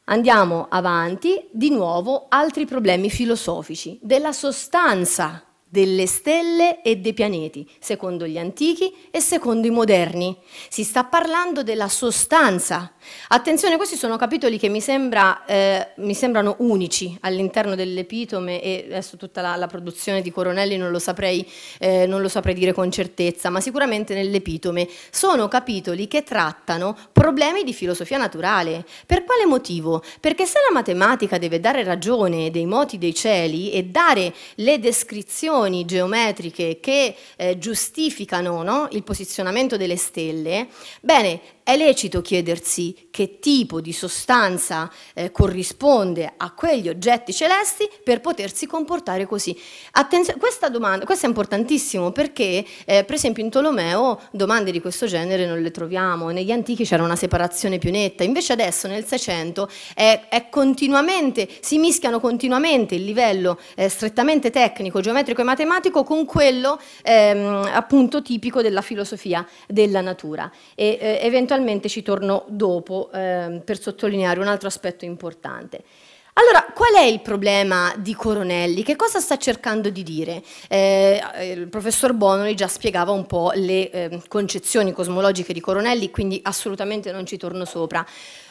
Andiamo avanti, di nuovo altri problemi filosofici della sostanza delle stelle e dei pianeti, secondo gli antichi e secondo i moderni. Si sta parlando della sostanza, Attenzione, questi sono capitoli che mi, sembra, eh, mi sembrano unici all'interno dell'epitome e adesso tutta la, la, produzione di Coronelli non lo, saprei, eh, non lo saprei dire con certezza, ma sicuramente nell'epitome. Sono capitoli che trattano problemi di filosofia naturale. Per quale motivo? Perché se la matematica deve dare ragione dei moti dei cieli e dare le descrizioni geometriche che eh, giustificano no, il posizionamento delle stelle, bene, è lecito chiedersi che tipo di sostanza eh, corrisponde a quegli oggetti celesti per potersi comportare così. Attenzio, questa domanda questa è importantissima perché eh, per esempio in Tolomeo domande di questo genere non le troviamo, negli antichi c'era una separazione più netta, invece adesso nel Seicento è, è continuamente, si mischiano continuamente il livello eh, strettamente tecnico, geometrico e matematico con quello ehm, appunto tipico della filosofia della natura. E, eventualmente eh, eventualmente ci torno dopo eh, per sottolineare un altro aspetto importante. Allora, qual è il problema di Coronelli? Che cosa sta cercando di dire? Eh, il professor Bonoli già spiegava un po' le eh, concezioni cosmologiche di Coronelli, quindi assolutamente non ci torno sopra.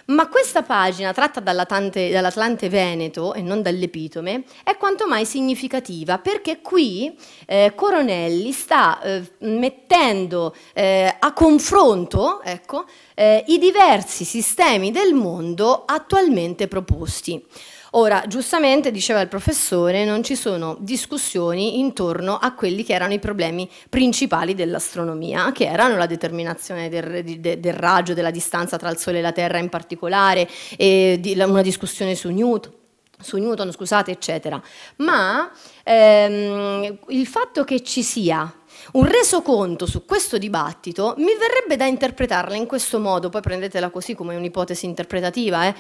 Ma questa pagina, tratta dall'Atlante Veneto e non dall'Epitome, è quanto mai significativa perché qui eh, Coronelli sta eh, mettendo eh, a confronto ecco, eh, i diversi sistemi del mondo attualmente proposti. Ora, giustamente diceva il professore, non ci sono discussioni intorno a quelli che erano i problemi principali dell'astronomia, che erano la determinazione del, de, del, raggio, della distanza tra il Sole e la Terra in particolare, di, la, una discussione su Newton, su Newton, scusate, eccetera. Ma ehm, il fatto che ci sia un resoconto su questo dibattito mi verrebbe da interpretarla in questo modo, poi prendetela così come un'ipotesi interpretativa, eh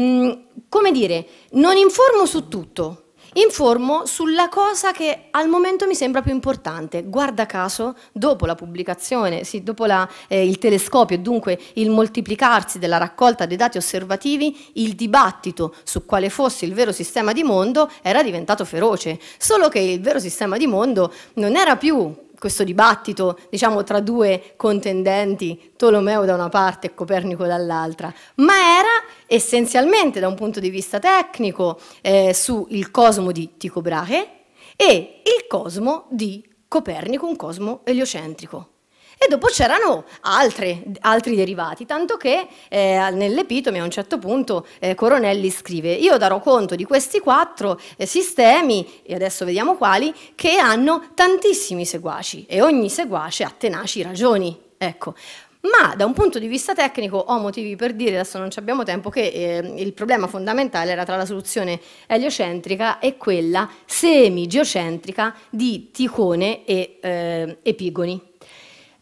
Mm, come dire, non informo su tutto, informo sulla cosa che al momento mi sembra più importante. Guarda caso, dopo la pubblicazione, sì, dopo la, eh, il telescopio e dunque il moltiplicarsi della raccolta dei dati osservativi, il dibattito su quale fosse il vero sistema di mondo era diventato feroce, solo che il vero sistema di mondo non era più questo dibattito diciamo, tra due contendenti, Tolomeo da una parte e Copernico dall'altra, ma era essenzialmente da un punto di vista tecnico eh, sul cosmo di Tycho Brahe e il cosmo di Copernico, un cosmo eliocentrico. E dopo c'erano altri, altri derivati, tanto che eh, nell'epitome a un certo punto eh, Coronelli scrive io darò conto di questi quattro eh, sistemi, e adesso vediamo quali, che hanno tantissimi seguaci e ogni seguace ha tenaci ragioni. Ecco, ma da un punto di vista tecnico ho motivi per dire, adesso non abbiamo tempo, che eh, il problema fondamentale era tra la soluzione eliocentrica e quella semi-geocentrica di Ticone e eh, Epigoni.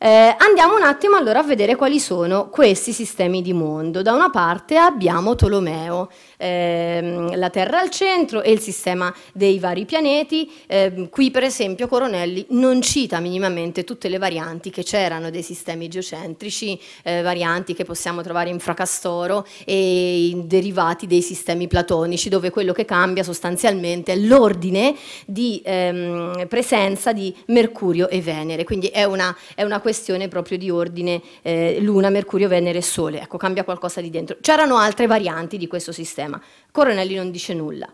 Eh, andiamo un attimo allora a vedere quali sono questi sistemi di mondo. Da una parte abbiamo Tolomeo, ehm, la Terra al centro e il sistema dei vari pianeti. Eh, qui per esempio Coronelli non cita minimamente tutte le varianti che c'erano dei sistemi geocentrici, eh, varianti che possiamo trovare in Fracastoro e i derivati dei sistemi platonici, dove quello che cambia sostanzialmente è l'ordine di ehm, presenza di Mercurio e Venere, quindi è una, è una questione proprio di ordine eh, Luna, Mercurio, Venere e Sole, ecco cambia qualcosa di dentro. C'erano altre varianti di questo sistema problema. Coronelli non dice nulla.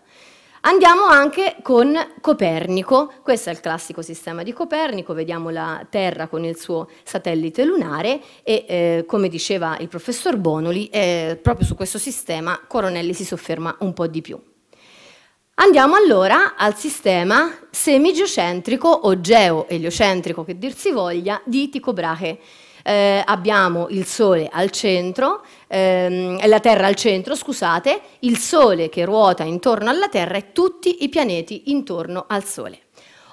Andiamo anche con Copernico, questo è il classico sistema di Copernico, vediamo la Terra con il suo satellite lunare e eh, come diceva il professor Bonoli, eh, proprio su questo sistema Coronelli si sofferma un po' di più. Andiamo allora al sistema semigeocentrico o geo-eliocentrico che dir si voglia di Tycho Brahe eh, abbiamo il Sole al centro, ehm, la Terra al centro, scusate, il Sole che ruota intorno alla Terra e tutti i pianeti intorno al Sole.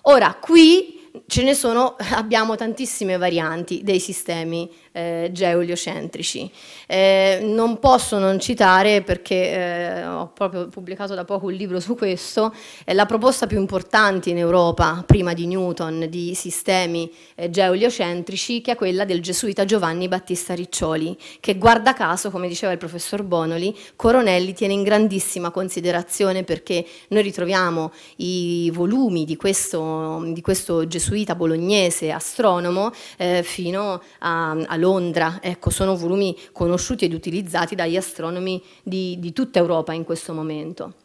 Ora, qui ce ne sono, abbiamo tantissime varianti dei sistemi eh, geoliocentrici. Eh, non posso non citare, perché eh, ho proprio pubblicato da poco un libro su questo, eh, la proposta più importante in Europa, prima di Newton, di sistemi eh, geoliocentrici, che è quella del gesuita Giovanni Battista Riccioli, che guarda caso, come diceva il professor Bonoli, Coronelli tiene in grandissima considerazione perché noi ritroviamo i volumi di questo, di questo gesuita bolognese astronomo eh, fino a, a Londra. Ecco, sono volumi conosciuti ed utilizzati dagli astronomi di, di tutta Europa in questo momento.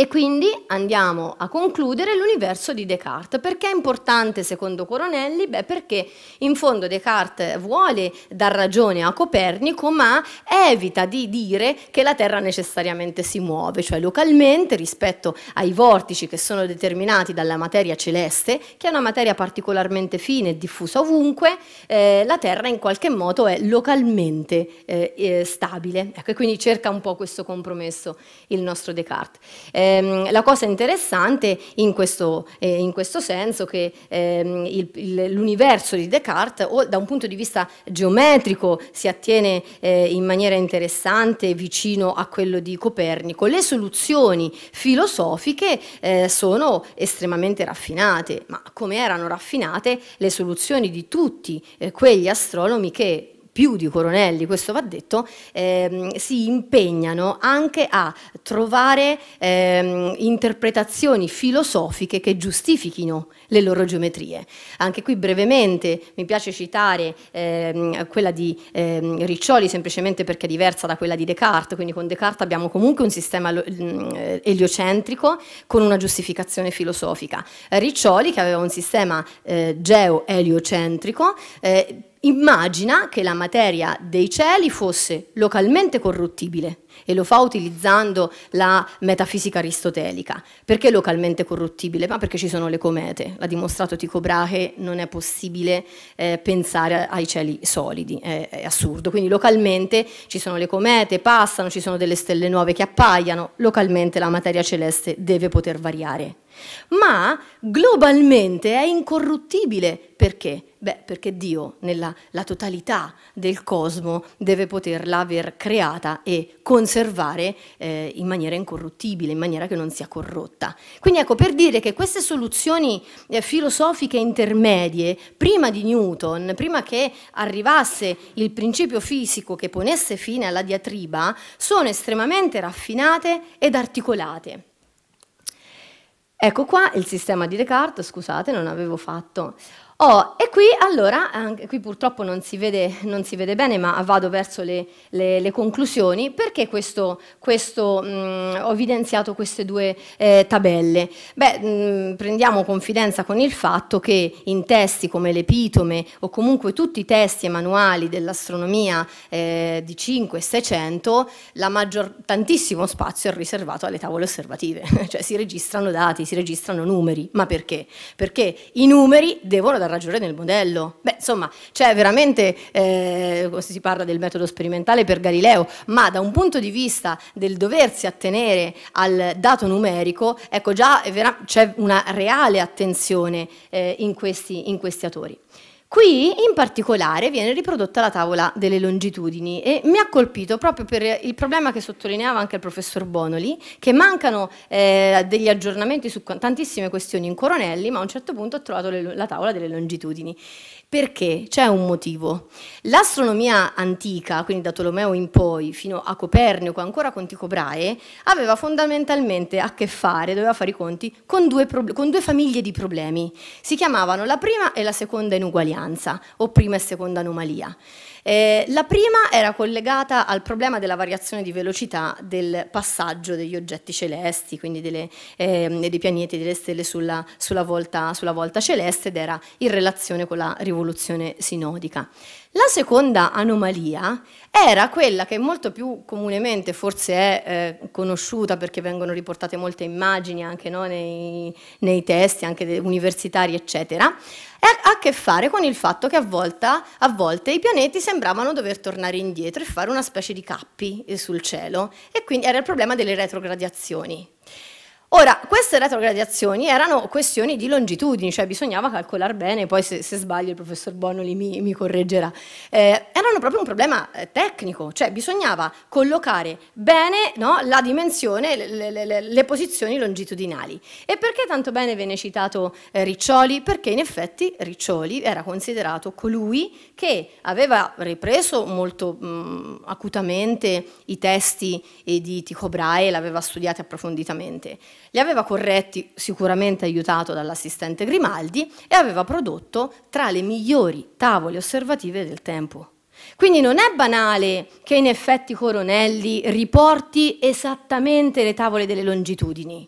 E quindi andiamo a concludere l'universo di Descartes. Perché è importante secondo Coronelli? Beh, perché in fondo Descartes vuole dar ragione a Copernico, ma evita di dire che la Terra necessariamente si muove, cioè localmente rispetto ai vortici che sono determinati dalla materia celeste, che è una materia particolarmente fine e diffusa ovunque, eh, la Terra in qualche modo è localmente eh, eh stabile. Ecco, e quindi cerca un po' questo compromesso il nostro Descartes. Eh, ehm, la cosa interessante in questo, eh, in questo senso che ehm, l'universo di Descartes o da un punto di vista geometrico si attiene eh, in maniera interessante vicino a quello di Copernico, le soluzioni filosofiche eh, sono estremamente raffinate, ma come erano raffinate le soluzioni di tutti eh, quegli astronomi che più di Coronelli, questo va detto, ehm, si impegnano anche a trovare ehm, interpretazioni filosofiche che giustifichino le loro geometrie. Anche qui brevemente mi piace citare ehm, quella di ehm, Riccioli semplicemente perché è diversa da quella di Descartes, quindi con Descartes abbiamo comunque un sistema mm, eliocentrico con una giustificazione filosofica. Riccioli che aveva un sistema eh, geo-eliocentrico eh, immagina che la materia dei cieli fosse localmente corruttibile e lo fa utilizzando la metafisica aristotelica. Perché localmente corruttibile? Ma perché ci sono le comete. L'ha dimostrato Tycho Brahe, non è possibile eh, pensare ai cieli solidi, è, è, assurdo. Quindi localmente ci sono le comete, passano, ci sono delle stelle nuove che appaiono, localmente la materia celeste deve poter variare. Ma globalmente è incorruttibile perché? Beh, perché Dio, nella totalità del cosmo, deve poterla aver creata e conservare eh, in maniera incorruttibile, in maniera che non sia corrotta. Quindi ecco, per dire che queste soluzioni eh, filosofiche intermedie, prima di Newton, prima che arrivasse il principio fisico che ponesse fine alla diatriba, sono estremamente raffinate ed articolate. Ecco qua il sistema di Descartes, scusate, non avevo fatto Oh, e qui allora, anche qui purtroppo non si vede, non si vede bene, ma vado verso le, le, le conclusioni, perché questo, questo, mh, mm, ho evidenziato queste due eh, tabelle? Beh, mh, mm, prendiamo confidenza con il fatto che in testi come l'Epitome o comunque tutti i testi e manuali dell'astronomia eh, di 5 600 la maggior, tantissimo spazio è riservato alle tavole osservative, cioè si registrano dati, si registrano numeri, ma perché? Perché i numeri devono dare ragione del modello. Beh, insomma, c'è veramente, eh, si parla del metodo sperimentale per Galileo, ma da un punto di vista del doversi attenere al dato numerico, ecco già c'è una reale attenzione eh, in, questi, in questi autori. Qui in particolare viene riprodotta la tavola delle longitudini e mi ha colpito proprio per il problema che sottolineava anche il professor Bonoli, che mancano eh, degli aggiornamenti su tantissime questioni in Coronelli, ma a un certo punto ho trovato le, la tavola delle longitudini. Perché? C'è un motivo. L'astronomia antica, quindi da Tolomeo in poi, fino a Copernico, ancora con Tycho Brahe, aveva fondamentalmente a che fare, doveva fare i conti, con due, con due famiglie di problemi. Si chiamavano la prima e la seconda inuguaglianza, o prima e seconda anomalia. Eh, la prima era collegata al problema della variazione di velocità del passaggio degli oggetti celesti, quindi delle, eh, dei pianeti, e delle stelle sulla, sulla, volta, sulla volta celeste ed era in relazione con la rivoluzione sinodica. La seconda anomalia era quella che molto più comunemente forse è eh, conosciuta perché vengono riportate molte immagini anche no, nei, nei, testi, anche universitari eccetera, ha a che fare con il fatto che a, volta, a volte i pianeti sembravano dover tornare indietro e fare una specie di cappi eh, sul cielo e quindi era il problema delle retrogradiazioni. Ora, queste retrogradiazioni erano questioni di longitudini, cioè bisognava calcolare bene, poi se, se sbaglio il professor Bonoli mi, mi correggerà. Eh, erano proprio un problema eh, tecnico, cioè bisognava collocare bene no, la dimensione, le, le, le, le, posizioni longitudinali. E perché tanto bene viene citato eh, Riccioli? Perché in effetti Riccioli era considerato colui che aveva ripreso molto mh, acutamente i testi di Tycho Brahe, l'aveva studiato approfonditamente li aveva corretti, sicuramente aiutato dall'assistente Grimaldi, e aveva prodotto tra le migliori tavole osservative del tempo. Quindi non è banale che in effetti Coronelli riporti esattamente le tavole delle longitudini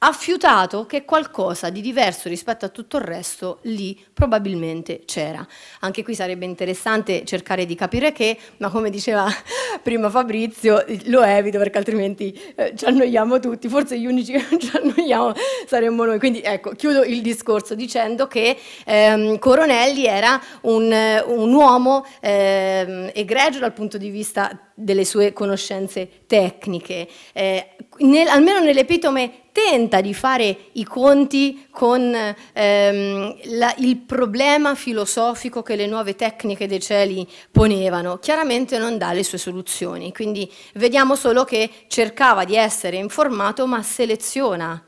ha fiutato che qualcosa di diverso rispetto a tutto il resto lì probabilmente c'era. Anche qui sarebbe interessante cercare di capire che, ma come diceva prima Fabrizio, lo evito perché altrimenti eh, ci annoiamo tutti, forse gli unici che non ci annoiamo saremmo noi. Quindi ecco, chiudo il discorso dicendo che ehm, Coronelli era un, un uomo ehm, egregio dal punto di vista delle sue conoscenze tecniche, eh, nel, almeno nell'epitome tenta di fare i conti con ehm, la, il problema filosofico che le nuove tecniche dei cieli ponevano. Chiaramente non dà le sue soluzioni, quindi vediamo solo che cercava di essere informato ma seleziona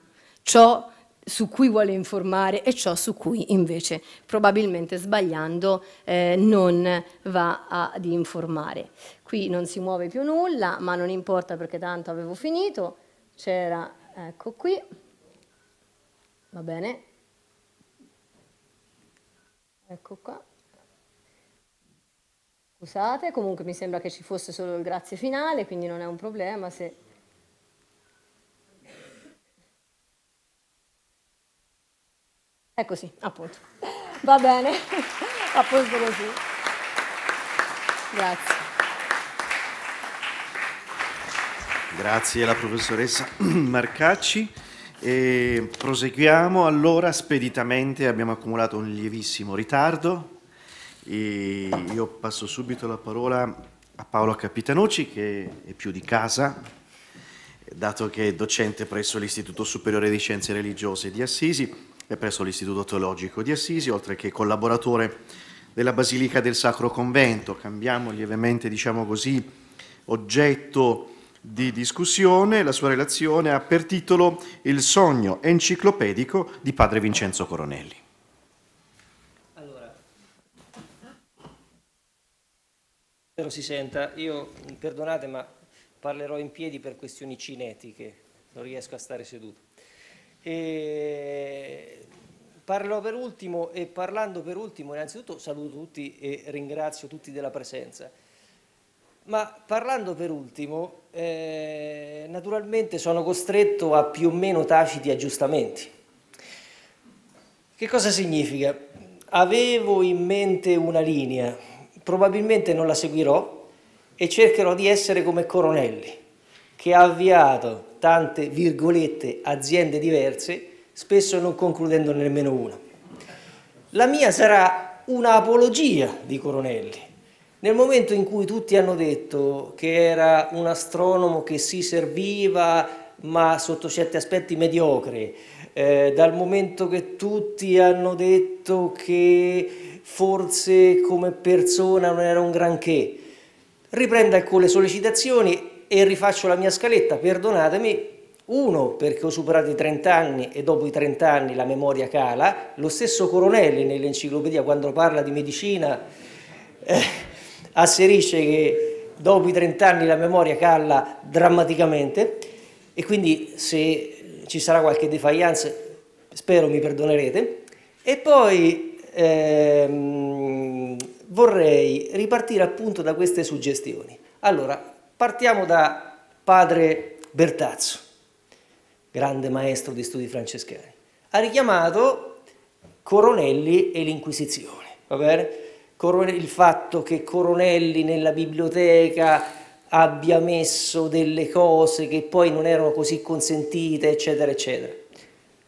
ciò su cui vuole informare e ciò su cui invece probabilmente sbagliando eh, non va ad informare. Qui non si muove più nulla, ma non importa perché tanto avevo finito. C'era, ecco qui, va bene, ecco qua. Scusate, comunque mi sembra che ci fosse solo il grazie finale, quindi non è un problema se... Ecco sì, appunto. Va bene, appunto così. Grazie. Grazie alla professoressa Marcacci. E proseguiamo allora speditamente, abbiamo accumulato un lievissimo ritardo. E io passo subito la parola a Paolo Capitanucci che è più di casa, dato che è docente presso l'Istituto Superiore di Scienze Religiose di Assisi e presso l'Istituto Teologico di Assisi, oltre che collaboratore della Basilica del Sacro Convento. Cambiamo lievemente, diciamo così, oggetto di discussione, la sua relazione ha per titolo Il sogno enciclopedico di padre Vincenzo Coronelli. Allora, spero si senta, io perdonate ma parlerò in piedi per questioni cinetiche, non riesco a stare seduto. E parlo per ultimo e parlando per ultimo innanzitutto saluto tutti e ringrazio tutti della presenza. Ma parlando per ultimo eh, naturalmente sono costretto a più o meno taciti aggiustamenti. Che cosa significa? Avevo in mente una linea, probabilmente non la seguirò e cercherò di essere come Coronelli, che ha avviato tante virgolette aziende diverse, spesso non concludendo nemmeno una. La mia sarà un'apologia di Coronelli, nel momento in cui tutti hanno detto che era un astronomo che si serviva ma sotto certi aspetti mediocre, eh, dal momento che tutti hanno detto che forse come persona non era un granché, riprendo con le sollecitazioni e rifaccio la mia scaletta, perdonatemi, uno, perché ho superato i 30 anni e dopo i 30 anni la memoria cala. Lo stesso Coronelli nell'enciclopedia quando parla di medicina eh, asserisce che dopo i 30 anni la memoria cala drammaticamente e quindi se ci sarà qualche defiance spero mi perdonerete e poi ehm, vorrei ripartire appunto da queste suggestioni. Allora, partiamo da padre Bertazzo, grande maestro di studi francescani. Ha richiamato Coronelli e l'Inquisizione, va bene? il fatto che Coronelli nella biblioteca abbia messo delle cose che poi non erano così consentite, eccetera, eccetera.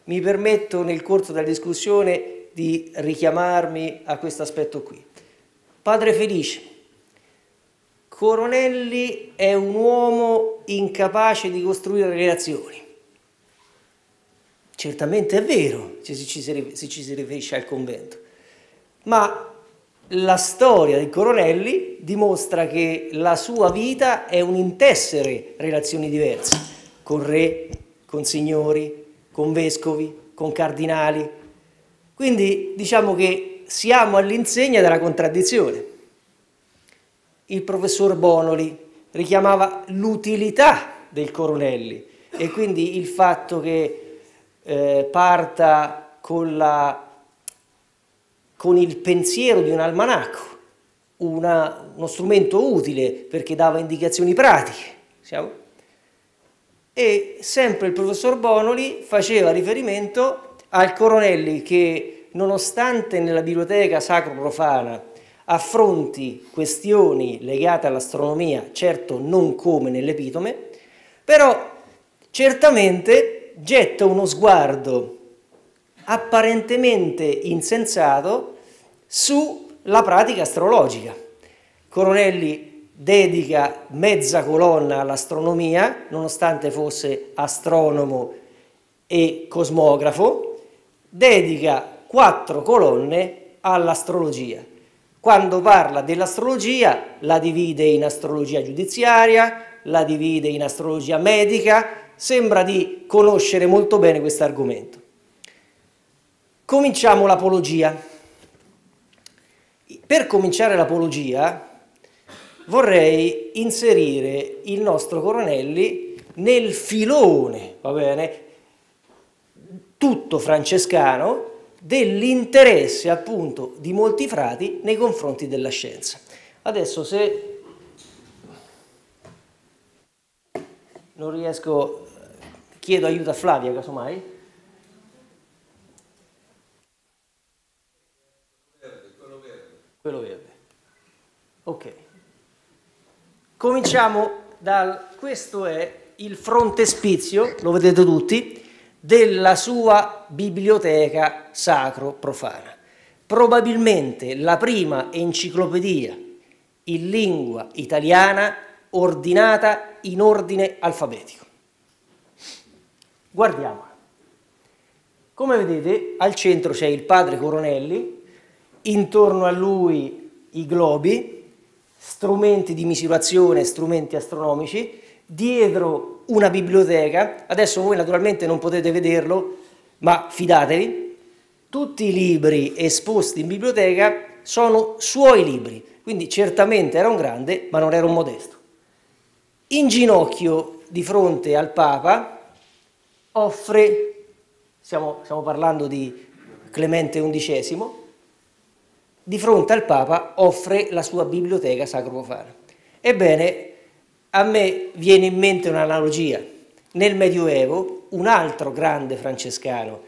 Mi permetto nel corso della discussione di richiamarmi a questo aspetto qui. Padre Felice, Coronelli è un uomo incapace di costruire relazioni. Certamente è vero se ci si riferisce al convento, ma la storia di Coronelli dimostra che la sua vita è un intessere relazioni diverse, con re, con signori, con vescovi, con cardinali. Quindi diciamo che siamo all'insegna della contraddizione. Il professor Bonoli richiamava l'utilità del Coronelli e quindi il fatto che eh, parta con la con il pensiero di un almanacco, una, uno strumento utile perché dava indicazioni pratiche. Siamo? E sempre il professor Bonoli faceva riferimento al Coronelli che nonostante nella biblioteca sacro-profana affronti questioni legate all'astronomia, certo non come nell'epitome, però certamente getta uno sguardo apparentemente insensato sulla pratica astrologica. Coronelli dedica mezza colonna all'astronomia, nonostante fosse astronomo e cosmografo, dedica quattro colonne all'astrologia. Quando parla dell'astrologia la divide in astrologia giudiziaria, la divide in astrologia medica, sembra di conoscere molto bene questo argomento. Cominciamo l'apologia. Per cominciare l'apologia vorrei inserire il nostro Coronelli nel filone, va bene, tutto francescano dell'interesse appunto di molti frati nei confronti della scienza. Adesso se non riesco, chiedo aiuto a Flavia casomai. quello verde. Ok. Cominciamo dal... questo è il frontespizio, lo vedete tutti, della sua biblioteca sacro-profana. Probabilmente la prima enciclopedia in lingua italiana ordinata in ordine alfabetico. Guardiamola. Come vedete al centro c'è il padre Coronelli, intorno a lui i globi, strumenti di misurazione, strumenti astronomici, dietro una biblioteca, adesso voi naturalmente non potete vederlo, ma fidatevi, tutti i libri esposti in biblioteca sono suoi libri, quindi certamente era un grande, ma non era un modesto. In ginocchio di fronte al Papa offre, stiamo, stiamo parlando di Clemente XI, di fronte al Papa offre la sua biblioteca sacropofana. Ebbene, a me viene in mente un'analogia. Nel Medioevo un altro grande francescano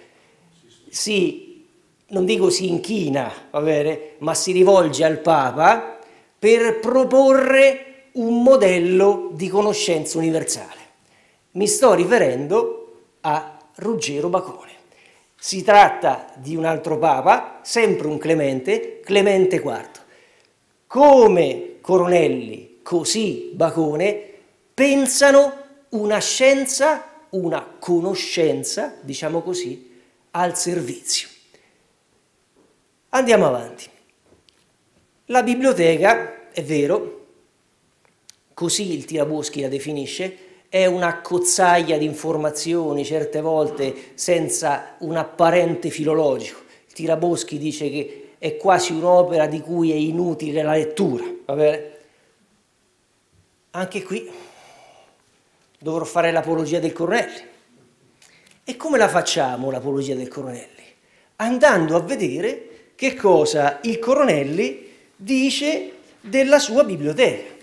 si, non dico si inchina, va bene, ma si rivolge al Papa per proporre un modello di conoscenza universale. Mi sto riferendo a Ruggero Bacone. Si tratta di un altro Papa, sempre un Clemente, Clemente IV. Come Coronelli, così Bacone, pensano una scienza, una conoscenza, diciamo così, al servizio. Andiamo avanti. La biblioteca, è vero, così il Tiraboschi la definisce, è una cozzaglia di informazioni, certe volte senza un apparente filologico. Tiraboschi dice che è quasi un'opera di cui è inutile la lettura, va bene? Anche qui dovrò fare l'apologia del Coronelli. E come la facciamo l'apologia del Coronelli? Andando a vedere che cosa il Coronelli dice della sua biblioteca.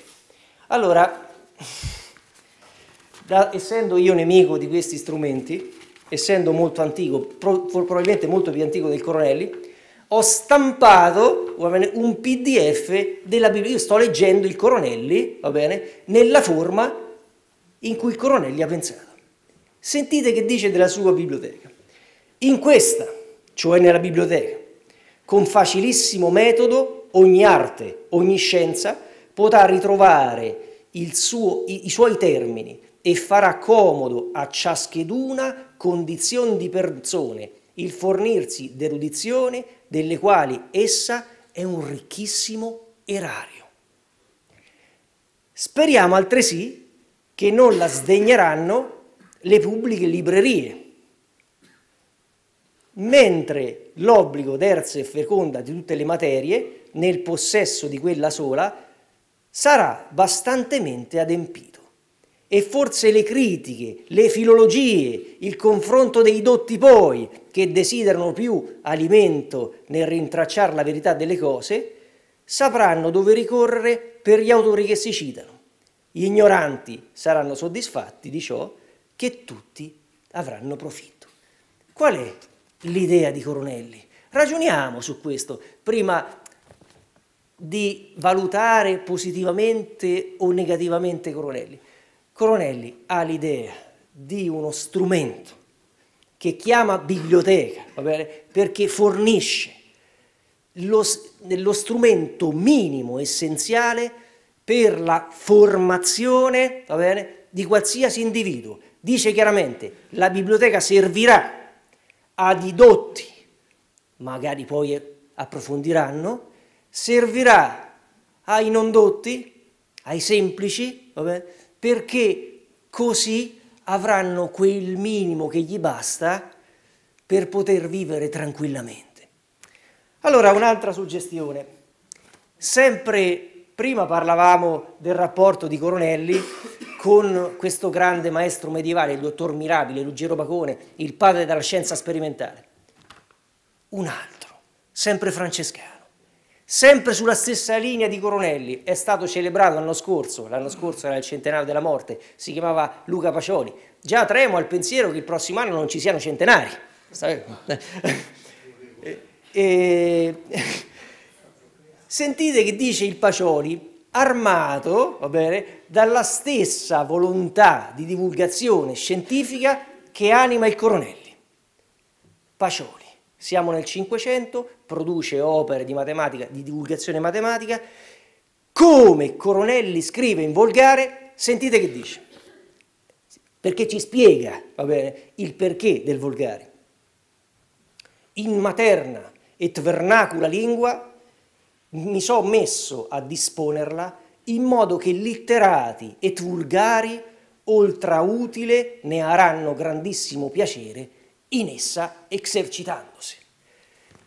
Allora, da, essendo io nemico di questi strumenti, essendo molto antico, pro, probabilmente molto più antico del Coronelli, ho stampato un PDF della Bibbia. Io sto leggendo il Coronelli, va bene, nella forma in cui il Coronelli ha pensato. Sentite che dice della sua biblioteca. In questa, cioè nella biblioteca, con facilissimo metodo, ogni arte, ogni scienza potrà ritrovare suo, i, i suoi termini, e farà comodo a ciascheduna condizione di persone il fornirsi d'erudizione delle quali essa è un ricchissimo erario. Speriamo altresì che non la sdegneranno le pubbliche librerie, mentre l'obbligo terza e feconda di tutte le materie, nel possesso di quella sola, sarà bastantemente adempito e forse le critiche, le filologie, il confronto dei dotti poi, che desiderano più alimento nel rintracciare la verità delle cose, sapranno dove ricorrere per gli autori che si citano. Gli ignoranti saranno soddisfatti di ciò che tutti avranno profitto. Qual è l'idea di Coronelli? Ragioniamo su questo prima di valutare positivamente o negativamente Coronelli. Coronelli ha l'idea di uno strumento che chiama biblioteca, bene, perché fornisce lo, lo strumento minimo essenziale per la formazione bene, di qualsiasi individuo. Dice chiaramente la biblioteca servirà a didotti, magari poi approfondiranno, servirà ai non dotti, ai semplici, bene, perché così avranno quel minimo che gli basta per poter vivere tranquillamente. Allora, un'altra suggestione. Sempre prima parlavamo del rapporto di Coronelli con questo grande maestro medievale, il dottor Mirabile, Ruggero Bacone, il padre della scienza sperimentale. Un altro, sempre francescano. Sempre sulla stessa linea di Coronelli, è stato celebrato l'anno scorso, l'anno scorso era il centenario della morte, si chiamava Luca Pacioli. Già tremo al pensiero che il prossimo anno non ci siano centenari. E... Sentite che dice il Pacioli, armato bene, dalla stessa volontà di divulgazione scientifica che anima il Coronelli. Pacioli, siamo nel 500, produce opere di matematica, di divulgazione matematica, come Coronelli scrive in volgare, sentite che dice, perché ci spiega bene, il perché del volgare. In materna et vernacula lingua mi sono messo a disponerla in modo che litterati et vulgari oltre a utile ne avranno grandissimo piacere in essa esercitandosi.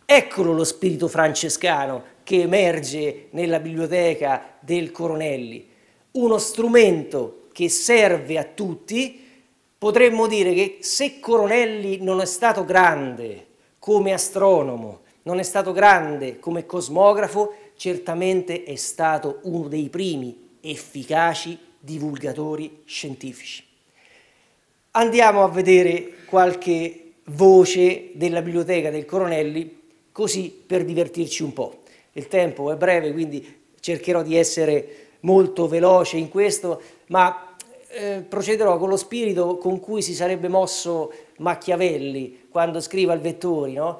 Eccolo lo spirito francescano che emerge nella biblioteca del Coronelli, uno strumento che serve a tutti. Potremmo dire che se Coronelli non è stato grande come astronomo, non è stato grande come cosmografo, certamente è stato uno dei primi efficaci divulgatori scientifici. Andiamo a vedere qualche voce della biblioteca del Coronelli così per divertirci un po'. Il tempo è breve, quindi cercherò di essere molto veloce in questo, ma eh, procederò con lo spirito con cui si sarebbe mosso Machiavelli quando scrive al Vettori, no?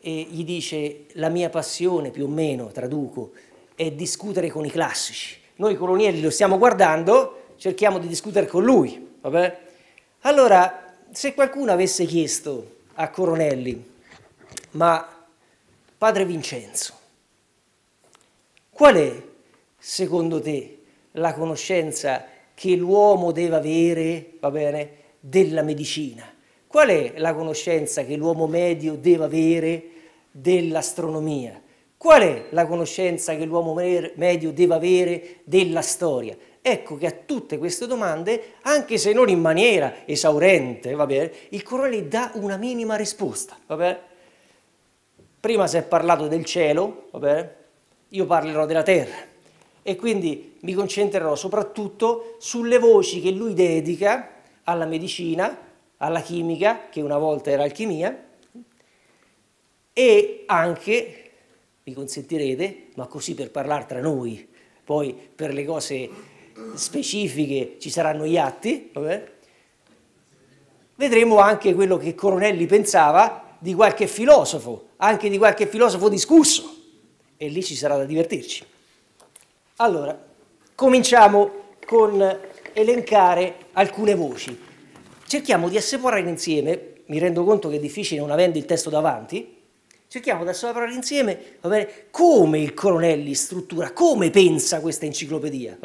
e gli dice la mia passione, più o meno, traduco, è discutere con i classici. Noi colonielli lo stiamo guardando, cerchiamo di discutere con lui. Vabbè? Allora, se qualcuno avesse chiesto a Coronelli, ma Padre Vincenzo, qual è, secondo te, la conoscenza che l'uomo deve avere, va bene, della medicina? Qual è la conoscenza che l'uomo medio deve avere dell'astronomia? Qual è la conoscenza che l'uomo medio deve avere della storia? Ecco che a tutte queste domande, anche se non in maniera esaurente, va bene, il Corelli dà una minima risposta, va bene? prima si è parlato del cielo, vabbè, io parlerò della terra e quindi mi concentrerò soprattutto sulle voci che lui dedica alla medicina, alla chimica, che una volta era alchimia, e anche, mi consentirete, ma così per parlare tra noi, poi per le cose specifiche ci saranno gli atti, vabbè, vedremo anche quello che Coronelli pensava di qualche filosofo, anche di qualche filosofo discusso, e lì ci sarà da divertirci. Allora, cominciamo con elencare alcune voci. Cerchiamo di assaporare insieme, mi rendo conto che è difficile non avendo il testo davanti, cerchiamo di assaporare insieme bene, come il Coronelli struttura, come pensa questa enciclopedia.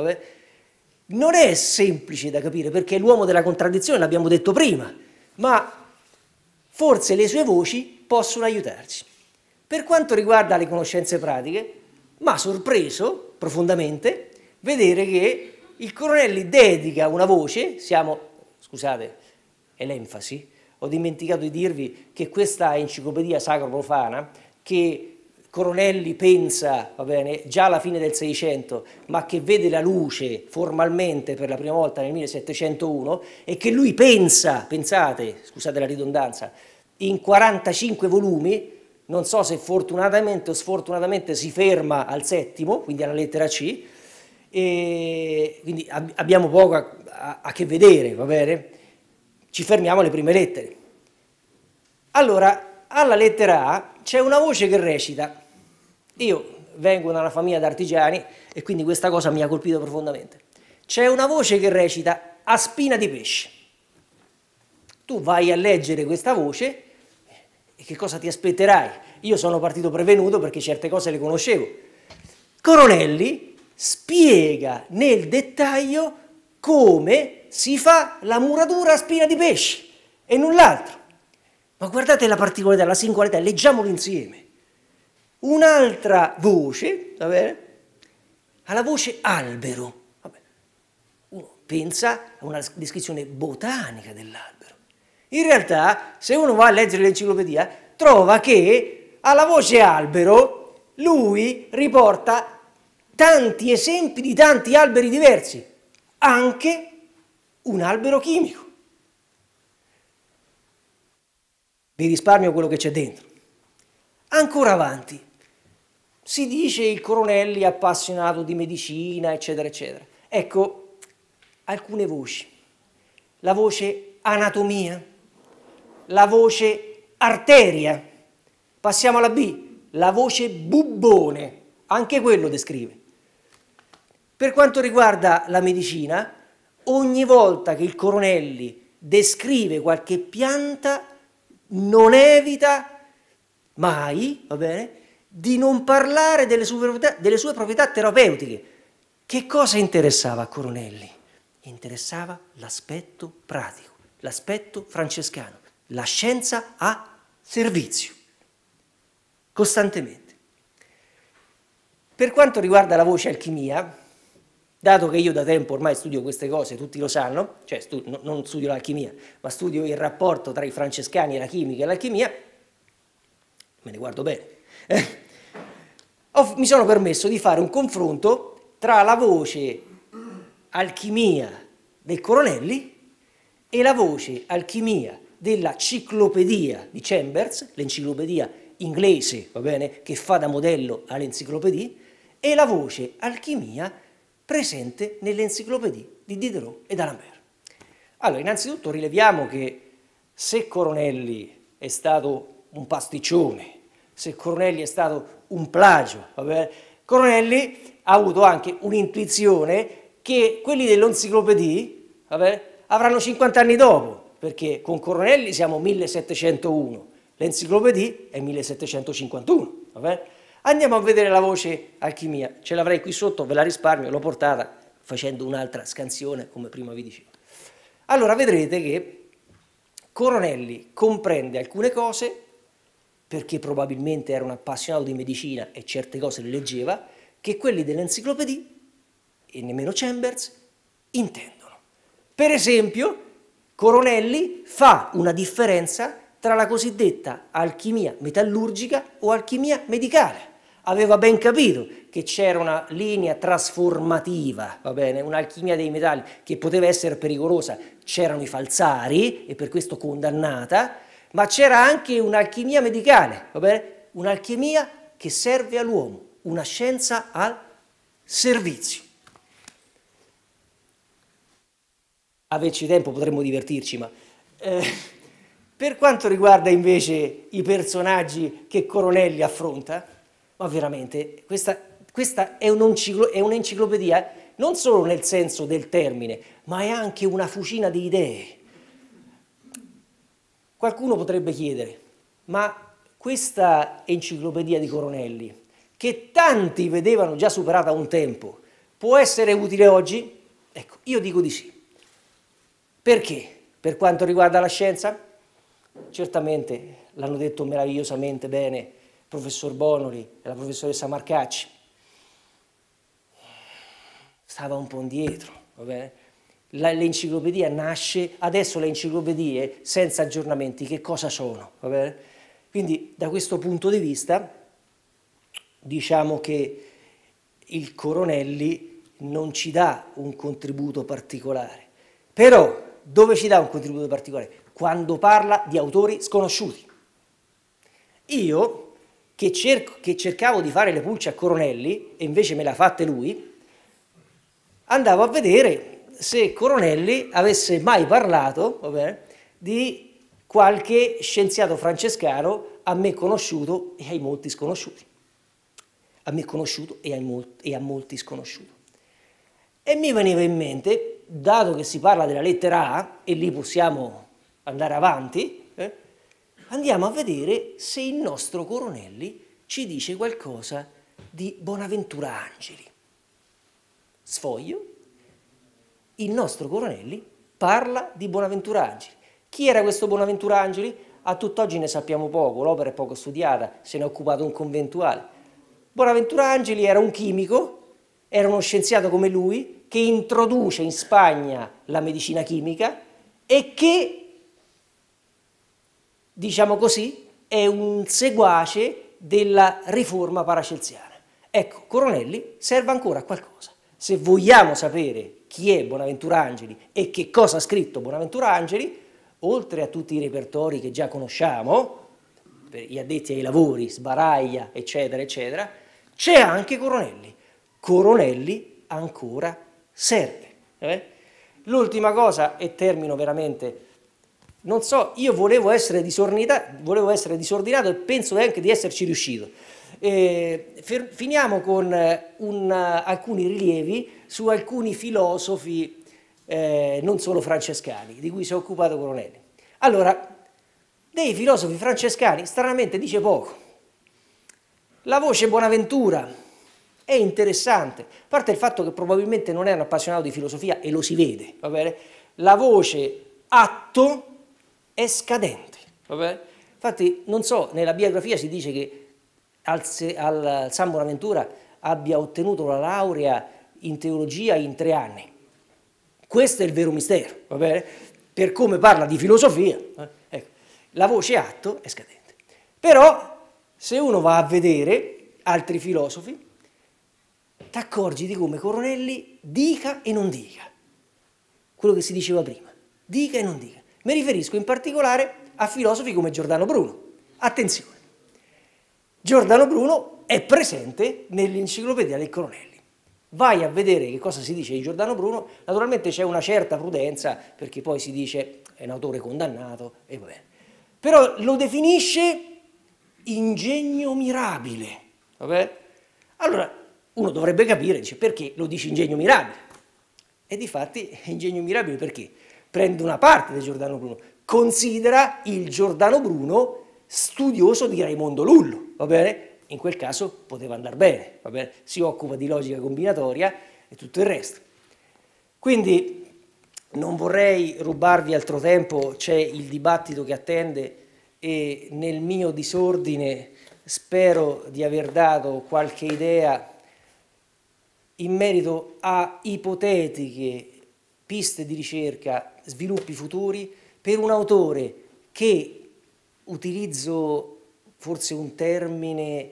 Non è semplice da capire perché è l'uomo della contraddizione, l'abbiamo detto prima, ma forse le sue voci possono aiutarci. Per quanto riguarda le conoscenze pratiche, mi ha sorpreso profondamente vedere che il Coronelli dedica una voce, siamo, scusate, è l'enfasi, ho dimenticato di dirvi che questa enciclopedia sacro-profana che Coronelli pensa, va bene, già alla fine del Seicento, ma che vede la luce formalmente per la prima volta nel 1701 e che lui pensa, pensate, scusate la ridondanza, in 45 volumi, non so se fortunatamente o sfortunatamente si ferma al settimo, quindi alla lettera C, e quindi ab abbiamo poco a, a, a che vedere, va bene? Ci fermiamo alle prime lettere. Allora, alla lettera A c'è una voce che recita. Io vengo da una famiglia d'artigiani e quindi questa cosa mi ha colpito profondamente. C'è una voce che recita a spina di pesce. Tu vai a leggere questa voce che cosa ti aspetterai? Io sono partito prevenuto perché certe cose le conoscevo. Coronelli spiega nel dettaglio come si fa la muratura a spina di pesce e null'altro. Ma guardate la particolarità, la singolarità, leggiamolo insieme. Un'altra voce, va bene? Alla voce albero. Vabbè. Uno pensa a una descrizione botanica dell'albero. In realtà, se uno va a leggere l'enciclopedia, trova che alla voce albero lui riporta tanti esempi di tanti alberi diversi, anche un albero chimico. Vi risparmio quello che c'è dentro. Ancora avanti, si dice il Coronelli appassionato di medicina, eccetera, eccetera. Ecco, alcune voci. La voce anatomia, la voce arteria. Passiamo alla B, la voce bubbone, anche quello descrive. Per quanto riguarda la medicina, ogni volta che il Coronelli descrive qualche pianta, non evita mai, va bene, di non parlare delle sue proprietà, delle sue proprietà terapeutiche. Che cosa interessava a Coronelli? Interessava l'aspetto pratico, l'aspetto francescano la scienza a servizio, costantemente. Per quanto riguarda la voce alchimia, dato che io da tempo ormai studio queste cose, tutti lo sanno, cioè stu non studio l'alchimia, ma studio il rapporto tra i francescani e la chimica e l'alchimia, me ne guardo bene, eh, mi sono permesso di fare un confronto tra la voce alchimia del Coronelli e la voce alchimia della ciclopedia di Chambers, l'enciclopedia inglese, va bene, che fa da modello all'enciclopedia, e la voce alchimia presente nell'enciclopedia di Diderot e d'Alembert. Allora, innanzitutto rileviamo che se Coronelli è stato un pasticcione, se Coronelli è stato un plagio, vabbè, Coronelli ha avuto anche un'intuizione che quelli dell'enciclopedia avranno 50 anni dopo, perché con Coronelli siamo 1701, l'enciclopedia è 1751, vabbè? Andiamo a vedere la voce alchimia, ce l'avrei qui sotto, ve la risparmio, l'ho portata facendo un'altra scansione come prima vi dicevo. Allora vedrete che Coronelli comprende alcune cose perché probabilmente era un appassionato di medicina e certe cose le leggeva, che quelli dell'enciclopedia, e nemmeno Chambers, intendono. Per esempio, Coronelli fa una differenza tra la cosiddetta alchimia metallurgica o alchimia medicale. Aveva ben capito che c'era una linea trasformativa, va bene, un'alchimia dei metalli che poteva essere pericolosa, c'erano i falsari e per questo condannata, ma c'era anche un'alchimia medicale, va bene, un'alchimia che serve all'uomo, una scienza al servizio. averci tempo potremmo divertirci, ma... Eh, per quanto riguarda invece i personaggi che Coronelli affronta, ma veramente, questa, questa è un'enciclopedia non solo nel senso del termine, ma è anche una fucina di idee. Qualcuno potrebbe chiedere, ma questa enciclopedia di Coronelli, che tanti vedevano già superata un tempo, può essere utile oggi? Ecco, io dico di sì. Perché? Per quanto riguarda la scienza? Certamente l'hanno detto meravigliosamente bene il professor Bonoli e la professoressa Marcacci. Stava un po' indietro, va bene? L'enciclopedia nasce, adesso le enciclopedie senza aggiornamenti che cosa sono? Va bene? Quindi da questo punto di vista diciamo che il Coronelli non ci dà un contributo particolare, però dove ci dà un contributo particolare? Quando parla di autori sconosciuti. Io, che, cerco, che cercavo di fare le pulce a Coronelli, e invece me l'ha fatta lui, andavo a vedere se Coronelli avesse mai parlato vabbè, di qualche scienziato francescano a me conosciuto e ai molti sconosciuti. A me conosciuto e, mol e a molti sconosciuti. E mi veniva in mente dato che si parla della lettera A, e lì possiamo andare avanti, eh, andiamo a vedere se il nostro Coronelli ci dice qualcosa di Bonaventura Angeli. Sfoglio, il nostro Coronelli parla di Bonaventura Angeli. Chi era questo Bonaventura Angeli? A tutt'oggi ne sappiamo poco, l'opera è poco studiata, se ne è occupato un conventuale. Bonaventura Angeli era un chimico, era uno scienziato come lui, che introduce in Spagna la medicina chimica e che, diciamo così, è un seguace della riforma paracelsiana. Ecco, Coronelli serve ancora a qualcosa. Se vogliamo sapere chi è Bonaventura Angeli e che cosa ha scritto Bonaventura Angeli, oltre a tutti i repertori che già conosciamo, per gli addetti ai lavori, Sbaraglia, eccetera, eccetera, c'è anche Coronelli. Coronelli ancora serve. Eh? L'ultima cosa, e termino veramente, non so, io volevo essere, volevo essere disordinato e penso anche di esserci riuscito. Eh, finiamo con eh, un, eh, alcuni rilievi su alcuni filosofi eh, non solo francescani, di cui si è occupato Coronelli. Allora, dei filosofi francescani stranamente dice poco. La voce Bonaventura, è interessante, a parte il fatto che probabilmente non è un appassionato di filosofia e lo si vede, va bene? la voce atto è scadente, va bene? infatti non so, nella biografia si dice che al, al San Bonaventura abbia ottenuto la laurea in teologia in tre anni, questo è il vero mistero, va bene? per come parla di filosofia, eh, ecco, la voce atto è scadente. Però se uno va a vedere altri filosofi, ti accorgi di come Coronelli dica e non dica. Quello che si diceva prima, dica e non dica. Mi riferisco in particolare a filosofi come Giordano Bruno. Attenzione, Giordano Bruno è presente nell'enciclopedia del Coronelli. Vai a vedere che cosa si dice di Giordano Bruno, naturalmente c'è una certa prudenza perché poi si dice è un autore condannato e va bene. Però lo definisce ingegno mirabile. Vabbè? Allora, uno dovrebbe capire, dice, perché lo dice Ingegno Mirabile? E di fatti Ingegno Mirabile perché? Prende una parte del Giordano Bruno, considera il Giordano Bruno studioso di Raimondo Lullo, va bene? In quel caso poteva andare bene, va bene? Si occupa di logica combinatoria e tutto il resto. Quindi non vorrei rubarvi altro tempo, c'è il dibattito che attende e nel mio disordine spero di aver dato qualche idea in merito a ipotetiche piste di ricerca, sviluppi futuri, per un autore che, utilizzo forse un termine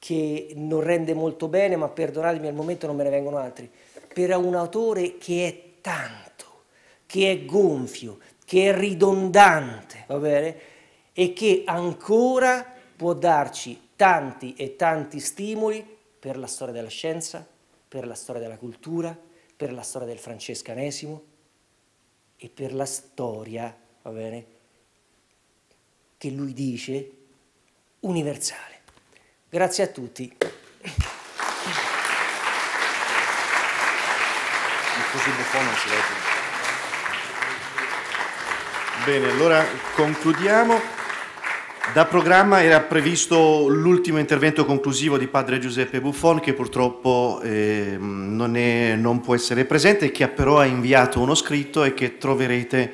che non rende molto bene, ma perdonatemi al momento non me ne vengono altri, per un autore che è tanto, che è gonfio, che è ridondante, va bene? E che ancora può darci tanti e tanti stimoli per la storia della scienza, per la storia della cultura, per la storia del francescanesimo e per la storia, va bene, che lui dice universale. Grazie a tutti. Bene, allora concludiamo. Da programma era previsto l'ultimo intervento conclusivo di padre Giuseppe Buffon che purtroppo eh, non, è, non, può essere presente, che però ha inviato uno scritto e che troverete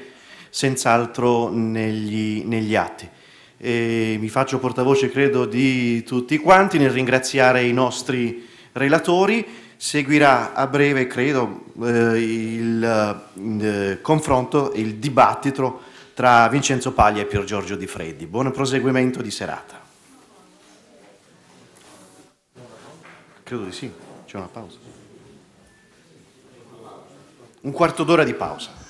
senz'altro negli, negli, atti. E mi faccio portavoce credo di tutti quanti nel ringraziare i nostri relatori. Seguirà a breve credo eh, il eh, confronto, il dibattito tra Vincenzo Paglia e Pier Giorgio Di Freddi. Buon proseguimento di serata. Credo di sì, c'è una pausa. Un quarto d'ora di pausa.